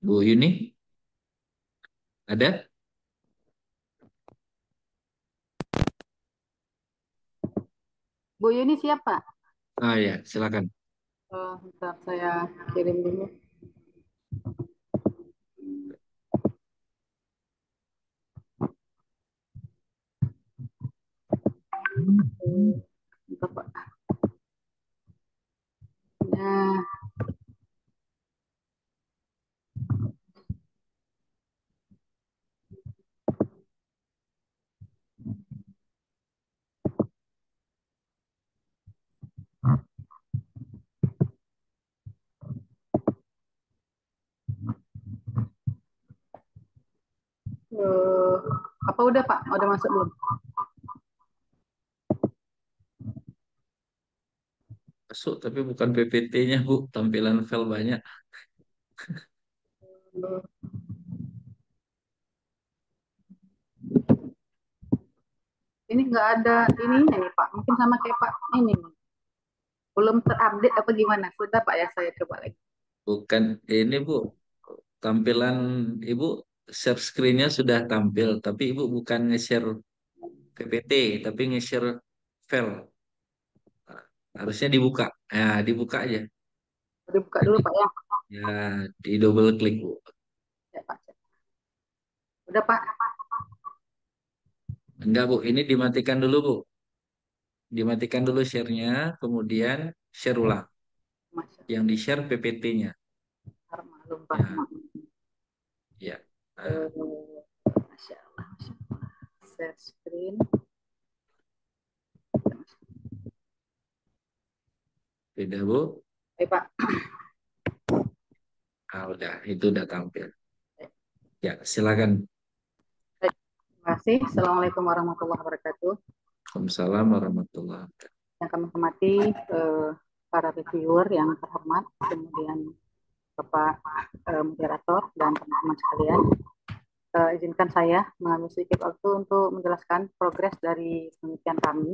A: Bu Yuni? Ada?
C: Bu Yuni siapa?
A: Ah ya, silakan.
C: Oh, saya kirim dulu. Bentar, Pak. Nah. uh, apa udah Pak? Udah masuk belum?
A: Masuk tapi bukan PPT-nya Bu, tampilan file banyak.
C: ini nggak ada ini nih Pak. Mungkin sama kayak Pak ini Belum terupdate apa gimana? Sudah Pak ya saya coba lagi.
A: Bukan ini Bu, tampilan Ibu share screen-nya sudah tampil, tapi Ibu bukan nge-share PPT, tapi nge-share file. Harusnya dibuka. Ya, dibuka aja.
C: Dibuka dulu, Pak, ya.
A: Ya, di double klik, Bu. Ya, Pak. Udah, Pak. Enggak, Bu. Ini dimatikan dulu, Bu. Dimatikan dulu share-nya, kemudian share ulang. Yang di-share PPT-nya.
C: Ya. Yeah. Masya Allah, Masya Allah. Share screen.
A: Beda, Bu? Eh, Pak. Ah, udah, itu udah tampil. Ya, silakan.
C: Terima kasih. Assalamualaikum warahmatullahi wabarakatuh.
A: Waalaikumsalam warahmatullahi wabarakatuh.
C: Yang kami hormati eh, para reviewer yang terhormat, kemudian Bapak eh, moderator dan teman-teman sekalian uh, izinkan saya mengambil sedikit waktu untuk menjelaskan progres dari penelitian kami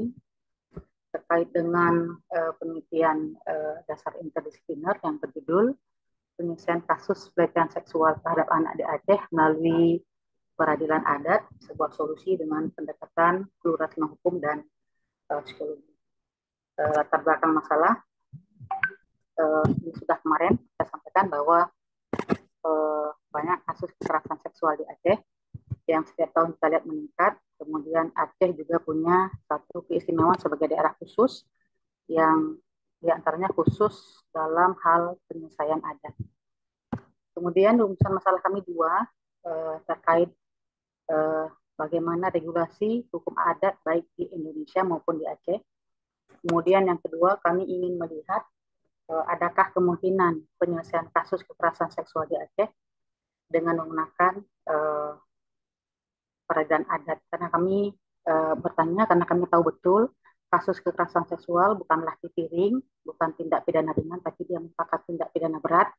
C: terkait dengan uh, penelitian uh, dasar interdisipliner yang berjudul penyelesaian kasus pelecehan seksual terhadap anak di Aceh melalui peradilan adat sebuah solusi dengan pendekatan pluralisme hukum dan uh, psikologi uh, latar belakang masalah uh, sudah kemarin saya sampaikan bahwa uh, banyak kasus kekerasan seksual di Aceh yang setiap tahun kita lihat meningkat. Kemudian Aceh juga punya satu keistimewaan sebagai daerah khusus yang diantaranya khusus dalam hal penyelesaian adat. Kemudian rumusan masalah kami dua eh, terkait eh, bagaimana regulasi hukum adat baik di Indonesia maupun di Aceh. Kemudian yang kedua kami ingin melihat eh, adakah kemungkinan penyelesaian kasus kekerasan seksual di Aceh dengan menggunakan uh, adat karena kami uh, bertanya karena kami tahu betul kasus kekerasan seksual bukanlah piring, bukan tindak pidana ringan, tapi dia merupakan tindak pidana berat.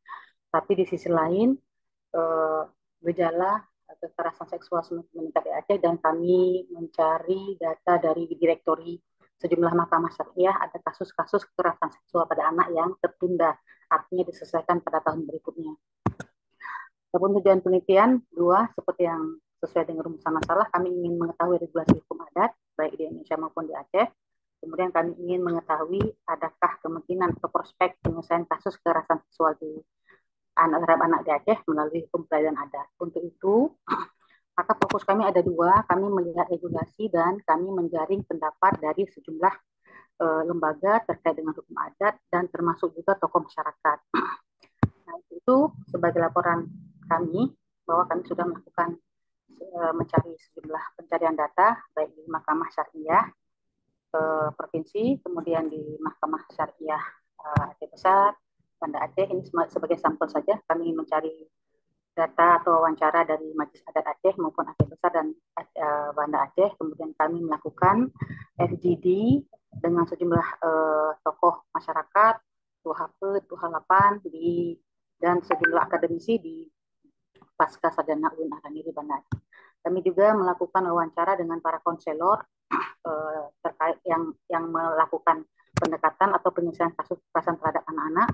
C: Tapi di sisi lain, uh, gejala kekerasan seksual semakin meningkat di Aceh dan kami mencari data dari direktori sejumlah mahkamah syariah ada kasus-kasus kekerasan seksual pada anak yang tertunda, artinya diselesaikan pada tahun berikutnya. Ataupun tujuan penelitian, dua, seperti yang sesuai dengan rumusan masalah, kami ingin mengetahui regulasi hukum adat, baik di Indonesia maupun di Aceh. Kemudian kami ingin mengetahui adakah kemungkinan atau prospek penyelesaian kasus kekerasan seksual di anak terhadap anak di Aceh melalui hukum peradilan adat. Untuk itu, maka fokus kami ada dua, kami melihat regulasi dan kami menjaring pendapat dari sejumlah e, lembaga terkait dengan hukum adat dan termasuk juga tokoh masyarakat. Nah, itu sebagai laporan kami bahwa kami sudah melakukan e, mencari sejumlah pencarian data baik di Mahkamah Syariah eh, provinsi, kemudian di Mahkamah Syariah eh, Aceh Besar, Banda Aceh ini sebagai sampel saja kami mencari data atau wawancara dari Majelis Adat Aceh maupun Aceh Besar dan eh, Banda Aceh, kemudian kami melakukan FGD dengan sejumlah eh, tokoh masyarakat, Tuhape, Tuhalapan di dan sejumlah akademisi di pasca sarjana UIN Banda banyak. Kami juga melakukan wawancara dengan para konselor eh, terkait yang yang melakukan pendekatan atau penyelesaian kasus kekerasan terhadap anak-anak.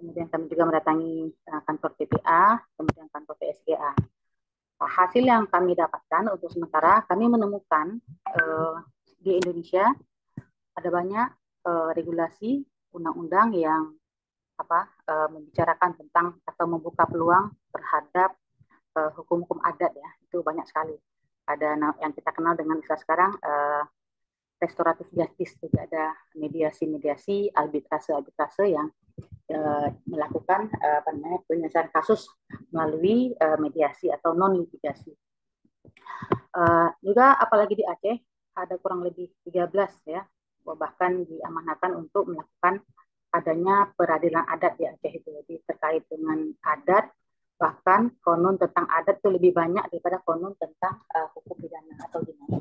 C: Kemudian kami juga mendatangi eh, kantor TPA, kemudian kantor PSGA. Nah, hasil yang kami dapatkan untuk sementara kami menemukan eh, di Indonesia ada banyak eh, regulasi undang-undang yang apa eh, membicarakan tentang atau membuka peluang terhadap Eh, hukum-hukum adat ya itu banyak sekali ada yang kita kenal dengan istilah sekarang uh, restoratif justice juga ada mediasi-mediasi arbitrase-arbitrase yang uh, melakukan uh, apa namanya penyelesaian kasus melalui uh, mediasi atau non litigasi uh, juga apalagi di Aceh ada kurang lebih 13 ya bahkan diamanahkan untuk melakukan adanya peradilan adat di Aceh itu jadi terkait dengan adat bahkan konon tentang adat itu lebih banyak daripada konon tentang uh, hukum pidana atau gimana.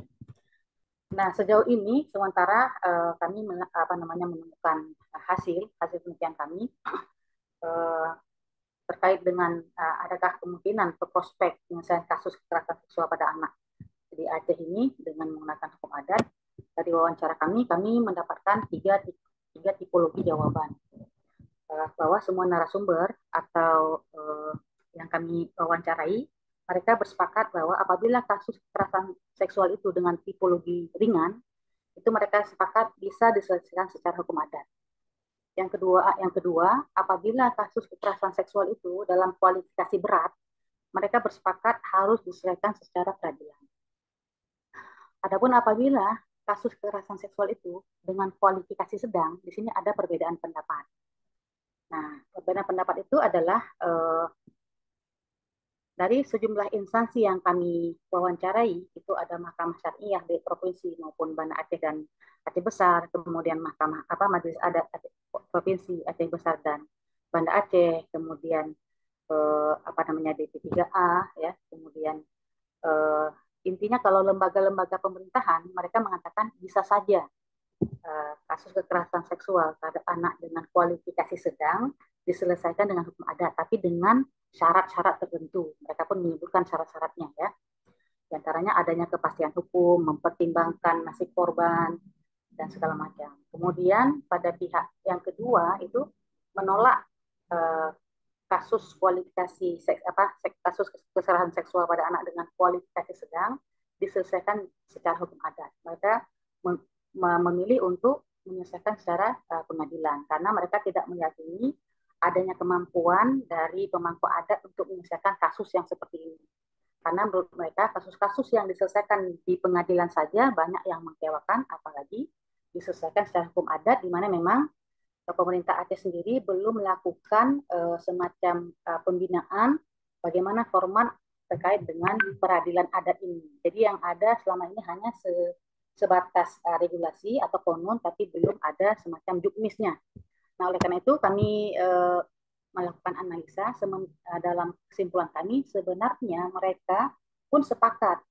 C: Nah sejauh ini sementara uh, kami men, apa namanya menemukan hasil hasil penelitian kami uh, terkait dengan uh, adakah kemungkinan prospek penyelesaian kasus kekerasan seksual pada anak di Aceh ini dengan menggunakan hukum adat. Dari wawancara kami, kami mendapatkan tiga, tiga tipologi jawaban bahwa semua narasumber atau uh, yang kami wawancarai, mereka bersepakat bahwa apabila kasus kekerasan seksual itu dengan tipologi ringan, itu mereka sepakat bisa diselesaikan secara hukum adat. Yang kedua, yang kedua, apabila kasus kekerasan seksual itu dalam kualifikasi berat, mereka bersepakat harus diselesaikan secara peradilan. Adapun apabila kasus kekerasan seksual itu dengan kualifikasi sedang, di sini ada perbedaan pendapat. Nah, perbedaan pendapat itu adalah eh, dari sejumlah instansi yang kami wawancarai, itu ada Mahkamah Syariah di provinsi maupun Banda Aceh dan Aceh Besar, kemudian Mahkamah apa Majelis Adat Provinsi Aceh Besar dan Banda Aceh, kemudian eh, apa namanya DP3A ya, kemudian eh, intinya kalau lembaga-lembaga pemerintahan mereka mengatakan bisa saja eh, kasus kekerasan seksual terhadap anak dengan kualifikasi sedang diselesaikan dengan hukum adat, tapi dengan syarat-syarat tertentu. Mereka pun menyebutkan syarat-syaratnya ya. Di antaranya adanya kepastian hukum, mempertimbangkan nasib korban, dan segala macam. Kemudian pada pihak yang kedua itu menolak eh, kasus kualifikasi seks, apa seks, kasus kesalahan seksual pada anak dengan kualifikasi sedang diselesaikan secara hukum adat. Mereka memilih untuk menyelesaikan secara uh, pengadilan karena mereka tidak meyakini adanya kemampuan dari pemangku adat untuk menyelesaikan kasus yang seperti ini. Karena menurut mereka kasus-kasus yang diselesaikan di pengadilan saja banyak yang mengecewakan, apalagi diselesaikan secara hukum adat, di mana memang eh, pemerintah Aceh sendiri belum melakukan uh, semacam uh, pembinaan bagaimana format terkait dengan peradilan adat ini. Jadi yang ada selama ini hanya se sebatas uh, regulasi atau konon, tapi belum ada semacam juknisnya. Nah, oleh karena itu kami uh, melakukan analisa eh, dalam kesimpulan kami sebenarnya mereka pun sepakat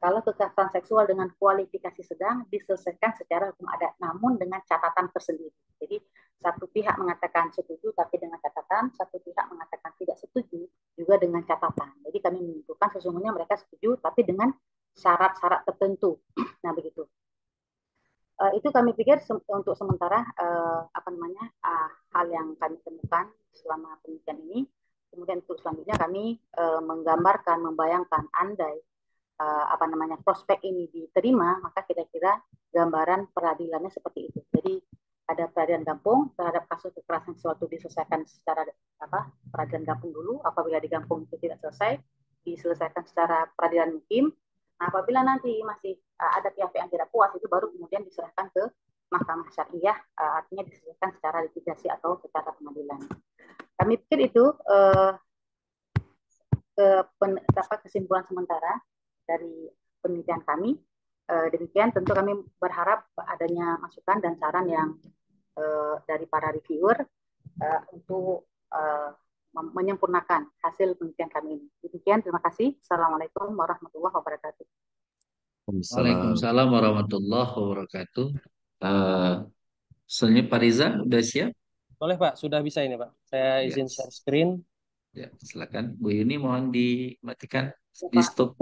C: kalau kekerasan seksual dengan kualifikasi sedang diselesaikan secara hukum adat namun dengan catatan tersendiri. Jadi satu pihak mengatakan setuju tapi dengan catatan, satu pihak mengatakan tidak setuju juga dengan catatan. Jadi kami menunjukkan sesungguhnya mereka setuju tapi dengan syarat-syarat tertentu. Nah, begitu uh, itu kami pikir se untuk sementara uh, apa namanya uh, hal yang kami temukan selama penelitian ini kemudian untuk selanjutnya kami uh, menggambarkan membayangkan andai uh, apa namanya prospek ini diterima maka kira-kira gambaran peradilannya seperti itu jadi ada peradilan kampung terhadap kasus kekerasan suatu diselesaikan secara apa peradilan kampung dulu apabila di gampung itu tidak selesai diselesaikan secara peradilan mukim Nah, apabila nanti masih uh, ada pihak yang tidak puas, itu baru kemudian diserahkan ke Mahkamah Syariah, uh, artinya diserahkan secara litigasi atau secara pengadilan. Kami pikir itu uh, ke pen, kesimpulan sementara dari penelitian kami. Uh, demikian tentu kami berharap adanya masukan dan saran yang uh, dari para reviewer uh, untuk uh, menyempurnakan hasil penelitian kami ini. Demikian, terima kasih. Assalamualaikum warahmatullahi wabarakatuh.
A: Waalaikumsalam warahmatullahi wabarakatuh.
N: Uh,
A: selanjutnya Pak Riza, udah siap? Boleh Pak, sudah bisa ini Pak. Saya izin yes. share screen. Ya, silakan. Bu Yuni mohon dimatikan, ya, di stop.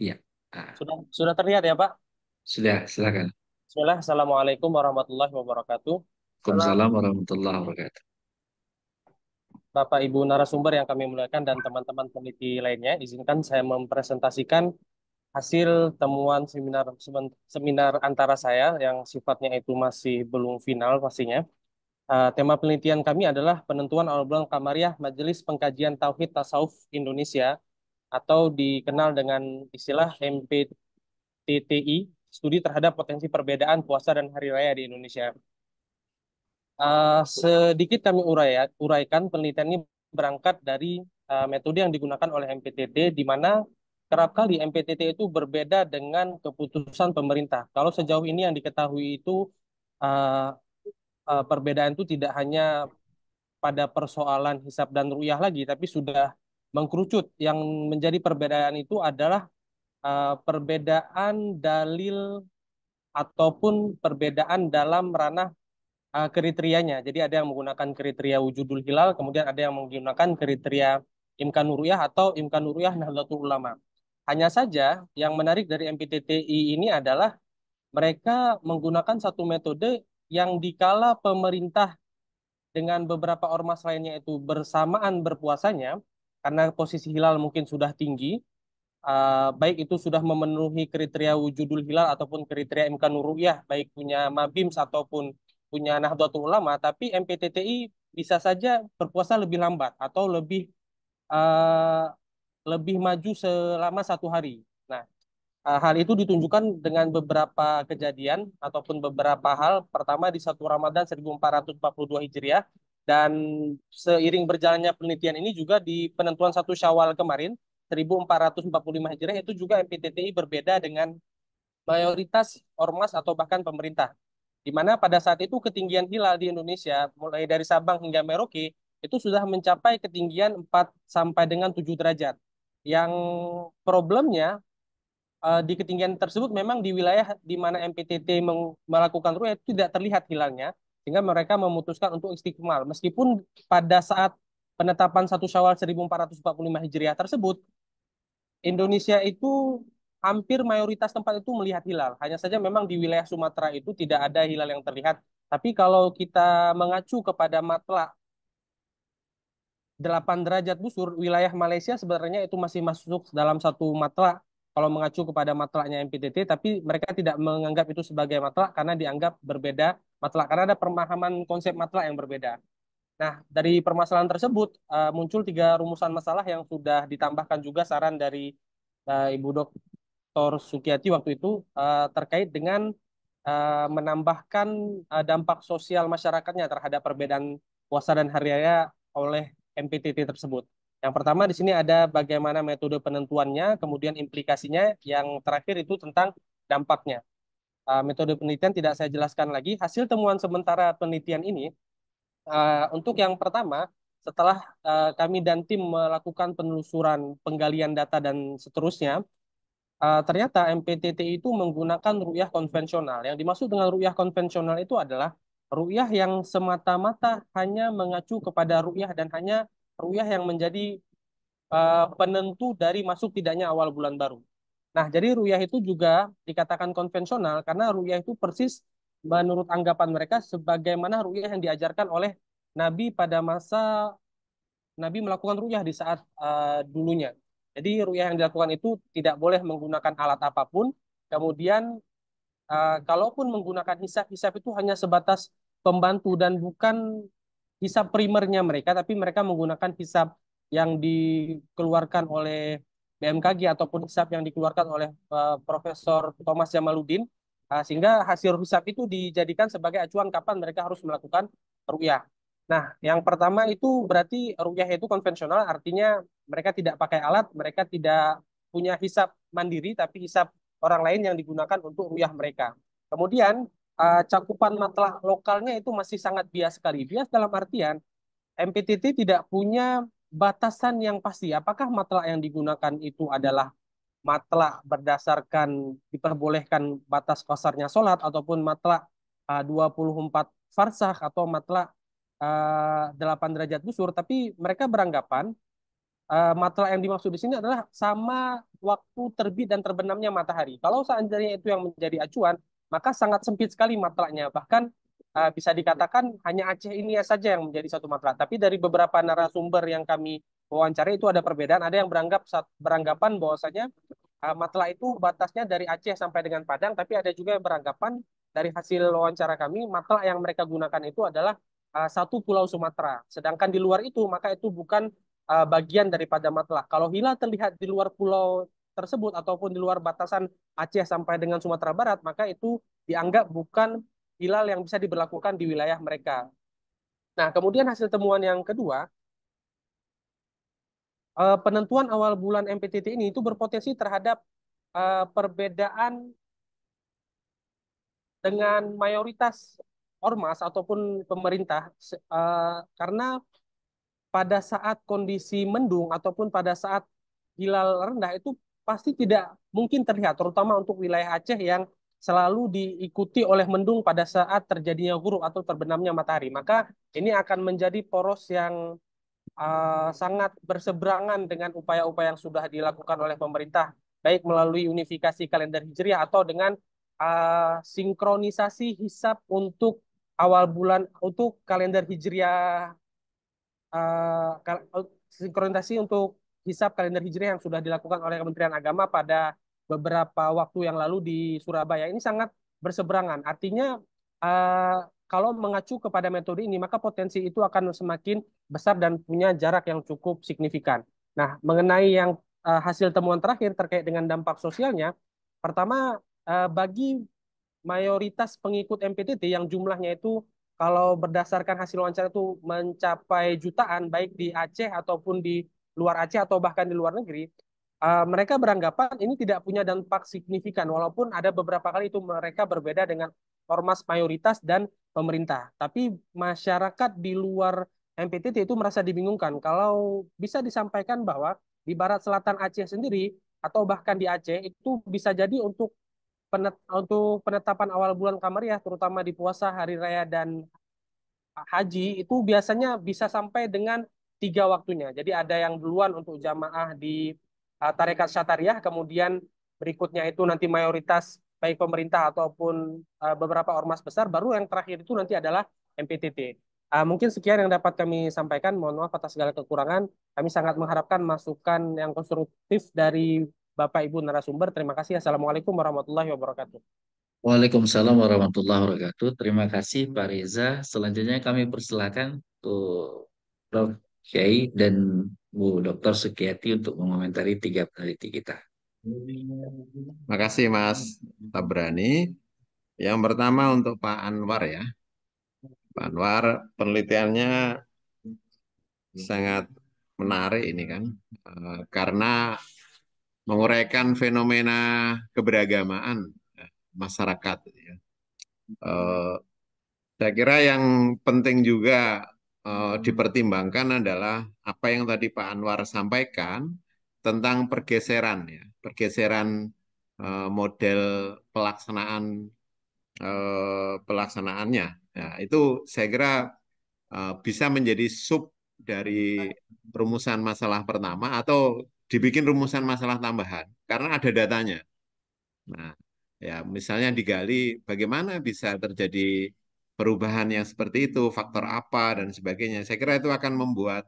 A: Ya. Ah. Sudah, sudah terlihat ya Pak? Sudah, silakan.
N: Bismillah, Assalamualaikum warahmatullahi wabarakatuh.
A: Assalamualaikum warahmatullahi wabarakatuh.
N: Bapak Ibu narasumber yang kami muliakan dan teman-teman peneliti lainnya, izinkan saya mempresentasikan hasil temuan seminar seminar antara saya yang sifatnya itu masih belum final pastinya. Uh, tema penelitian kami adalah penentuan Al-Bulan kamariah Majelis Pengkajian Tauhid Tasawuf Indonesia atau dikenal dengan istilah MPTTI, studi terhadap potensi perbedaan puasa dan hari raya di Indonesia. Uh, sedikit kami urai, ya, uraikan penelitian ini berangkat dari uh, metode yang digunakan oleh MPTT di mana kerap kali MPTT itu berbeda dengan keputusan pemerintah. Kalau sejauh ini yang diketahui itu uh, uh, perbedaan itu tidak hanya pada persoalan hisap dan ru'yah lagi, tapi sudah mengkerucut. Yang menjadi perbedaan itu adalah uh, perbedaan dalil ataupun perbedaan dalam ranah uh, kriterianya. Jadi ada yang menggunakan kriteria wujudul hilal, kemudian ada yang menggunakan kriteria imkan nuruyah atau imkan nuruyah nahdlatul ulama. Hanya saja yang menarik dari MPTTI ini adalah mereka menggunakan satu metode yang dikala pemerintah dengan beberapa ormas lainnya itu bersamaan berpuasanya, karena posisi hilal mungkin sudah tinggi, eh, baik itu sudah memenuhi kriteria wujudul hilal ataupun kriteria imkan ru'yah, baik punya mabims ataupun punya Nahdlatul Ulama, tapi MPTTI bisa saja berpuasa lebih lambat atau lebih uh, lebih maju selama satu hari. Nah, uh, hal itu ditunjukkan dengan beberapa kejadian ataupun beberapa hal. Pertama di satu Ramadan 1442 Hijriah dan seiring berjalannya penelitian ini juga di penentuan satu Syawal kemarin 1445 Hijriah itu juga MPTTI berbeda dengan mayoritas ormas atau bahkan pemerintah di mana pada saat itu ketinggian hilal di Indonesia mulai dari Sabang hingga Merauke itu sudah mencapai ketinggian 4 sampai dengan 7 derajat. Yang problemnya eh, di ketinggian tersebut memang di wilayah di mana MPTT melakukan itu tidak terlihat hilalnya sehingga mereka memutuskan untuk istiqmal. Meskipun pada saat penetapan satu Syawal 1445 Hijriah tersebut Indonesia itu hampir mayoritas tempat itu melihat hilal. Hanya saja memang di wilayah Sumatera itu tidak ada hilal yang terlihat. Tapi kalau kita mengacu kepada matla 8 derajat busur, wilayah Malaysia sebenarnya itu masih masuk dalam satu matla kalau mengacu kepada matlaknya MPTT, tapi mereka tidak menganggap itu sebagai matlak karena dianggap berbeda matlak, karena ada pemahaman konsep matlak yang berbeda. Nah, dari permasalahan tersebut eh, muncul tiga rumusan masalah yang sudah ditambahkan juga saran dari eh, Ibu Dok Dr. Sukiyati waktu itu uh, terkait dengan uh, menambahkan uh, dampak sosial masyarakatnya terhadap perbedaan puasa dan hari raya oleh MPTT tersebut. Yang pertama di sini ada bagaimana metode penentuannya, kemudian implikasinya, yang terakhir itu tentang dampaknya. Uh, metode penelitian tidak saya jelaskan lagi. Hasil temuan sementara penelitian ini, uh, untuk yang pertama, setelah uh, kami dan tim melakukan penelusuran, penggalian data dan seterusnya, uh, ternyata MPTT itu menggunakan ru'yah konvensional. Yang dimaksud dengan ru'yah konvensional itu adalah ru'yah yang semata-mata hanya mengacu kepada ru'yah dan hanya ru'yah yang menjadi uh, penentu dari masuk tidaknya awal bulan baru. Nah, jadi ru'yah itu juga dikatakan konvensional karena ru'yah itu persis menurut anggapan mereka sebagaimana ru'yah yang diajarkan oleh Nabi pada masa Nabi melakukan ru'yah di saat uh, dulunya. Jadi ruyah yang dilakukan itu tidak boleh menggunakan alat apapun. Kemudian uh, kalaupun menggunakan hisap, hisap itu hanya sebatas pembantu dan bukan hisap primernya mereka, tapi mereka menggunakan hisap yang dikeluarkan oleh BMKG ataupun hisap yang dikeluarkan oleh uh, Profesor Thomas Jamaludin uh, eh, sehingga hasil hisap itu dijadikan sebagai acuan kapan mereka harus melakukan ruyah. Nah, yang pertama itu berarti rukyah itu konvensional, artinya mereka tidak pakai alat, mereka tidak punya hisap mandiri, tapi hisap orang lain yang digunakan untuk rukyah mereka. Kemudian eh, cakupan matlah lokalnya itu masih sangat bias sekali. Bias dalam artian MPTT tidak punya batasan yang pasti. Apakah matlah yang digunakan itu adalah matlah berdasarkan diperbolehkan batas kasarnya sholat ataupun uh, 24 farsah atau matlah Eh, delapan 8 derajat busur, tapi mereka beranggapan uh, yang dimaksud di sini adalah sama waktu terbit dan terbenamnya matahari. Kalau seandainya itu yang menjadi acuan, maka sangat sempit sekali matlaknya. Bahkan eh, bisa dikatakan hanya Aceh ini saja yang menjadi satu matlak. Tapi dari beberapa narasumber yang kami wawancara itu ada perbedaan. Ada yang beranggap beranggapan bahwasanya uh, matlak itu batasnya dari Aceh sampai dengan Padang, tapi ada juga yang beranggapan dari hasil wawancara kami, matlak yang mereka gunakan itu adalah Eh, satu pulau Sumatera. Sedangkan di luar itu maka itu bukan uh, bagian daripada matlah. Kalau hilal terlihat di luar pulau tersebut ataupun di luar batasan Aceh sampai dengan Sumatera Barat, maka itu dianggap bukan hilal yang bisa diberlakukan di wilayah mereka. Nah, kemudian hasil temuan yang kedua, eh, penentuan awal bulan MPTT ini itu berpotensi terhadap perbedaan dengan mayoritas ormas ataupun pemerintah uh, karena pada saat kondisi mendung ataupun pada saat hilal rendah itu pasti tidak mungkin terlihat terutama untuk wilayah Aceh yang selalu diikuti oleh mendung pada saat terjadinya huruf atau terbenamnya matahari maka ini akan menjadi poros yang uh, sangat berseberangan dengan upaya-upaya yang sudah dilakukan oleh pemerintah baik melalui unifikasi kalender hijriah atau dengan uh, sinkronisasi hisap untuk awal bulan untuk oh, kalender Hijriah uh, sinkronisasi untuk hisap kalender Hijriah yang sudah dilakukan oleh Kementerian Agama pada beberapa waktu yang lalu di Surabaya ini sangat berseberangan. Artinya uh, kalau mengacu kepada metode ini maka potensi itu akan semakin besar dan punya jarak yang cukup signifikan. Nah, mengenai yang uh, hasil temuan terakhir terkait dengan dampak sosialnya, pertama uh, bagi mayoritas pengikut MPTT yang jumlahnya itu kalau berdasarkan hasil wawancara itu mencapai jutaan baik di Aceh ataupun di luar Aceh atau bahkan di luar negeri eh, mereka beranggapan ini tidak punya dampak signifikan walaupun ada beberapa kali itu mereka berbeda dengan ormas mayoritas dan pemerintah tapi masyarakat di luar MPTT itu merasa dibingungkan kalau bisa disampaikan bahwa di barat selatan Aceh sendiri atau bahkan di Aceh itu bisa jadi untuk penet, untuk penetapan awal bulan kamariah ya, terutama di puasa hari raya dan haji itu biasanya bisa sampai dengan tiga waktunya. Jadi ada yang duluan untuk jamaah di uh, eh, tarekat syatariah, kemudian berikutnya itu nanti mayoritas baik pemerintah ataupun uh, beberapa ormas besar, baru yang terakhir itu nanti adalah MPTT. Uh, eh, mungkin sekian yang dapat kami sampaikan. Mohon maaf atas segala kekurangan. Kami sangat mengharapkan masukan yang konstruktif dari Bapak Ibu narasumber. Terima kasih. Assalamualaikum warahmatullahi wabarakatuh.
A: Waalaikumsalam warahmatullahi wabarakatuh. Terima kasih Pak Reza. Selanjutnya kami persilahkan untuk Prof. Kiai dan Bu Dr. Sukiyati untuk mengomentari tiga peneliti kita.
C: Terima
D: kasih Mas Tabrani. Yang pertama untuk Pak Anwar ya. Pak Anwar penelitiannya sangat menarik ini kan. Eh, karena menguraikan fenomena keberagamaan ya, masyarakat. Ya. Eh, saya kira yang penting juga eh, hmm. dipertimbangkan adalah apa yang tadi Pak Anwar sampaikan tentang pergeseran ya, pergeseran eh, model pelaksanaan pelaksanaannya. Ya, itu saya kira bisa menjadi sub dari rumusan masalah pertama atau dibikin rumusan masalah tambahan karena ada datanya. Nah, ya misalnya digali bagaimana bisa terjadi perubahan yang seperti itu, faktor apa dan sebagainya. Saya kira itu akan membuat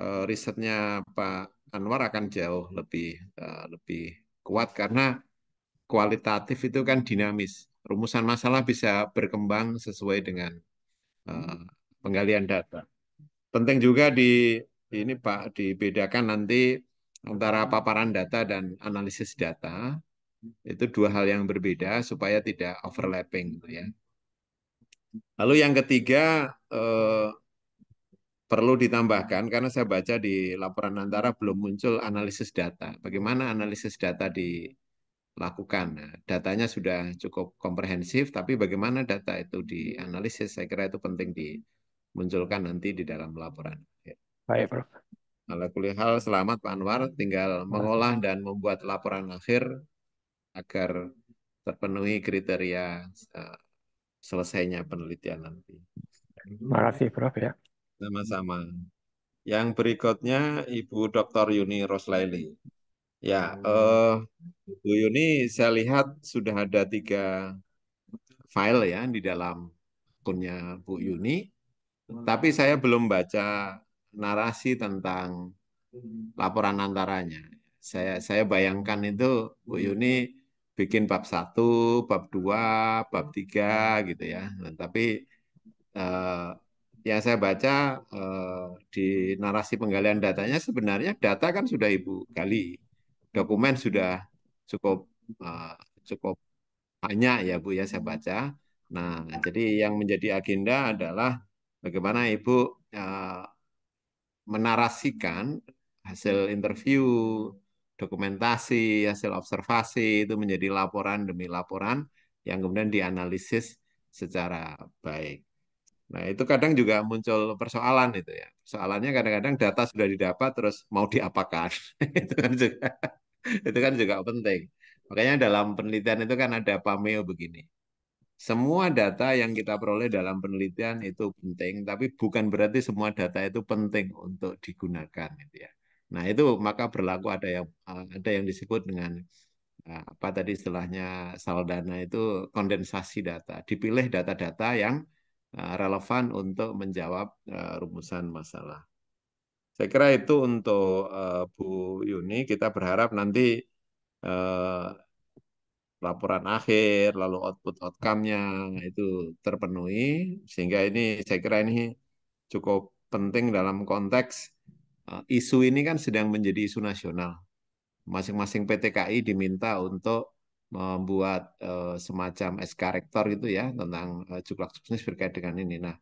D: uh, risetnya Pak Anwar akan jauh lebih uh, lebih kuat karena kualitatif itu kan dinamis. Rumusan masalah bisa berkembang sesuai dengan uh, penggalian data. Penting juga di ini Pak dibedakan nanti antara hmm. paparan data dan analisis data itu dua hal yang berbeda supaya tidak overlapping gitu ya. Lalu yang ketiga eh, perlu ditambahkan karena saya baca di laporan antara belum muncul analisis data. Bagaimana analisis data dilakukan? Nah, datanya sudah cukup komprehensif, tapi bagaimana data itu dianalisis? Saya kira itu penting dimunculkan nanti di dalam laporan. Ya. Baik, Prof. kuliah hal selamat Pak Anwar. Tinggal mengolah dan membuat laporan akhir agar terpenuhi kriteria eh, selesainya penelitian nanti.
O: Terima kasih, Prof. Ya.
D: Sama-sama. Yang berikutnya Ibu Dr. Yuni Roslaili. Ya, eh, Bu Yuni, saya lihat sudah ada tiga file ya di dalam akunnya Bu Yuni. Tapi saya belum baca narasi tentang hmm. laporan antaranya. Saya saya bayangkan itu Bu hmm. Yuni bikin bab satu, bab dua, bab hmm. tiga gitu ya. Nah, tapi eh, yang saya baca eh, di narasi penggalian datanya sebenarnya data kan sudah Ibu gali. Dokumen sudah cukup eh, cukup banyak ya Bu ya saya baca. Nah, jadi yang menjadi agenda adalah bagaimana Ibu eh, menarasikan hasil interview, dokumentasi, hasil observasi itu menjadi laporan demi laporan yang kemudian dianalisis secara baik. Nah, itu kadang juga muncul persoalan itu ya. Soalannya kadang-kadang data sudah didapat terus mau diapakan. itu kan juga itu kan juga penting. Makanya dalam penelitian itu kan ada pameo begini. Semua data yang kita peroleh dalam penelitian itu penting, tapi bukan berarti semua data itu penting untuk digunakan, gitu ya. Nah itu maka berlaku ada yang ada yang disebut dengan eh, apa tadi istilahnya saldana itu kondensasi data. Dipilih data-data yang eh, relevan untuk menjawab eh, rumusan masalah. Saya kira itu untuk Bu Yuni. Kita berharap nanti laporan akhir, lalu output outcome-nya nah, itu terpenuhi, sehingga ini saya kira ini cukup penting dalam konteks uh, isu ini kan sedang menjadi isu nasional. Masing-masing PTKI diminta untuk membuat uh, semacam SK rektor gitu ya tentang uh, juklak bisnis berkait dengan ini. Nah,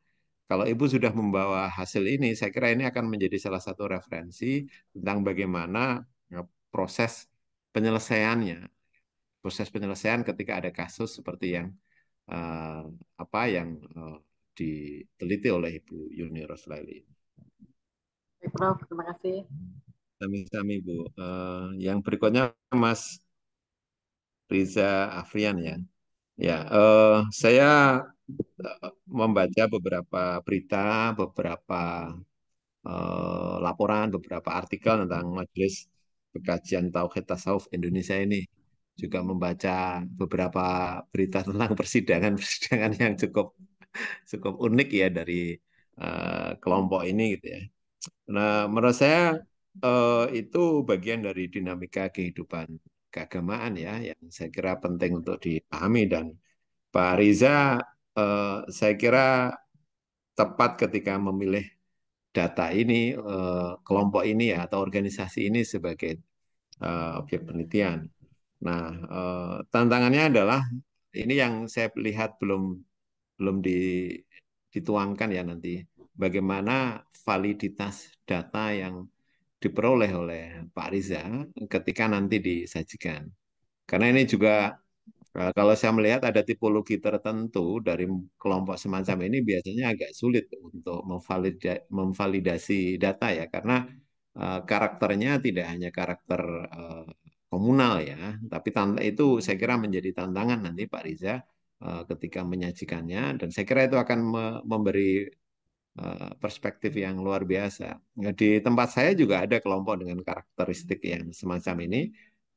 D: kalau Ibu sudah membawa hasil ini, saya kira ini akan menjadi salah satu referensi tentang bagaimana proses penyelesaiannya proses penyelesaian ketika ada kasus seperti yang uh, apa yang uh, diteliti oleh Ibu Yuni Roslaili.
C: Baik, Prof. Terima kasih.
D: Kami-kami, Bu. Uh, yang berikutnya Mas Riza Afrian ya. Ya, uh, saya membaca beberapa berita, beberapa uh, laporan, beberapa artikel tentang Majelis Pekajian Tauhid Tasawuf Indonesia ini juga membaca beberapa berita tentang persidangan-persidangan yang cukup cukup unik ya dari uh, kelompok ini gitu ya. Nah, menurut saya uh, itu bagian dari dinamika kehidupan keagamaan ya yang saya kira penting untuk dipahami dan Pak Riza uh, saya kira tepat ketika memilih data ini uh, kelompok ini ya atau organisasi ini sebagai uh, objek penelitian. Nah, eh, tantangannya adalah ini yang saya lihat belum belum dituangkan ya nanti bagaimana validitas data yang diperoleh oleh Pak Riza ketika nanti disajikan. Karena ini juga eh, kalau saya melihat ada tipologi tertentu dari kelompok semacam ini biasanya agak sulit untuk memvalidasi data ya karena eh, karakternya tidak hanya karakter komunal ya. Tapi itu saya hmm. kira menjadi tantangan nanti Pak Riza eh, ketika menyajikannya dan saya kira itu akan memberi eh, perspektif yang luar biasa. Di tempat saya juga ada kelompok dengan karakteristik yang semacam ini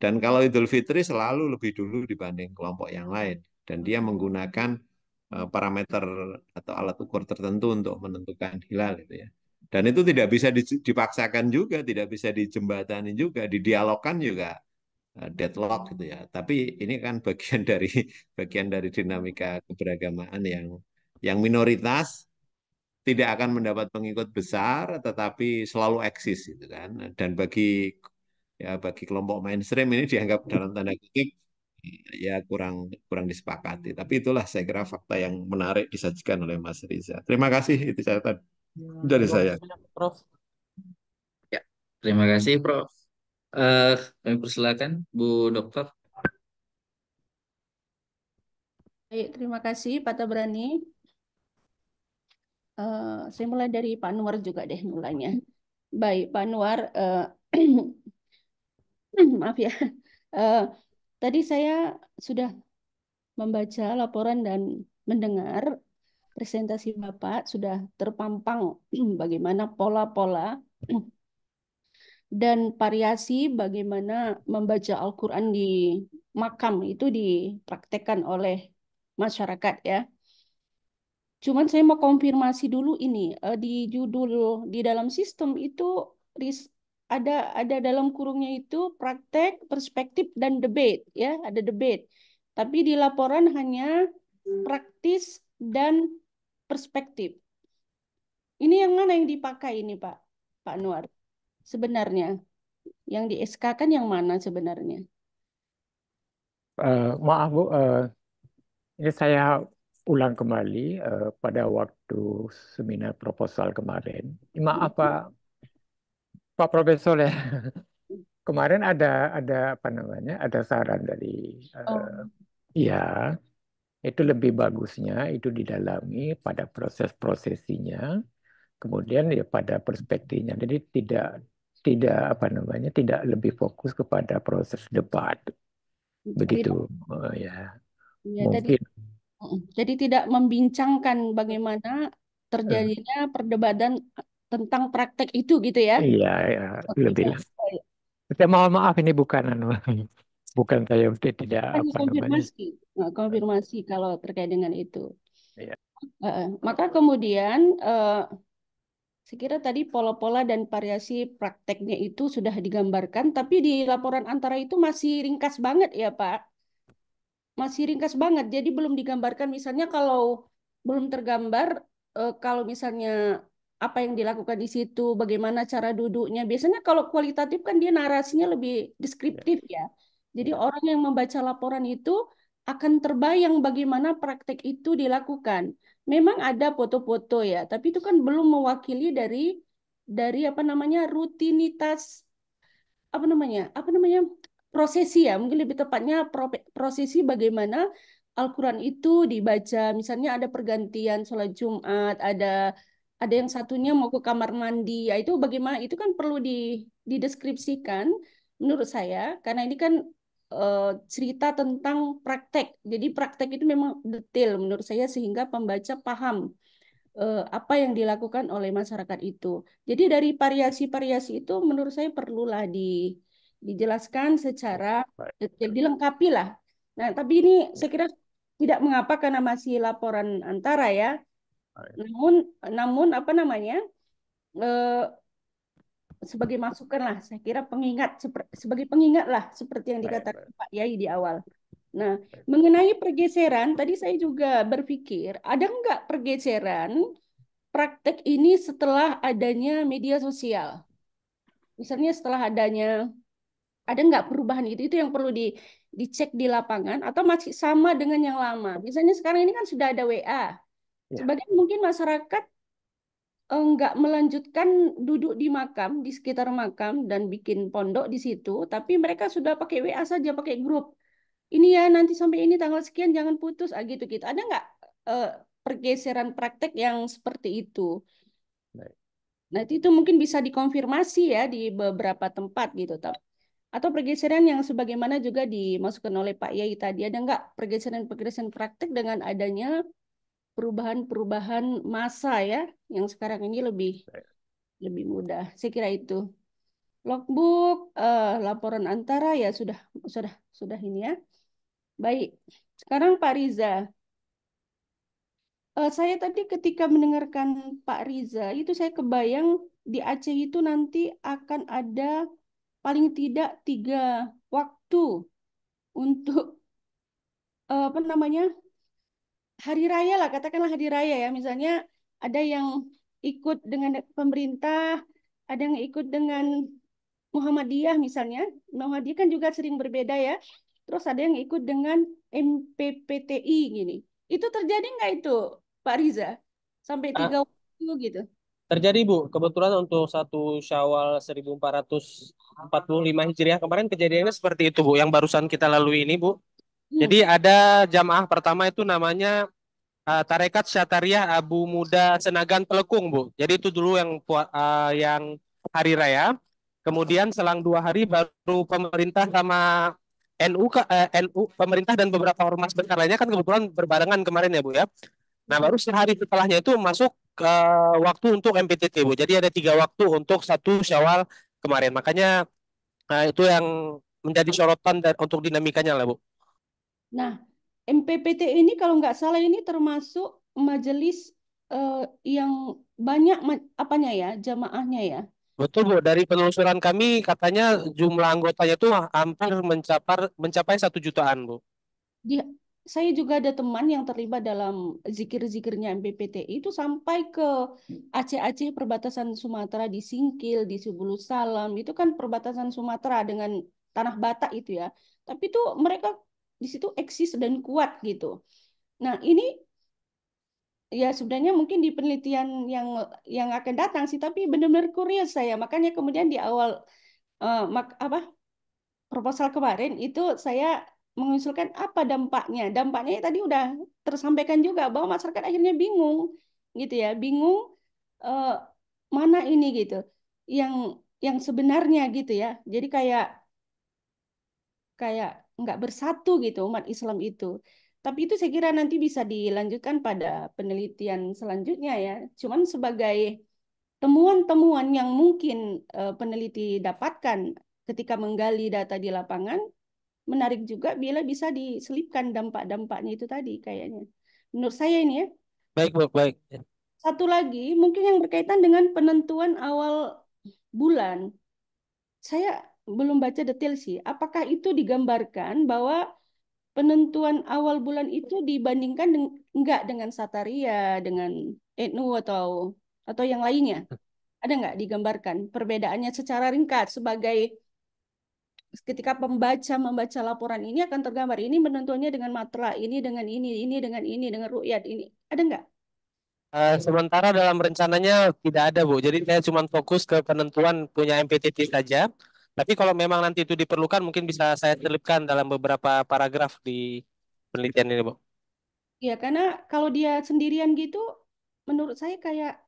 D: dan kalau Idul Fitri selalu lebih dulu dibanding kelompok yang lain dan dia hmm. menggunakan eh, parameter atau alat ukur tertentu untuk menentukan hilal itu ya. Dan itu tidak bisa dipaksakan juga, tidak bisa dijembatani juga, didialogkan juga Eh, deadlock gitu ya. Tapi ini kan bagian dari bagian dari dinamika keberagamaan yang yang minoritas tidak akan mendapat pengikut besar tetapi selalu eksis gitu kan. Dan bagi ya bagi kelompok mainstream ini dianggap dalam tanda kutip ya kurang kurang disepakati. Tapi itulah saya kira fakta yang menarik disajikan oleh Mas Riza. Terima kasih itu catatan ya, dari saya.
A: Ya, terima kasih Prof. Uh, kami persilakan Bu Dokter.
B: Baik, terima kasih Pak Tabrani. Uh, saya mulai dari Pak Nuar juga deh mulanya. Baik, Pak Nuar. uh, eh, maaf ya. Uh, tadi saya sudah membaca laporan dan mendengar presentasi Bapak sudah terpampang bagaimana pola-pola dan variasi bagaimana membaca Al-Quran di makam itu dipraktekkan oleh masyarakat ya. Cuman saya mau konfirmasi dulu ini eh, di judul di dalam sistem itu ada ada dalam kurungnya itu praktek, perspektif dan debate ya, ada debate. Tapi di laporan hanya praktis dan perspektif. Ini yang mana yang dipakai ini Pak Pak Nuar? sebenarnya? Yang di SK kan yang mana sebenarnya?
O: Uh, maaf Bu, uh, ini saya ulang kembali uh, pada waktu seminar proposal kemarin. Maaf hmm. Pak, Pak Profesor ya. kemarin ada ada apa namanya? Ada saran dari uh, oh. ya itu lebih bagusnya itu didalami pada proses prosesinya kemudian ya pada perspektifnya jadi tidak tidak apa namanya tidak lebih fokus kepada proses debat
C: iya, begitu eh, ya, ya mungkin jadi, jadi
B: tidak membincangkan bagaimana terjadinya eh. perdebatan tentang praktek itu gitu ya iya ya,
O: lebih saya mohon maaf ini bukan anu, bukan saya tidak apa konfirmasi
B: namanya. Eh, konfirmasi kalau terkait dengan itu ya. maka kemudian Sekira tadi pola-pola dan variasi prakteknya itu sudah digambarkan, tapi di laporan antara itu masih ringkas banget ya Pak. Masih ringkas banget, jadi belum digambarkan misalnya kalau belum tergambar, eh, kalau misalnya apa yang dilakukan di situ, bagaimana cara duduknya. Biasanya kalau kualitatif kan dia narasinya lebih deskriptif ya. ya. Jadi ya. orang yang membaca laporan itu akan terbayang bagaimana praktek itu dilakukan memang ada foto-foto ya, tapi itu kan belum mewakili dari dari apa namanya rutinitas apa namanya apa namanya prosesi ya mungkin lebih tepatnya prosesi bagaimana Al-Quran itu dibaca misalnya ada pergantian sholat Jumat ada ada yang satunya mau ke kamar mandi ya itu bagaimana itu kan perlu di dideskripsikan menurut saya karena ini kan Eh, cerita tentang praktek. Jadi praktek itu memang detail menurut saya sehingga pembaca paham eh, apa yang dilakukan oleh masyarakat itu. Jadi dari variasi-variasi itu menurut saya perlulah di dijelaskan secara detail, dilengkapi lah. Nah, tapi ini saya kira tidak mengapa karena masih laporan antara ya. Namun namun apa namanya? Eh, sebagai masukan lah, saya kira pengingat sebagai pengingat lah seperti yang dikatakan Pak Yai di awal. Nah, mengenai pergeseran, tadi saya juga berpikir, ada nggak pergeseran praktek ini setelah adanya media sosial? Misalnya setelah adanya, ada nggak perubahan itu Itu yang perlu di, dicek di lapangan atau masih sama dengan yang lama? Misalnya sekarang ini kan sudah ada WA. Ya. Sebagian mungkin masyarakat Eh, nggak melanjutkan duduk di makam di sekitar makam dan bikin pondok di situ tapi mereka sudah pakai WA saja pakai grup ini ya nanti sampai ini tanggal sekian jangan putus ah gitu gitu ada nggak eh, pergeseran praktek yang seperti itu nah itu mungkin bisa dikonfirmasi ya di beberapa tempat gitu atau pergeseran yang sebagaimana juga dimasukkan oleh Pak Yai tadi ada nggak pergeseran-pergeseran praktek dengan adanya perubahan-perubahan masa ya yang sekarang ini lebih lebih mudah. Saya kira itu. Logbook, eh, laporan antara ya sudah sudah sudah ini ya. Baik. Sekarang Pak Riza. Eh, saya tadi ketika mendengarkan Pak Riza itu saya kebayang di Aceh itu nanti akan ada paling tidak tiga waktu untuk eh, apa namanya hari raya lah, katakanlah hari raya ya, misalnya ada yang ikut dengan pemerintah, ada yang ikut dengan Muhammadiyah misalnya. Muhammadiyah kan juga sering berbeda ya. Terus ada yang ikut dengan MPPTI gini. Itu terjadi nggak itu Pak Riza? Sampai ah. tiga ah, waktu gitu.
N: Terjadi Bu, kebetulan untuk satu Syawal 1445 Hijriah kemarin kejadiannya seperti itu Bu, yang barusan kita lalui ini Bu. Iya. Jadi ada jamaah pertama itu namanya uh, Tarekat Syatariah Abu Muda Senagan Telekung, Bu. Jadi itu dulu yang uh, yang hari raya. Kemudian selang dua hari baru pemerintah sama NU eh, NU pemerintah dan beberapa ormas besar lainnya kan kebetulan berbarengan kemarin ya, Bu ya. Nah, baru sehari setelahnya itu masuk ke eh, waktu untuk MPTT, Bu. Jadi ada tiga waktu untuk satu Syawal kemarin. Makanya uh, itu yang menjadi sorotan dan untuk dinamikanya lah, Bu.
B: Nah, MPPT ini kalau nggak salah ini termasuk majelis uh, yang banyak apanya ya jamaahnya ya.
N: Betul Bu, dari penelusuran kami katanya jumlah anggotanya itu hampir mencapar mencapai satu jutaan Bu.
B: saya juga ada teman yang terlibat dalam zikir-zikirnya MPPT itu sampai ke Aceh-Aceh perbatasan Sumatera di Singkil, di Subulu Salam, itu kan perbatasan Sumatera dengan tanah Batak itu ya. Tapi itu mereka di situ eksis dan kuat gitu. Nah, ini ya sebenarnya mungkin di penelitian yang yang akan datang sih tapi benar-benar kurios saya. Makanya kemudian di awal uh, mak, apa proposal kemarin itu saya mengusulkan apa dampaknya. Dampaknya tadi udah tersampaikan juga bahwa masyarakat akhirnya bingung gitu ya, bingung uh, mana ini gitu. Yang yang sebenarnya gitu ya. Jadi kayak kayak nggak bersatu gitu umat Islam itu. Tapi itu saya kira nanti bisa dilanjutkan pada penelitian selanjutnya ya. Cuman sebagai temuan-temuan yang mungkin eh, peneliti dapatkan ketika menggali data di lapangan, menarik juga bila bisa diselipkan dampak-dampaknya itu tadi kayaknya. Menurut saya ini ya. Baik, baik, baik. Satu lagi mungkin yang berkaitan dengan penentuan awal bulan. Saya belum baca detail sih. Apakah itu digambarkan bahwa penentuan awal bulan itu dibandingkan deng enggak dengan Sataria, dengan Etnu atau atau yang lainnya? Ada nggak digambarkan perbedaannya secara ringkas sebagai ketika pembaca membaca laporan ini akan tergambar ini penentuannya dengan matra ini dengan ini ini dengan ini dengan rukyat ini ada nggak?
N: Uh, eh, sementara dalam rencananya tidak ada Bu. Jadi saya cuma fokus ke penentuan punya MPTT saja. Tapi kalau memang nanti itu diperlukan, mungkin bisa saya selipkan dalam beberapa paragraf di penelitian ini, Bu.
B: Ya, karena kalau dia sendirian gitu, menurut saya kayak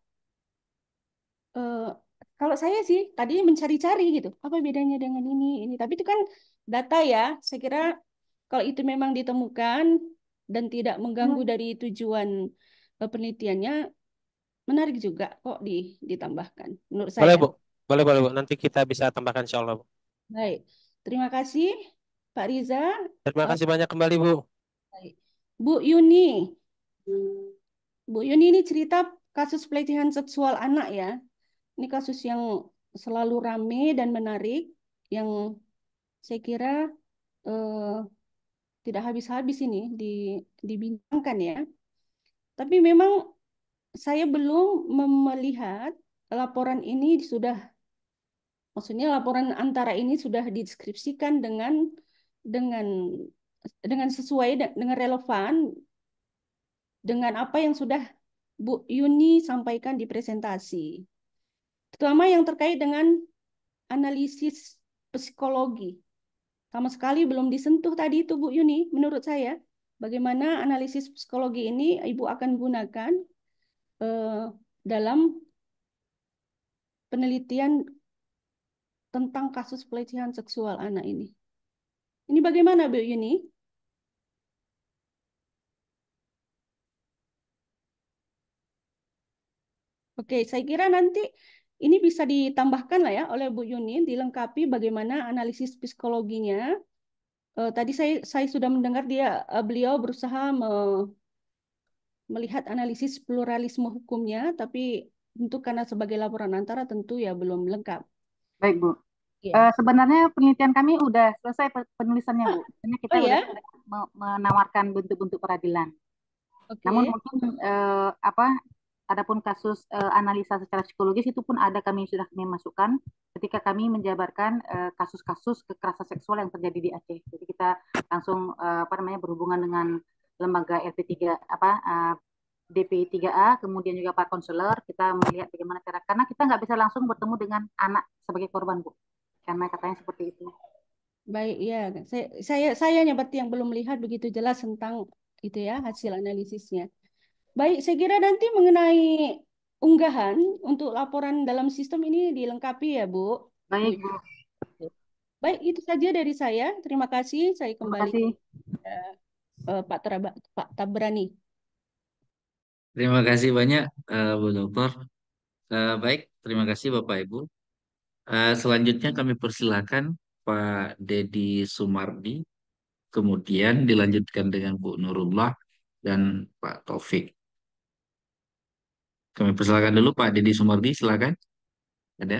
B: uh, kalau saya sih tadi mencari-cari gitu, apa bedanya dengan ini ini. Tapi itu kan data ya. Saya kira kalau itu memang ditemukan dan tidak mengganggu hmm. dari tujuan eh, penelitiannya, menarik juga kok ditambahkan menurut saya. Boleh, Bu.
N: Boleh, boleh, Bu. Nanti kita bisa tambahkan insya Allah, Bu.
B: Baik. Terima kasih, Pak Riza.
N: Terima kasih banyak kembali, Bu.
B: Baik. Bu Yuni. Bu Yuni ini cerita kasus pelecehan seksual anak ya. Ini kasus yang selalu rame dan menarik, yang saya kira eh, tidak habis-habis ini di, dibincangkan ya. Tapi memang saya belum melihat laporan ini sudah Maksudnya laporan antara ini sudah dideskripsikan dengan dengan dengan sesuai dengan relevan dengan apa yang sudah Bu Yuni sampaikan di presentasi. Terutama yang terkait dengan analisis psikologi. Sama sekali belum disentuh tadi itu Bu Yuni menurut saya. Bagaimana analisis psikologi ini Ibu akan gunakan uh, dalam penelitian tentang kasus pelecehan seksual anak ini. Ini bagaimana Bu Yuni? Oke, saya kira nanti ini bisa ditambahkan lah ya oleh Bu Yuni, dilengkapi bagaimana analisis psikologinya. Uh, tadi saya saya sudah mendengar dia uh, beliau berusaha me, melihat analisis pluralisme hukumnya, tapi tentu karena sebagai laporan antara tentu
C: ya belum lengkap. Baik Bu. Yeah. Iya. Uh, sebenarnya penelitian kami udah selesai penulisannya Bu. Karena kita oh, ya? udah menawarkan bentuk-bentuk peradilan. Okay. Namun mungkin uh, apa adapun kasus uh, analisa secara psikologis itu pun ada kami sudah kami masukkan ketika kami menjabarkan eh, kasus-kasus uh, kekerasan seksual yang terjadi di Aceh. Jadi kita langsung uh, apa namanya berhubungan dengan lembaga LP3 apa uh, DPI3A, kemudian juga Pak konselor, kita melihat bagaimana cara karena kita nggak bisa langsung bertemu dengan anak sebagai korban, Bu karena katanya seperti itu. Baik ya, saya
B: saya saya berarti yang belum melihat begitu jelas tentang itu ya hasil analisisnya. Baik, saya kira nanti mengenai unggahan untuk laporan dalam sistem ini dilengkapi ya Bu. Baik Bu. Baik itu saja dari saya. Terima kasih. Saya kembali ke eh, Pak, Teraba, Pak Tabrani.
A: Terima kasih banyak eh, Bu Dokter. Eh, baik, terima kasih Bapak Ibu. Eh, selanjutnya kami persilahkan Pak Dedi Sumardi, kemudian dilanjutkan dengan Bu Nurullah dan Pak Taufik. Kami persilahkan dulu Pak Dedi Sumardi, silakan. Ada?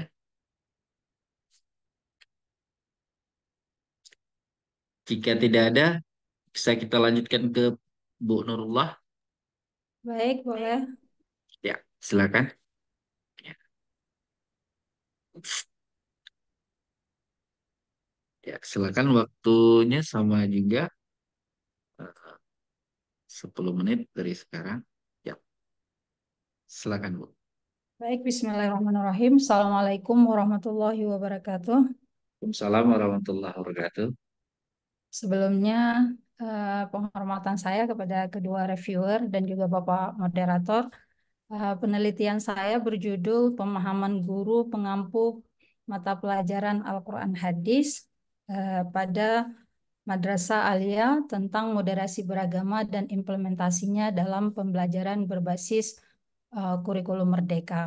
A: Jika tidak ada, bisa kita lanjutkan ke Bu Nurullah.
F: Baik, boleh.
A: Ya, silakan. Ya. Ya, silakan waktunya sama juga 10 eh, menit dari sekarang. Ya, silakan Bu.
F: Baik, Bismillahirrahmanirrahim. Assalamualaikum warahmatullahi wabarakatuh.
A: Waalaikumsalam warahmatullahi wabarakatuh.
F: Sebelumnya eh, penghormatan saya kepada kedua reviewer dan juga Bapak moderator. Eh, penelitian saya berjudul Pemahaman Guru Pengampu Mata Pelajaran Al-Quran Hadis Eh, pada Madrasah Alia tentang moderasi beragama dan implementasinya dalam pembelajaran berbasis eh, kurikulum merdeka.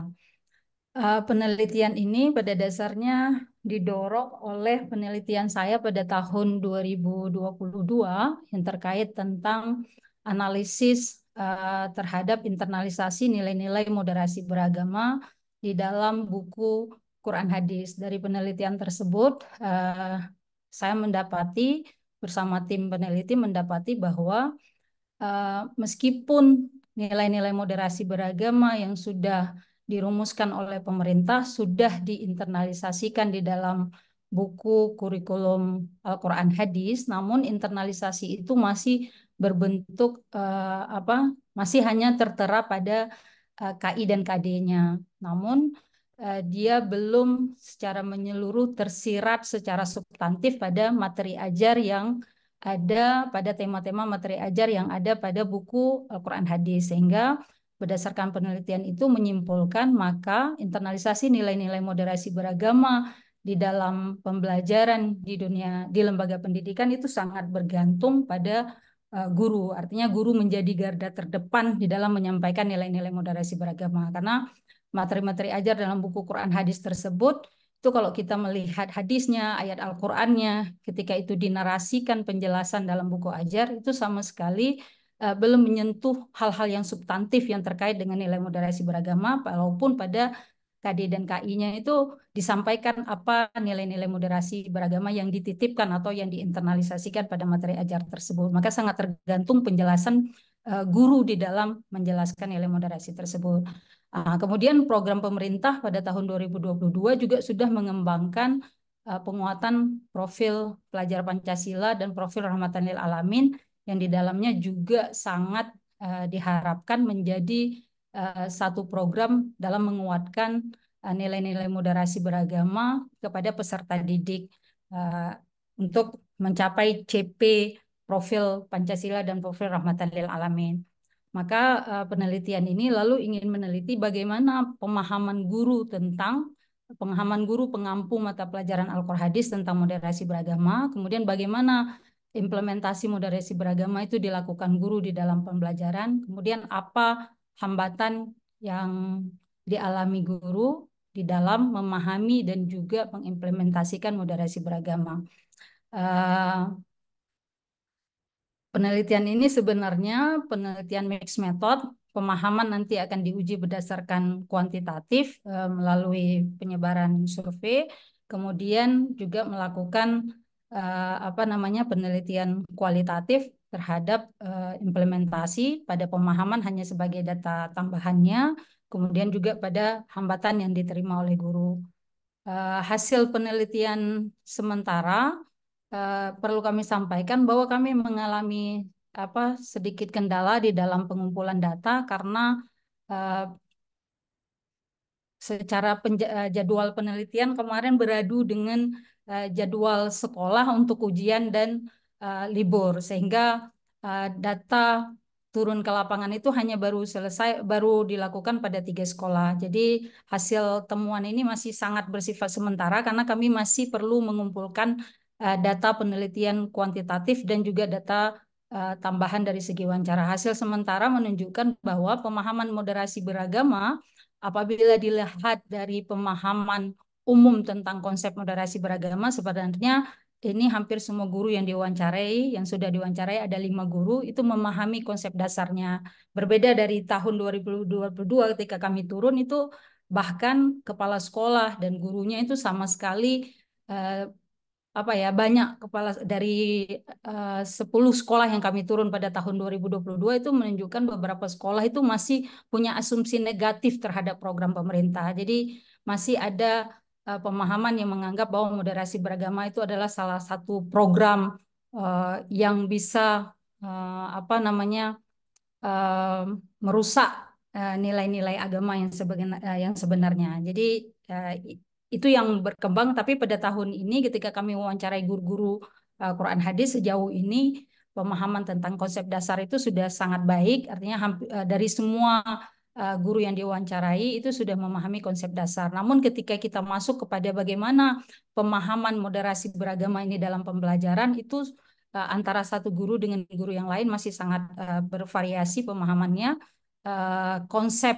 F: Eh, penelitian ini pada dasarnya didorong oleh penelitian saya pada tahun 2022 yang terkait tentang analisis terhadap internalisasi nilai-nilai moderasi beragama di dalam buku Quran Hadis. Dari penelitian tersebut, saya mendapati bersama tim peneliti mendapati bahwa uh, meskipun nilai-nilai moderasi beragama yang sudah dirumuskan oleh pemerintah sudah diinternalisasikan di dalam buku kurikulum Al-Qur'an hadis namun internalisasi itu masih berbentuk uh, apa masih hanya tertera pada uh, eh, KI dan KD-nya. Namun uh, dia belum secara menyeluruh tersirat secara substantif pada materi ajar yang ada pada tema-tema materi ajar yang ada pada buku Al-Quran Hadis. Sehingga berdasarkan penelitian itu menyimpulkan maka internalisasi nilai-nilai moderasi beragama di dalam pembelajaran di dunia di lembaga pendidikan itu sangat bergantung pada eh, guru. Artinya guru menjadi garda terdepan di dalam menyampaikan nilai-nilai moderasi beragama karena materi-materi ajar dalam buku Quran hadis tersebut itu kalau kita melihat hadisnya, ayat Al-Qur'annya, ketika itu dinarasikan penjelasan dalam buku ajar itu sama sekali uh, belum menyentuh hal-hal yang substantif yang terkait dengan nilai moderasi beragama walaupun pada KD dan KI-nya itu disampaikan apa nilai-nilai moderasi beragama yang dititipkan atau yang diinternalisasikan pada materi ajar tersebut. Maka sangat tergantung penjelasan eh, guru di dalam menjelaskan nilai moderasi tersebut. Ah, kemudian program pemerintah pada tahun 2022 juga sudah mengembangkan ah, penguatan profil pelajar Pancasila dan profil rahmatan lil alamin yang di dalamnya juga sangat ah, diharapkan menjadi satu program dalam menguatkan nilai-nilai moderasi beragama kepada peserta didik untuk mencapai CP profil Pancasila dan profil rahmatan lil alamin. Maka eh, penelitian ini lalu ingin meneliti bagaimana pemahaman guru tentang pemahaman guru pengampu mata pelajaran Al-Qur'an Hadis tentang moderasi beragama, kemudian bagaimana implementasi moderasi beragama itu dilakukan guru di dalam pembelajaran, kemudian apa hambatan yang dialami guru di dalam memahami dan juga mengimplementasikan moderasi beragama. Eh, Penelitian ini sebenarnya penelitian mix method, pemahaman nanti akan diuji berdasarkan kuantitatif eh, melalui penyebaran survei, kemudian juga melakukan eh, apa namanya penelitian kualitatif terhadap eh, implementasi pada pemahaman hanya sebagai data tambahannya, kemudian juga pada hambatan yang diterima oleh guru. Eh, hasil penelitian sementara Eh, perlu kami sampaikan bahwa kami mengalami apa sedikit kendala di dalam pengumpulan data karena uh, secara eh, jadwal penelitian kemarin beradu dengan uh, jadwal sekolah untuk ujian dan uh, libur sehingga uh, data turun ke lapangan itu hanya baru selesai baru dilakukan pada tiga sekolah. Jadi hasil temuan ini masih sangat bersifat sementara karena kami masih perlu mengumpulkan Eh, data penelitian kuantitatif dan juga data eh, tambahan dari segi wawancara. Hasil sementara menunjukkan bahwa pemahaman moderasi beragama apabila dilihat dari pemahaman umum tentang konsep moderasi beragama sebenarnya ini hampir semua guru yang diwawancarai, yang sudah diwawancarai ada lima guru itu memahami konsep dasarnya. Berbeda dari tahun 2022 ketika kami turun itu bahkan kepala sekolah dan gurunya itu sama sekali eh, apa ya banyak kepala dari eh, uh, 10 sekolah yang kami turun pada tahun 2022 itu menunjukkan beberapa sekolah itu masih punya asumsi negatif terhadap program pemerintah. Jadi masih ada uh, pemahaman yang menganggap bahwa moderasi beragama itu adalah salah satu program uh, yang bisa uh, apa namanya uh, merusak nilai-nilai agama yang sebenarnya, Jadi itu yang berkembang tapi pada tahun ini ketika kami wawancarai guru-guru eh, Quran hadis sejauh ini pemahaman tentang konsep dasar itu sudah sangat baik artinya eh, dari semua eh, guru yang diwawancarai itu sudah memahami konsep dasar. Namun ketika kita masuk kepada bagaimana pemahaman moderasi beragama ini dalam pembelajaran itu antara satu guru dengan guru yang lain masih sangat bervariasi pemahamannya. konsep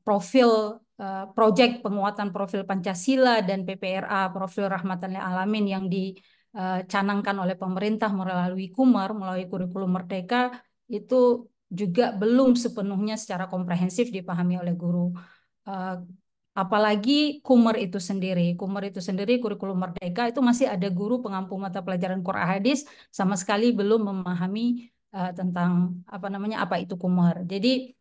F: profil Eh, proyek penguatan profil Pancasila dan PPRA profil rahmatan lil alamin yang dicanangkan eh, oleh pemerintah melalui Kumar melalui kurikulum merdeka itu juga belum sepenuhnya secara komprehensif dipahami oleh guru. Eh, apalagi Kumar itu sendiri, Kumar itu sendiri kurikulum merdeka itu masih ada guru pengampu mata pelajaran Quran Hadis sama sekali belum memahami tentang apa namanya apa itu Kumar. Jadi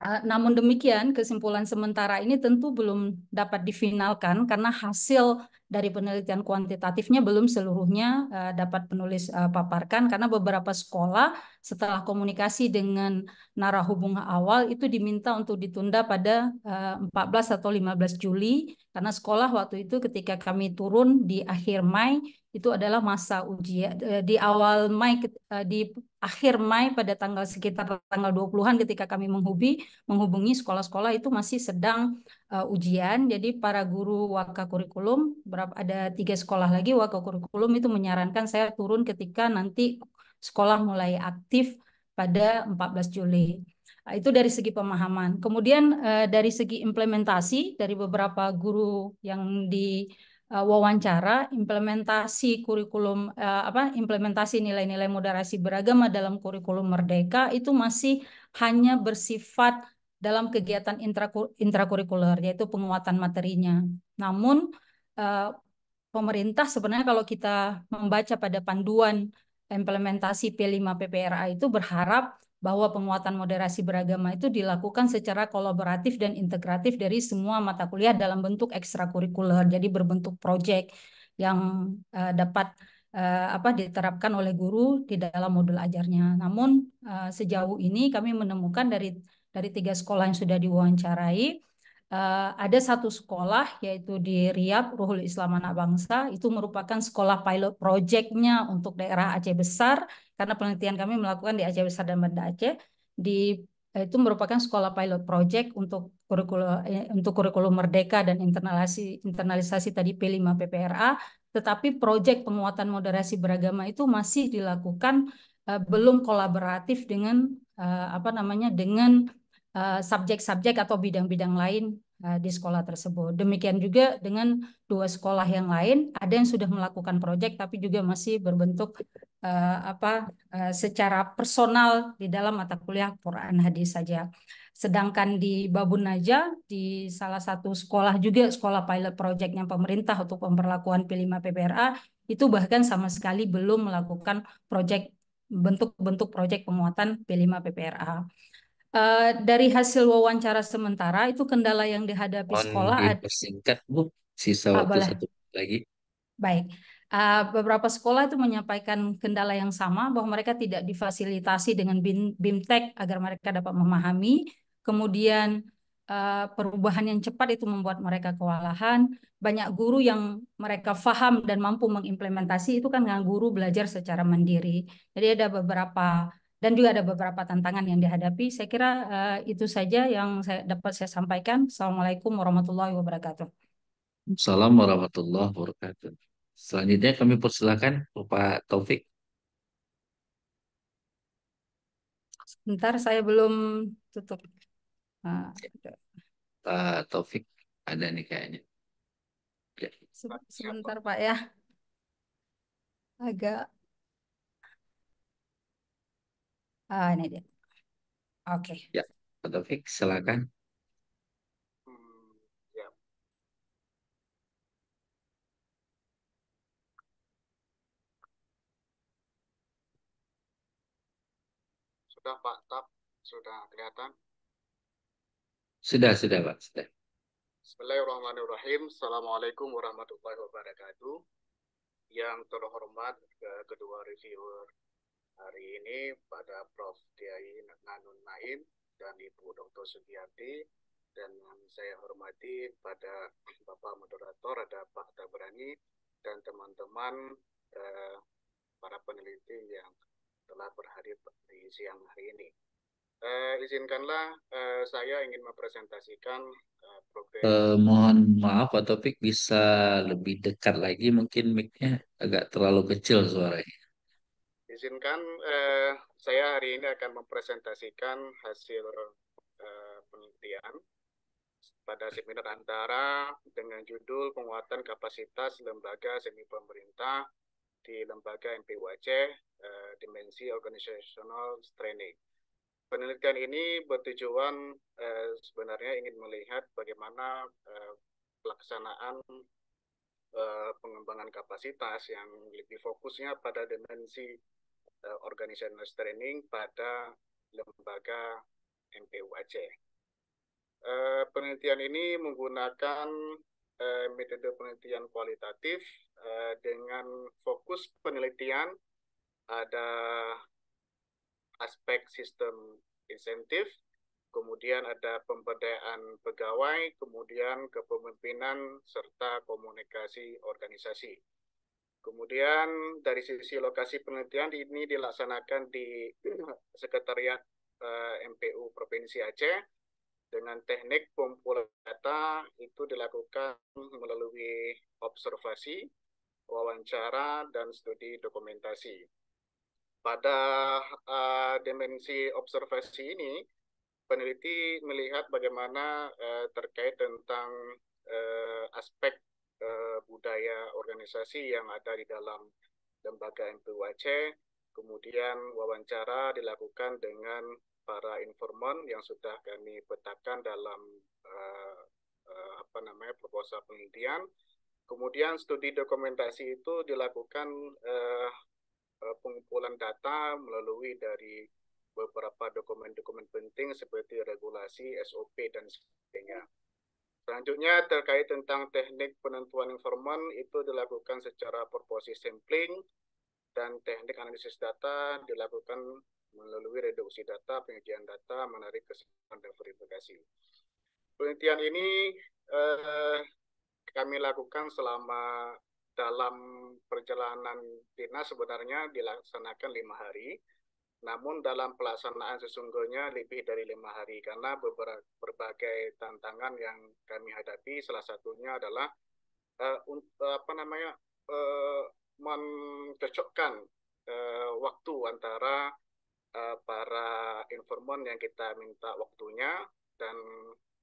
F: Eh, namun demikian, kesimpulan sementara ini tentu belum dapat difinalkan karena hasil dari penelitian kuantitatifnya belum seluruhnya eh, dapat penulis eh, paparkan karena beberapa sekolah setelah komunikasi dengan narahubung awal itu diminta untuk ditunda pada uh, 14 atau 15 Juli karena sekolah waktu itu ketika kami turun di akhir Mei itu adalah masa ujian ya. eh, di awal Mei eh, di akhir Mei pada tanggal sekitar tanggal 20-an ketika kami menghubi menghubungi sekolah-sekolah itu masih sedang uh, ujian jadi para guru waka kurikulum berapa ada tiga sekolah lagi waka kurikulum itu menyarankan saya turun ketika nanti sekolah mulai aktif pada 14 Juli itu dari segi pemahaman. Kemudian dari segi implementasi dari beberapa guru yang di uh, wawancara implementasi kurikulum uh, apa implementasi nilai-nilai moderasi beragama dalam kurikulum merdeka itu masih hanya bersifat dalam kegiatan intrakur intrakurikuler yaitu penguatan materinya. Namun uh, pemerintah sebenarnya kalau kita membaca pada panduan implementasi P5 PPRA itu berharap bahwa penguatan moderasi beragama itu dilakukan secara kolaboratif dan integratif dari semua mata kuliah dalam bentuk ekstrakurikuler, jadi berbentuk proyek yang uh, dapat uh, apa diterapkan oleh guru di dalam modul ajarnya. Namun uh, sejauh ini kami menemukan dari dari tiga sekolah yang sudah diwawancarai uh, ada satu sekolah yaitu di Riyadh Ruhul Islam Anak Bangsa itu merupakan sekolah pilot projectnya untuk daerah Aceh Besar karena penelitian kami melakukan di Aceh Besar dan Banda Aceh di eh, itu merupakan sekolah pilot project untuk kurikulum eh, untuk kurikulum merdeka dan internalisasi internalisasi tadi P5 PPRA tetapi proyek penguatan moderasi beragama itu masih dilakukan uh, belum kolaboratif dengan uh, apa namanya dengan Eh, subjek-subjek uh, atau bidang-bidang lain uh, di sekolah tersebut. Demikian juga dengan dua sekolah yang lain, ada yang sudah melakukan proyek tapi juga masih berbentuk uh, apa uh, secara personal di dalam mata kuliah Quran Hadis saja. Sedangkan di Babun Naja di salah satu sekolah juga sekolah pilot proyeknya pemerintah untuk pemberlakuan P5 PPRA itu bahkan sama sekali belum melakukan proyek bentuk-bentuk proyek penguatan P5 PPRA. Uh, dari hasil wawancara sementara itu kendala yang dihadapi Mohon sekolah ada
A: singkat Bu sisa ah, waktu boleh. satu lagi.
F: Baik. Uh, beberapa sekolah itu menyampaikan kendala yang sama bahwa mereka tidak difasilitasi dengan BIM, BIMTEK agar mereka dapat memahami. Kemudian uh, perubahan yang cepat itu membuat mereka kewalahan. Banyak guru yang mereka faham dan mampu mengimplementasi itu kan dengan guru belajar secara mandiri. Jadi ada beberapa dan juga ada beberapa tantangan yang dihadapi. Saya kira uh, itu saja yang saya dapat saya sampaikan. Assalamualaikum warahmatullahi wabarakatuh.
A: Salam warahmatullahi wabarakatuh. Selanjutnya kami persilakan Pak Taufik.
F: Sebentar, saya belum tutup.
A: Nah, Pak Taufik ada nih kayaknya.
F: Ya. Sebentar Pak ya. Agak Uh, ini dia. Oke.
A: Okay. Ya, Pak Taufik, silakan. Hmm, ya.
K: Sudah Pak Tap, sudah kelihatan?
A: Sudah, sudah Pak, sudah.
K: Bismillahirrahmanirrahim. Assalamualaikum warahmatullahi wabarakatuh. Yang terhormat eh, kedua reviewer Hari ini pada Prof. Kiai Nanun Naim dan Ibu Dr. Sugiyati dan saya hormati pada Bapak Moderator ada Pak Tabrani dan teman-teman eh, para peneliti yang telah berhadir di siang hari ini. Eh, izinkanlah eh, saya ingin mempresentasikan eh, program.
A: Eh, mohon maaf Pak Topik bisa lebih dekat lagi mungkin mic-nya agak terlalu kecil suaranya
K: izinkan eh, saya hari ini akan mempresentasikan hasil eh, penelitian pada seminar antara dengan judul penguatan kapasitas lembaga semi pemerintah di lembaga MPWC eh, dimensi organizational training. Penelitian ini bertujuan eh, sebenarnya ingin melihat bagaimana eh, pelaksanaan eh, pengembangan kapasitas yang lebih fokusnya pada dimensi uh, training pada lembaga Aceh. Uh, penelitian ini menggunakan uh, metode penelitian kualitatif uh, dengan fokus penelitian ada aspek sistem insentif, kemudian ada pemberdayaan pegawai, kemudian kepemimpinan serta komunikasi organisasi. Kemudian dari sisi lokasi penelitian ini dilaksanakan di Sekretariat eh, MPU Provinsi Aceh dengan teknik pengumpulan data itu dilakukan melalui observasi, wawancara, dan studi dokumentasi. Pada uh, dimensi observasi ini, peneliti melihat bagaimana uh, terkait tentang uh, aspek Eh, budaya organisasi yang ada di dalam lembaga MPUAC. Kemudian wawancara dilakukan dengan para informan yang sudah kami petakan dalam uh, uh, apa namanya proposal penelitian. Kemudian studi dokumentasi itu dilakukan uh, uh, pengumpulan data melalui dari beberapa dokumen-dokumen penting seperti regulasi, SOP dan sebagainya. Selanjutnya terkait tentang teknik penentuan informan itu dilakukan secara proposi sampling dan teknik analisis data dilakukan melalui reduksi data, penyajian data, menarik kesimpulan dan verifikasi. Penelitian ini eh, kami lakukan selama dalam perjalanan dinas sebenarnya dilaksanakan lima hari namun dalam pelaksanaan sesungguhnya lebih dari lima hari karena beberapa berbagai tantangan yang kami hadapi salah satunya adalah uh, uh, apa namanya uh, mencocokkan uh, waktu antara uh, para informan yang kita minta waktunya dan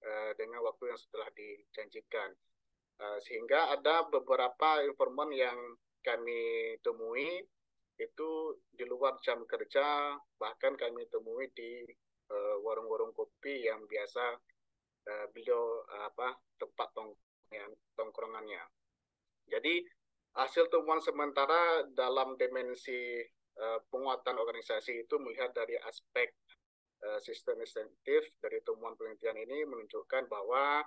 K: uh, dengan waktu yang setelah dijanjikan. Uh, sehingga ada beberapa informan yang kami temui itu di luar jam kerja bahkan kami temui di eh, warung-warung uh, kopi yang biasa uh, beliau uh, apa tempat tongkrongannya. Jadi hasil temuan sementara dalam dimensi uh, penguatan organisasi itu melihat dari aspek uh, sistem insentif dari temuan penelitian ini menunjukkan bahwa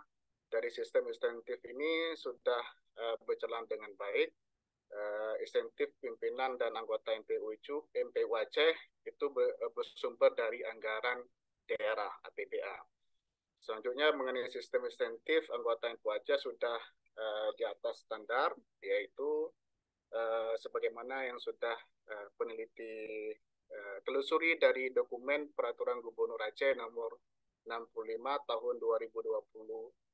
K: dari sistem insentif ini sudah uh, berjalan dengan baik uh, eh, insentif pimpinan dan anggota MPU itu MPU Aceh itu eh, bersumber dari anggaran daerah APBA. Selanjutnya mengenai sistem insentif anggota MPU Aceh sudah uh, di atas standar yaitu uh, sebagaimana yang sudah uh, peneliti uh, telusuri dari dokumen peraturan gubernur Aceh nomor 65 tahun 2020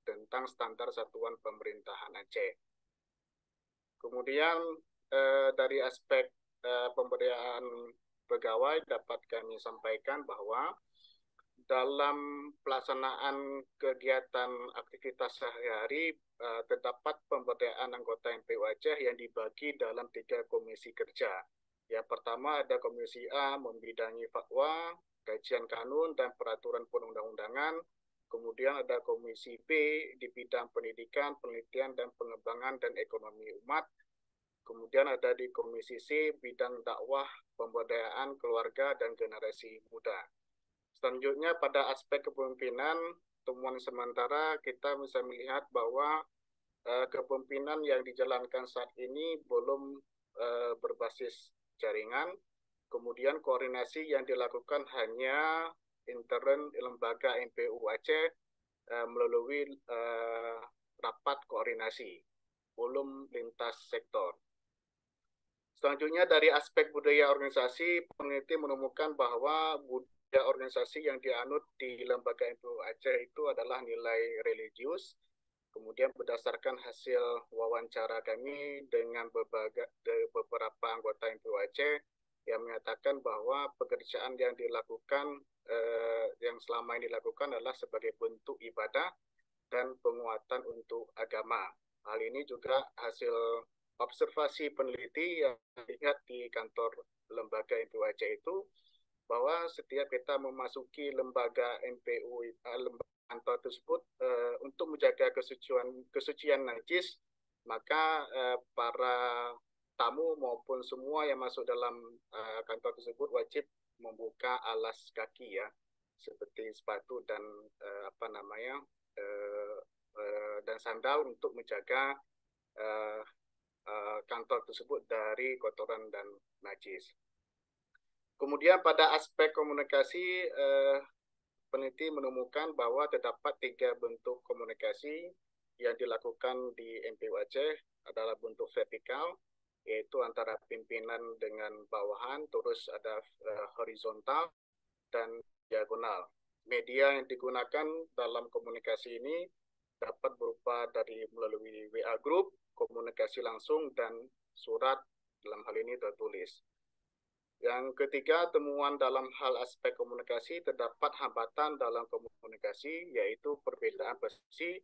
K: tentang standar satuan pemerintahan Aceh Kemudian eh, dari aspek eh, pemberdayaan pegawai dapat kami sampaikan bahwa dalam pelaksanaan kegiatan aktivitas sehari-hari eh, terdapat pemberdayaan anggota MPU Aceh yang dibagi dalam tiga komisi kerja. Yang pertama ada komisi A membidangi fatwa, kajian kanun dan peraturan perundang-undangan. Kemudian ada Komisi B di bidang pendidikan, penelitian, dan pengembangan dan ekonomi umat. Kemudian ada di Komisi C bidang dakwah, pemberdayaan keluarga, dan generasi muda. Selanjutnya pada aspek kepemimpinan, temuan sementara kita bisa melihat bahwa eh, kepemimpinan yang dijalankan saat ini belum eh, berbasis jaringan. Kemudian koordinasi yang dilakukan hanya intern lembaga MPU Aceh uh, melalui uh, rapat koordinasi volume lintas sektor. Selanjutnya dari aspek budaya organisasi, peneliti menemukan bahwa budaya organisasi yang dianut di lembaga MPU Aceh itu adalah nilai religius. Kemudian berdasarkan hasil wawancara kami dengan beberapa anggota MPU Aceh, yang menyatakan bahwa pekerjaan yang dilakukan eh, yang selama ini dilakukan adalah sebagai bentuk ibadah dan penguatan untuk agama. Hal ini juga hasil observasi peneliti yang dilihat di kantor lembaga MPUAC itu bahwa setiap kita memasuki lembaga MPU eh, lembaga kantor tersebut uh, untuk menjaga kesucian kesucian najis maka uh, para tamu maupun semua yang masuk dalam uh, kantor tersebut wajib membuka alas kaki ya seperti sepatu dan uh, apa namanya uh, uh, dan sandal untuk menjaga uh, uh, kantor tersebut dari kotoran dan najis. Kemudian pada aspek komunikasi uh, peneliti menemukan bahwa terdapat tiga bentuk komunikasi yang dilakukan di MPU Aceh adalah bentuk vertikal, yaitu antara pimpinan dengan bawahan, terus ada uh, horizontal dan diagonal. Media yang digunakan dalam komunikasi ini dapat berupa dari melalui WA group, komunikasi langsung dan surat dalam hal ini tertulis. Yang ketiga, temuan dalam hal aspek komunikasi terdapat hambatan dalam komunikasi yaitu perbedaan persepsi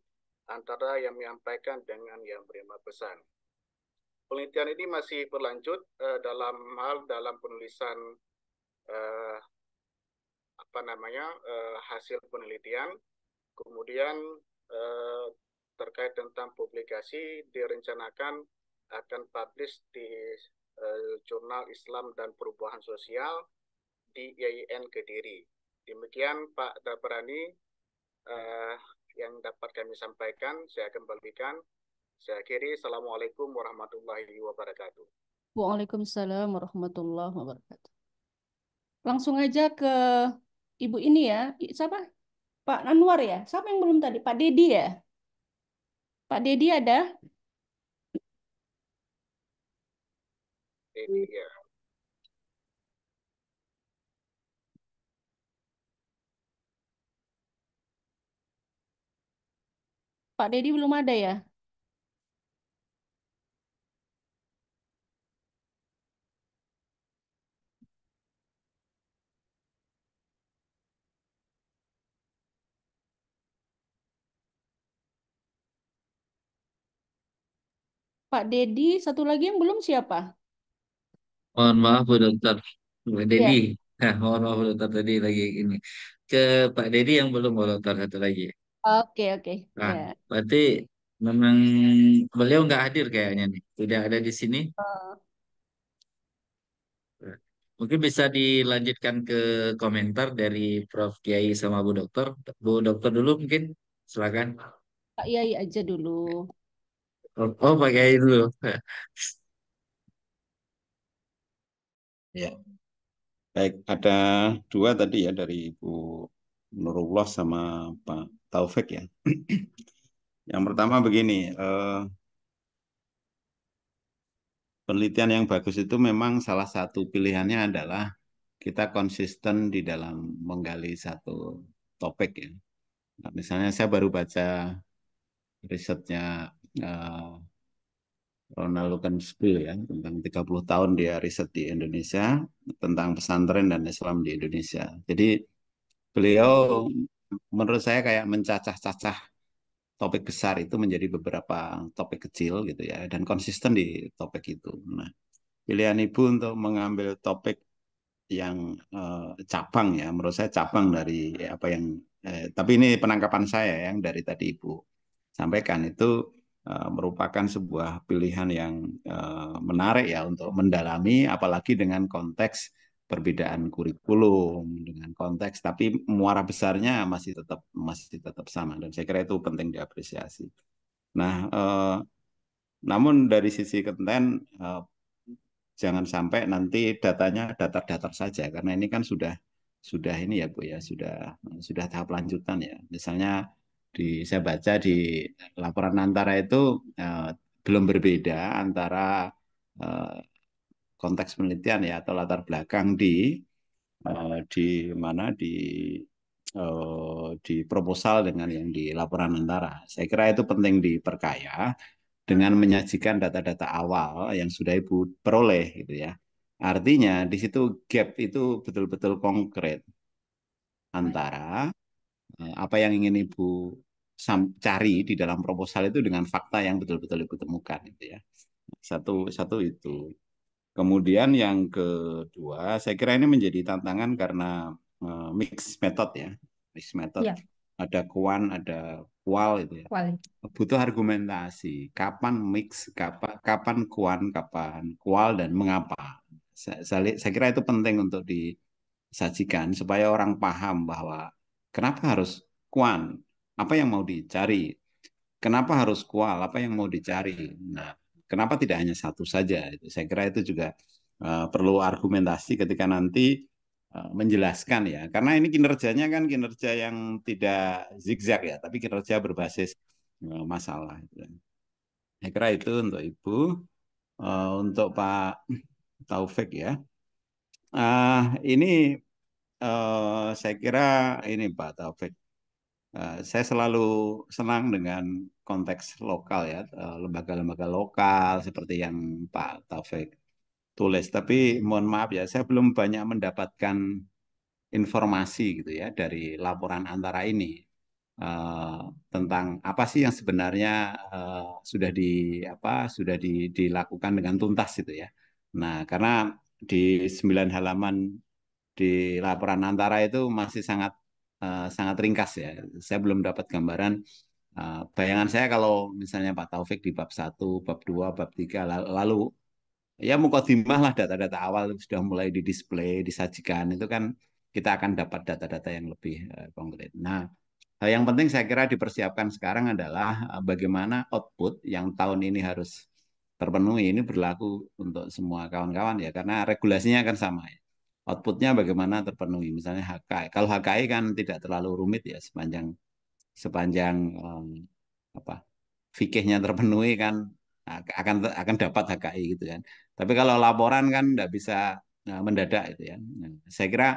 K: antara yang menyampaikan dengan yang menerima pesan penelitian ini masih berlanjut uh, dalam hal dalam penulisan uh, apa namanya uh, hasil penelitian, kemudian uh, terkait tentang publikasi direncanakan akan publish di uh, jurnal Islam dan Perubahan Sosial di IAIN Kediri. Demikian Pak Dabrani uh, yang dapat kami sampaikan. Saya kembalikan saya akhiri. Assalamualaikum warahmatullahi wabarakatuh.
B: Waalaikumsalam warahmatullahi wabarakatuh. Langsung aja ke Ibu ini ya. Siapa? Pak Anwar ya? Siapa yang belum tadi? Pak Dedi ya? Pak Dedi ada? Dedi ya. Pak Dedi belum ada ya? Pak Dedi, satu lagi yang belum siapa?
A: Mohon maaf Bu Dokter, Bu ya. Dedi. Nah, ya, mohon maaf Bu Dokter tadi lagi ini. Ke Pak Dedi yang belum Bu Dokter satu lagi.
B: Oke, oke. Nah, ya.
A: berarti memang beliau nggak hadir kayaknya nih, tidak ada di sini. Uh. Mungkin bisa dilanjutkan ke komentar dari Prof. Kiai sama Bu Dokter. Bu Dokter dulu mungkin, silakan.
B: Pak Kiai aja dulu.
A: Oh, oh, pakai dulu.
L: Ya.
D: Baik, ada dua tadi ya dari Ibu Nurullah sama Pak Taufik ya. yang pertama begini, eh, penelitian yang bagus itu memang salah satu pilihannya adalah kita konsisten di dalam menggali satu topik ya. Nah, misalnya saya baru baca risetnya uh, Ronald Spill ya tentang 30 tahun dia riset di Indonesia tentang pesantren dan Islam di Indonesia. Jadi beliau menurut saya kayak mencacah-cacah topik besar itu menjadi beberapa topik kecil gitu ya dan konsisten di topik itu. Nah, pilihan ibu untuk mengambil topik yang uh, cabang ya menurut saya cabang dari apa yang eh, tapi ini penangkapan saya yang dari tadi ibu sampaikan itu Eh, merupakan sebuah pilihan yang eh, menarik ya untuk mendalami apalagi dengan konteks perbedaan kurikulum dengan konteks tapi muara besarnya masih tetap masih tetap sama dan saya kira itu penting diapresiasi. Nah, eh, namun dari sisi konten eh, jangan sampai nanti datanya datar-datar saja karena ini kan sudah sudah ini ya Bu ya sudah sudah tahap lanjutan ya. Misalnya di saya baca di laporan antara itu eh, belum berbeda antara eh, konteks penelitian ya atau latar belakang di eh, di mana di eh, di proposal dengan yang di laporan antara. Saya kira itu penting diperkaya dengan menyajikan data-data awal yang sudah Ibu peroleh gitu ya. Artinya di situ gap itu betul-betul konkret antara Eh, apa yang ingin Ibu cari di dalam proposal itu dengan fakta yang betul-betul Ibu temukan gitu ya. Satu satu itu. Kemudian yang kedua, saya kira ini menjadi tantangan karena uh, mix method ya. Mix method. Ya. Ada kuan, ada kual itu ya. Kual. Butuh argumentasi. Kapan mix, kapan kapan kuan, kapan kual dan mengapa. Saya, saya, saya kira itu penting untuk disajikan supaya orang paham bahwa Kenapa harus kuan? Apa yang mau dicari? Kenapa harus kual? Apa yang mau dicari? Nah, kenapa tidak hanya satu saja? Saya kira itu juga uh, perlu argumentasi ketika nanti uh, menjelaskan ya. Karena ini kinerjanya kan kinerja yang tidak zigzag ya, tapi kinerja berbasis uh, masalah. Saya kira itu untuk Ibu. Uh, untuk Pak Taufik ya. Uh, ini Eh, saya kira ini Pak Taufik, eh, saya selalu senang dengan konteks lokal ya, eh, lembaga-lembaga lokal seperti yang Pak Taufik tulis. Tapi mohon maaf ya, saya belum banyak mendapatkan informasi gitu ya dari laporan antara ini uh, tentang apa sih yang sebenarnya uh, sudah di apa sudah di, dilakukan dengan tuntas gitu ya. Nah, karena di 9 halaman di laporan antara itu masih sangat uh, sangat ringkas ya. Saya belum dapat gambaran. Uh, bayangan saya kalau misalnya Pak Taufik di bab 1, bab 2, bab 3 lalu, ya mukadimah lah data-data awal sudah mulai didisplay, disajikan itu kan kita akan dapat data-data yang lebih uh, konkret. Nah, yang penting saya kira dipersiapkan sekarang adalah bagaimana output yang tahun ini harus terpenuhi ini berlaku untuk semua kawan-kawan ya karena regulasinya akan sama ya outputnya bagaimana terpenuhi. Misalnya HKI. Kalau HKI kan tidak terlalu rumit ya sepanjang sepanjang um, apa fikihnya terpenuhi kan nah, akan akan dapat HKI gitu kan. Tapi kalau laporan kan tidak bisa e, gitu ya. nah, mendadak itu ya. saya kira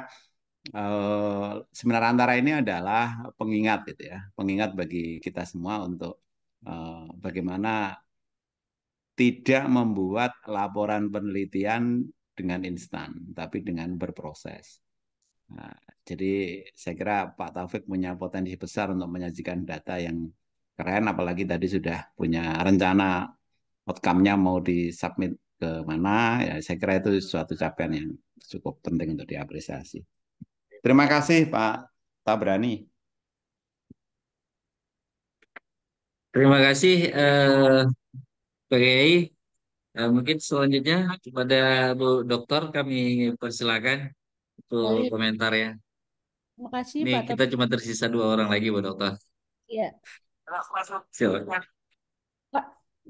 D: uh, seminar antara ini adalah pengingat gitu ya, pengingat bagi kita semua untuk uh, bagaimana tidak membuat laporan penelitian dengan instan, tapi dengan berproses. Nah, jadi saya kira Pak Taufik punya potensi besar untuk menyajikan data yang keren, apalagi tadi sudah punya rencana outcome-nya mau disubmit ke mana. Ya, saya kira itu suatu capaian yang cukup penting untuk diapresiasi. Terima kasih Pak Tabrani.
A: Terima kasih eh, Pak Kiai. Nah, mungkin selanjutnya kepada Bu Dokter kami persilakan untuk Baik. komentar ya.
B: Terima kasih Nih, Pak. Kita
A: cuma tersisa dua orang lagi Bu Dokter.
B: Iya. Pak,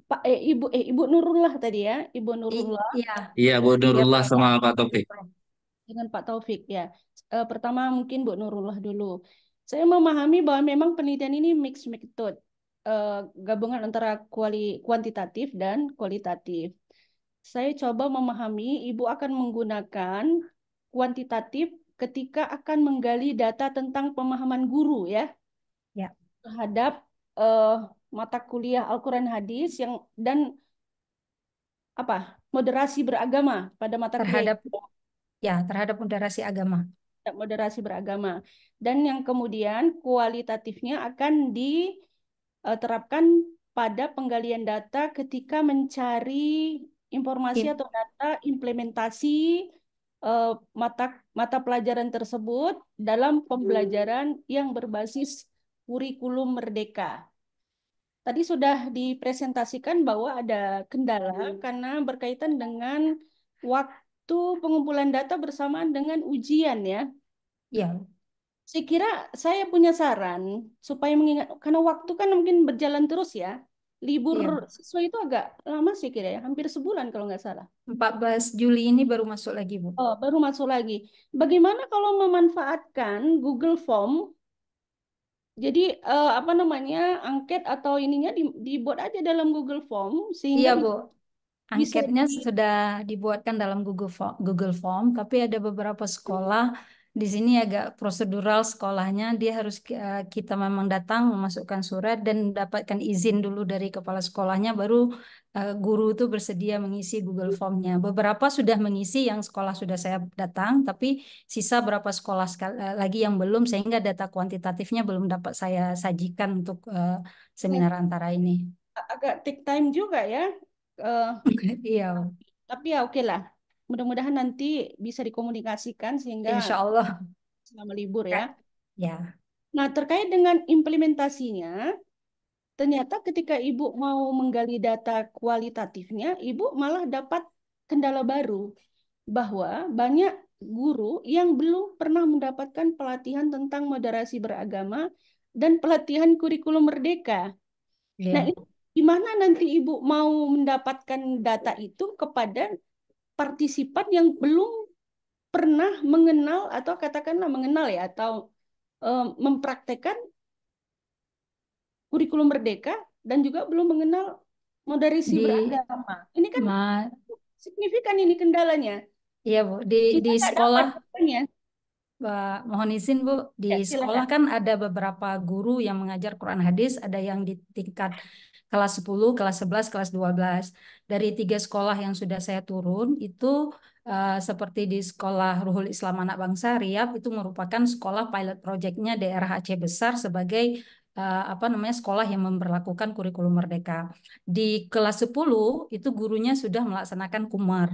B: Pak eh, Ibu eh Ibu Nurullah tadi ya, Ibu Nurullah. Iya. Iya, Bu iya, Nurullah ya,
A: sama Pak Taufik.
B: Dengan Pak Taufik ya. Uh, pertama mungkin Bu Nurullah dulu. Saya memahami bahwa memang penelitian ini mixed method uh, gabungan antara kuali kuantitatif dan kualitatif. Saya coba memahami ibu akan menggunakan kuantitatif ketika akan menggali data tentang pemahaman guru ya, ya. terhadap uh, mata kuliah Al-Quran Hadis yang dan apa moderasi beragama pada mata kuliah terhadap kuliah. ya terhadap moderasi agama moderasi beragama dan yang kemudian kualitatifnya akan di uh, terapkan pada penggalian data ketika mencari informasi iya. atau data implementasi uh, mata mata pelajaran tersebut dalam pembelajaran yang berbasis kurikulum merdeka. Tadi sudah dipresentasikan bahwa ada kendala iya. karena berkaitan dengan waktu pengumpulan data bersamaan dengan ujian ya. Ya saya kira saya punya saran supaya mengingat karena waktu kan mungkin berjalan terus ya. Libur iya. siswa itu agak lama sih kira ya, hampir sebulan kalau nggak salah. 14 Juli ini baru masuk lagi, Bu. Oh, baru masuk lagi. Bagaimana kalau memanfaatkan Google Form jadi eh, apa namanya angket atau ininya di, dibuat aja dalam Google Form sehingga iya bu
F: angketnya sudah dibuatkan dalam Google Form, Google Form tapi ada beberapa sekolah di sini agak prosedural sekolahnya dia harus eh, kita memang datang memasukkan surat dan mendapatkan izin dulu dari kepala sekolahnya baru eh, guru itu bersedia mengisi Google Formnya. Beberapa sudah mengisi yang sekolah sudah saya datang, tapi sisa berapa sekolah eh, lagi yang belum sehingga data kuantitatifnya belum dapat saya sajikan untuk seminar ya. antara ini. Agak take time
B: juga ya. Uh, iya. Tapi ya oke okay lah mudah-mudahan nanti bisa dikomunikasikan sehingga Insya Allah selama libur ya. Ya. Nah terkait dengan implementasinya, ternyata ketika ibu mau menggali data kualitatifnya, ibu malah dapat kendala baru bahwa banyak guru yang belum pernah mendapatkan pelatihan tentang moderasi beragama dan pelatihan kurikulum merdeka. Yeah. Nah, gimana nanti ibu mau mendapatkan data itu kepada partisipan yang belum pernah mengenal atau katakanlah mengenal ya atau e, mempraktekkan kurikulum merdeka dan juga belum mengenal moderasi beragama. Ini kan signifikan ini kendalanya. Iya Bu,
F: di di sekolah Mbak, mohon izin Bu, di ya, sekolah kan ada beberapa guru yang mengajar Quran hadis, ada yang di tingkat kelas 10, kelas 11, kelas 12. Dari tiga sekolah yang sudah saya turun itu uh, seperti di sekolah Ruhul Islam Anak Bangsa Riap itu merupakan sekolah pilot projectnya Aceh besar sebagai uh, apa namanya sekolah yang memperlakukan kurikulum merdeka. Di kelas 10 itu gurunya sudah melaksanakan kumar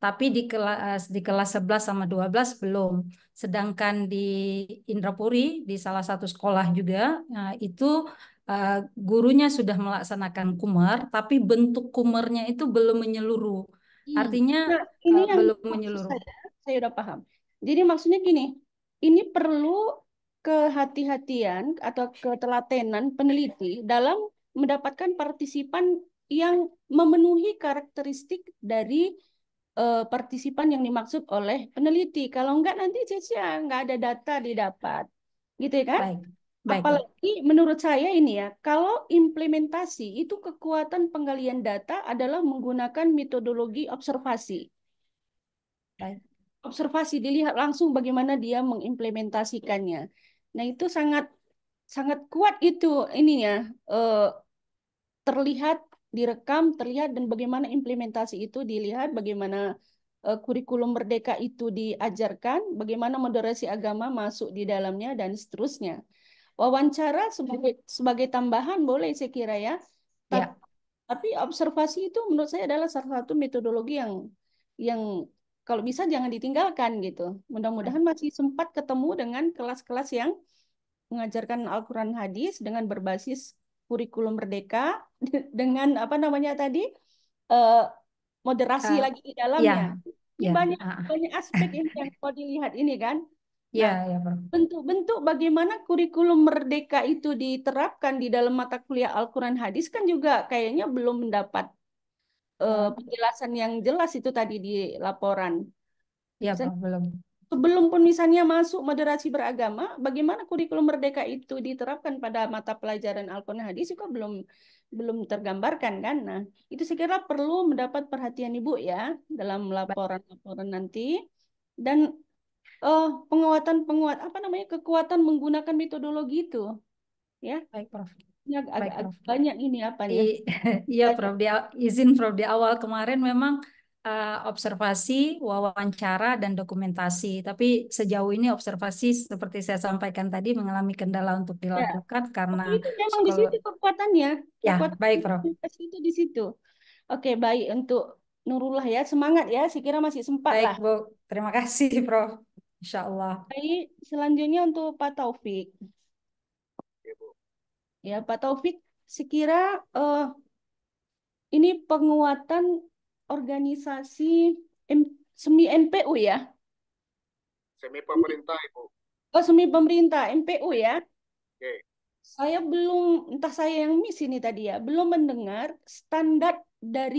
F: tapi di kelas eh, di kelas 11 sama 12 belum. Sedangkan di Indrapuri di salah satu sekolah juga itu Eh, gurunya sudah melaksanakan kumer, tapi
B: bentuk kumernya itu belum menyeluruh. Hmm. Artinya nah, eh, ini uh, yang belum menyeluruh. Saya, sudah paham. Jadi maksudnya gini, ini perlu kehati-hatian atau ketelatenan peneliti dalam mendapatkan partisipan yang memenuhi karakteristik dari uh, partisipan yang dimaksud oleh peneliti. Kalau enggak nanti cia ah, nggak enggak ada data didapat. Gitu ya kan? Baik. Baik. Apalagi menurut saya ini ya, kalau implementasi itu kekuatan penggalian data adalah menggunakan metodologi observasi. Baik. Observasi dilihat langsung bagaimana dia mengimplementasikannya. Nah, itu sangat sangat kuat itu ininya eh, terlihat direkam, terlihat dan bagaimana implementasi itu dilihat, bagaimana eh, kurikulum merdeka itu diajarkan, bagaimana moderasi agama masuk di dalamnya dan seterusnya. Wawancara sebagai, sebagai tambahan boleh saya kira ya. Ta ya. Tapi observasi itu menurut saya adalah salah satu metodologi yang yang kalau bisa jangan ditinggalkan gitu. Mudah-mudahan hmm. masih sempat ketemu dengan kelas-kelas yang mengajarkan Al-Qur'an hadis dengan berbasis kurikulum merdeka dengan apa namanya tadi uh, moderasi uh, lagi di dalamnya.
C: Yeah. Ya. Banyak uh.
B: banyak aspek ini yang kalau dilihat ini kan Ya, nah, ya, ya bentuk-bentuk bagaimana kurikulum merdeka itu diterapkan di dalam mata kuliah Al-Quran Hadis kan juga kayaknya belum mendapat uh, penjelasan yang jelas itu tadi di laporan. Ya, Pak, belum. Sebelum pun misalnya masuk moderasi beragama, bagaimana kurikulum merdeka itu diterapkan pada mata pelajaran Al-Quran Hadis juga belum belum tergambarkan kan. Nah, itu saya kira perlu mendapat perhatian Ibu ya dalam laporan-laporan nanti. Dan uh, oh, penguatan penguat apa namanya kekuatan menggunakan metodologi itu ya baik prof agak, prof. banyak ini apa ya? iya prof di
F: izin prof di awal kemarin memang uh, observasi wawancara dan dokumentasi tapi sejauh ini observasi seperti saya sampaikan tadi mengalami kendala untuk ya, dilakukan ya. karena tapi itu memang sekolah... di situ
B: kekuatannya ya kekuatan baik prof itu di situ oke baik untuk Nurullah ya semangat ya saya kira masih sempat baik lah. bu terima kasih prof Insya Allah. Baik, selanjutnya untuk Pak Taufik. Ya, ya Pak Taufik, sekira uh, ini penguatan organisasi M semi NPU ya?
K: Semi pemerintah, Ibu.
B: Oh, semi pemerintah, MPU ya? Oke. Saya belum, entah saya yang miss ini tadi ya, belum mendengar standar dari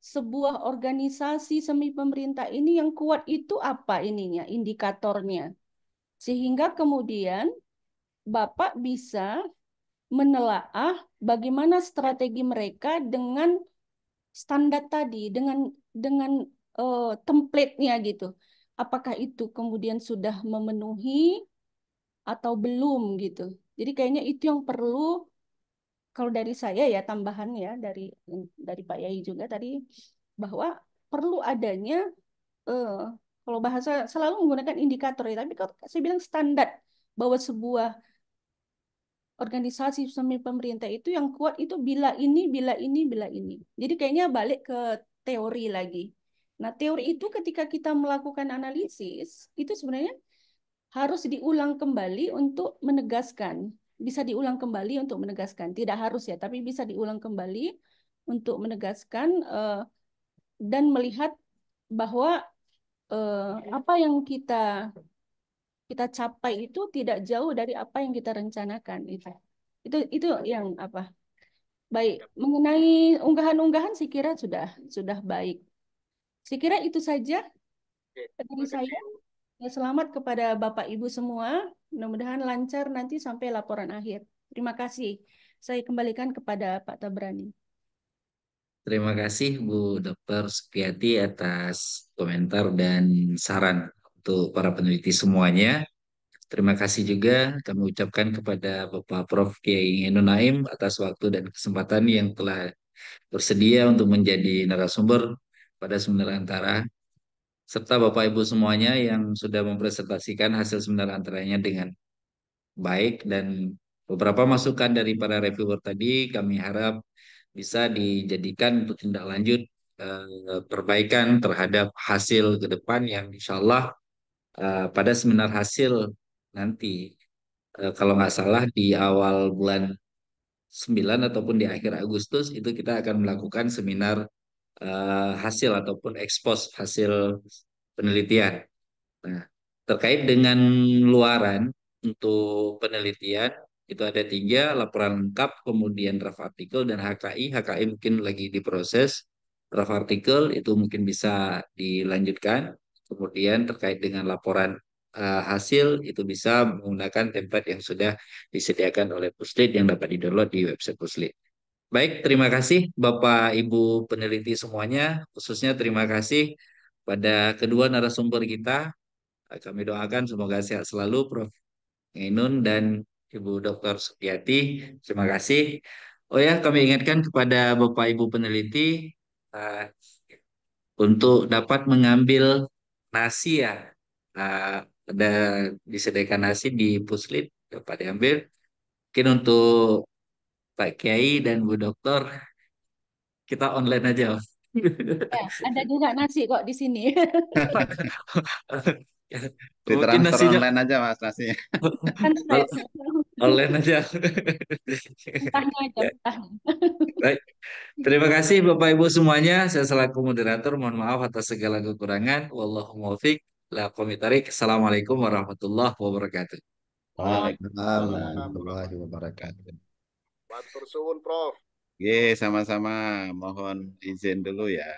B: sebuah organisasi semi pemerintah ini yang kuat itu apa ininya, indikatornya. Sehingga kemudian Bapak bisa menelaah bagaimana strategi mereka dengan standar tadi, dengan dengan uh, template-nya gitu. Apakah itu kemudian sudah memenuhi atau belum gitu. Jadi kayaknya itu yang perlu kalau dari saya ya tambahan ya dari dari Pak Yai juga tadi bahwa perlu adanya eh, kalau bahasa selalu menggunakan indikator ya tapi kalau saya bilang standar bahwa sebuah organisasi semi pemerintah itu yang kuat itu bila ini bila ini bila ini jadi kayaknya balik ke teori lagi nah teori itu ketika kita melakukan analisis itu sebenarnya harus diulang kembali untuk menegaskan bisa diulang kembali untuk menegaskan. Tidak harus ya, tapi bisa diulang kembali untuk menegaskan uh, dan melihat bahwa uh, apa yang kita kita capai itu tidak jauh dari apa yang kita rencanakan itu. Itu itu yang apa? Baik, mengenai unggahan-unggahan saya kira sudah sudah baik. Saya kira itu saja dari saya. Ya, selamat kepada Bapak Ibu semua. Mudah-mudahan lancar nanti sampai laporan akhir. Terima kasih. Saya kembalikan kepada Pak Tabrani.
A: Terima kasih Bu Dr. Sukiati atas komentar dan saran untuk para peneliti semuanya. Terima kasih juga kami ucapkan kepada Bapak Prof. Kiai Naim atas waktu dan kesempatan yang telah bersedia untuk menjadi narasumber pada seminar antara serta Bapak Ibu semuanya yang sudah mempresentasikan hasil seminar antaranya dengan baik dan beberapa masukan dari para reviewer tadi kami harap bisa dijadikan untuk tindak lanjut eh, perbaikan terhadap hasil ke depan yang insya Allah eh, pada seminar hasil nanti eh, kalau nggak salah di awal bulan 9 ataupun di akhir Agustus itu kita akan melakukan seminar uh, hasil ataupun ekspos hasil penelitian. Nah, terkait dengan luaran untuk penelitian itu ada tiga laporan lengkap, kemudian draft artikel dan HKI. HKI mungkin lagi diproses. Draft artikel itu mungkin bisa dilanjutkan. Kemudian terkait dengan laporan uh, hasil itu bisa menggunakan template yang sudah disediakan oleh Puslit yang dapat didownload di website Puslit. Baik, terima kasih Bapak Ibu peneliti semuanya, khususnya terima kasih pada kedua narasumber kita. Kami doakan semoga sehat selalu Prof. Nginun dan Ibu Dr. Supiati. Terima kasih. Oh ya, kami ingatkan kepada Bapak Ibu peneliti uh, untuk dapat mengambil nasi ya. Uh, ada disediakan nasi di Puslit dapat diambil. Mungkin untuk Pak Kiai dan Bu Dokter kita online aja. Ya,
B: ada juga nasi kok di sini.
A: Mungkin nasinya online aja Mas nasinya.
C: Kan online
A: aja. Entahnya aja, ya. Baik. Terima kasih Bapak Ibu semuanya. Saya selaku moderator mohon maaf atas segala kekurangan. Wallahu muwaffiq la komitarik. Assalamualaikum warahmatullahi wabarakatuh. Waalaikumsalam warahmatullahi
C: wabarakatuh.
K: Matur suwun, Prof.
C: Ye, sama-sama. Mohon izin dulu ya.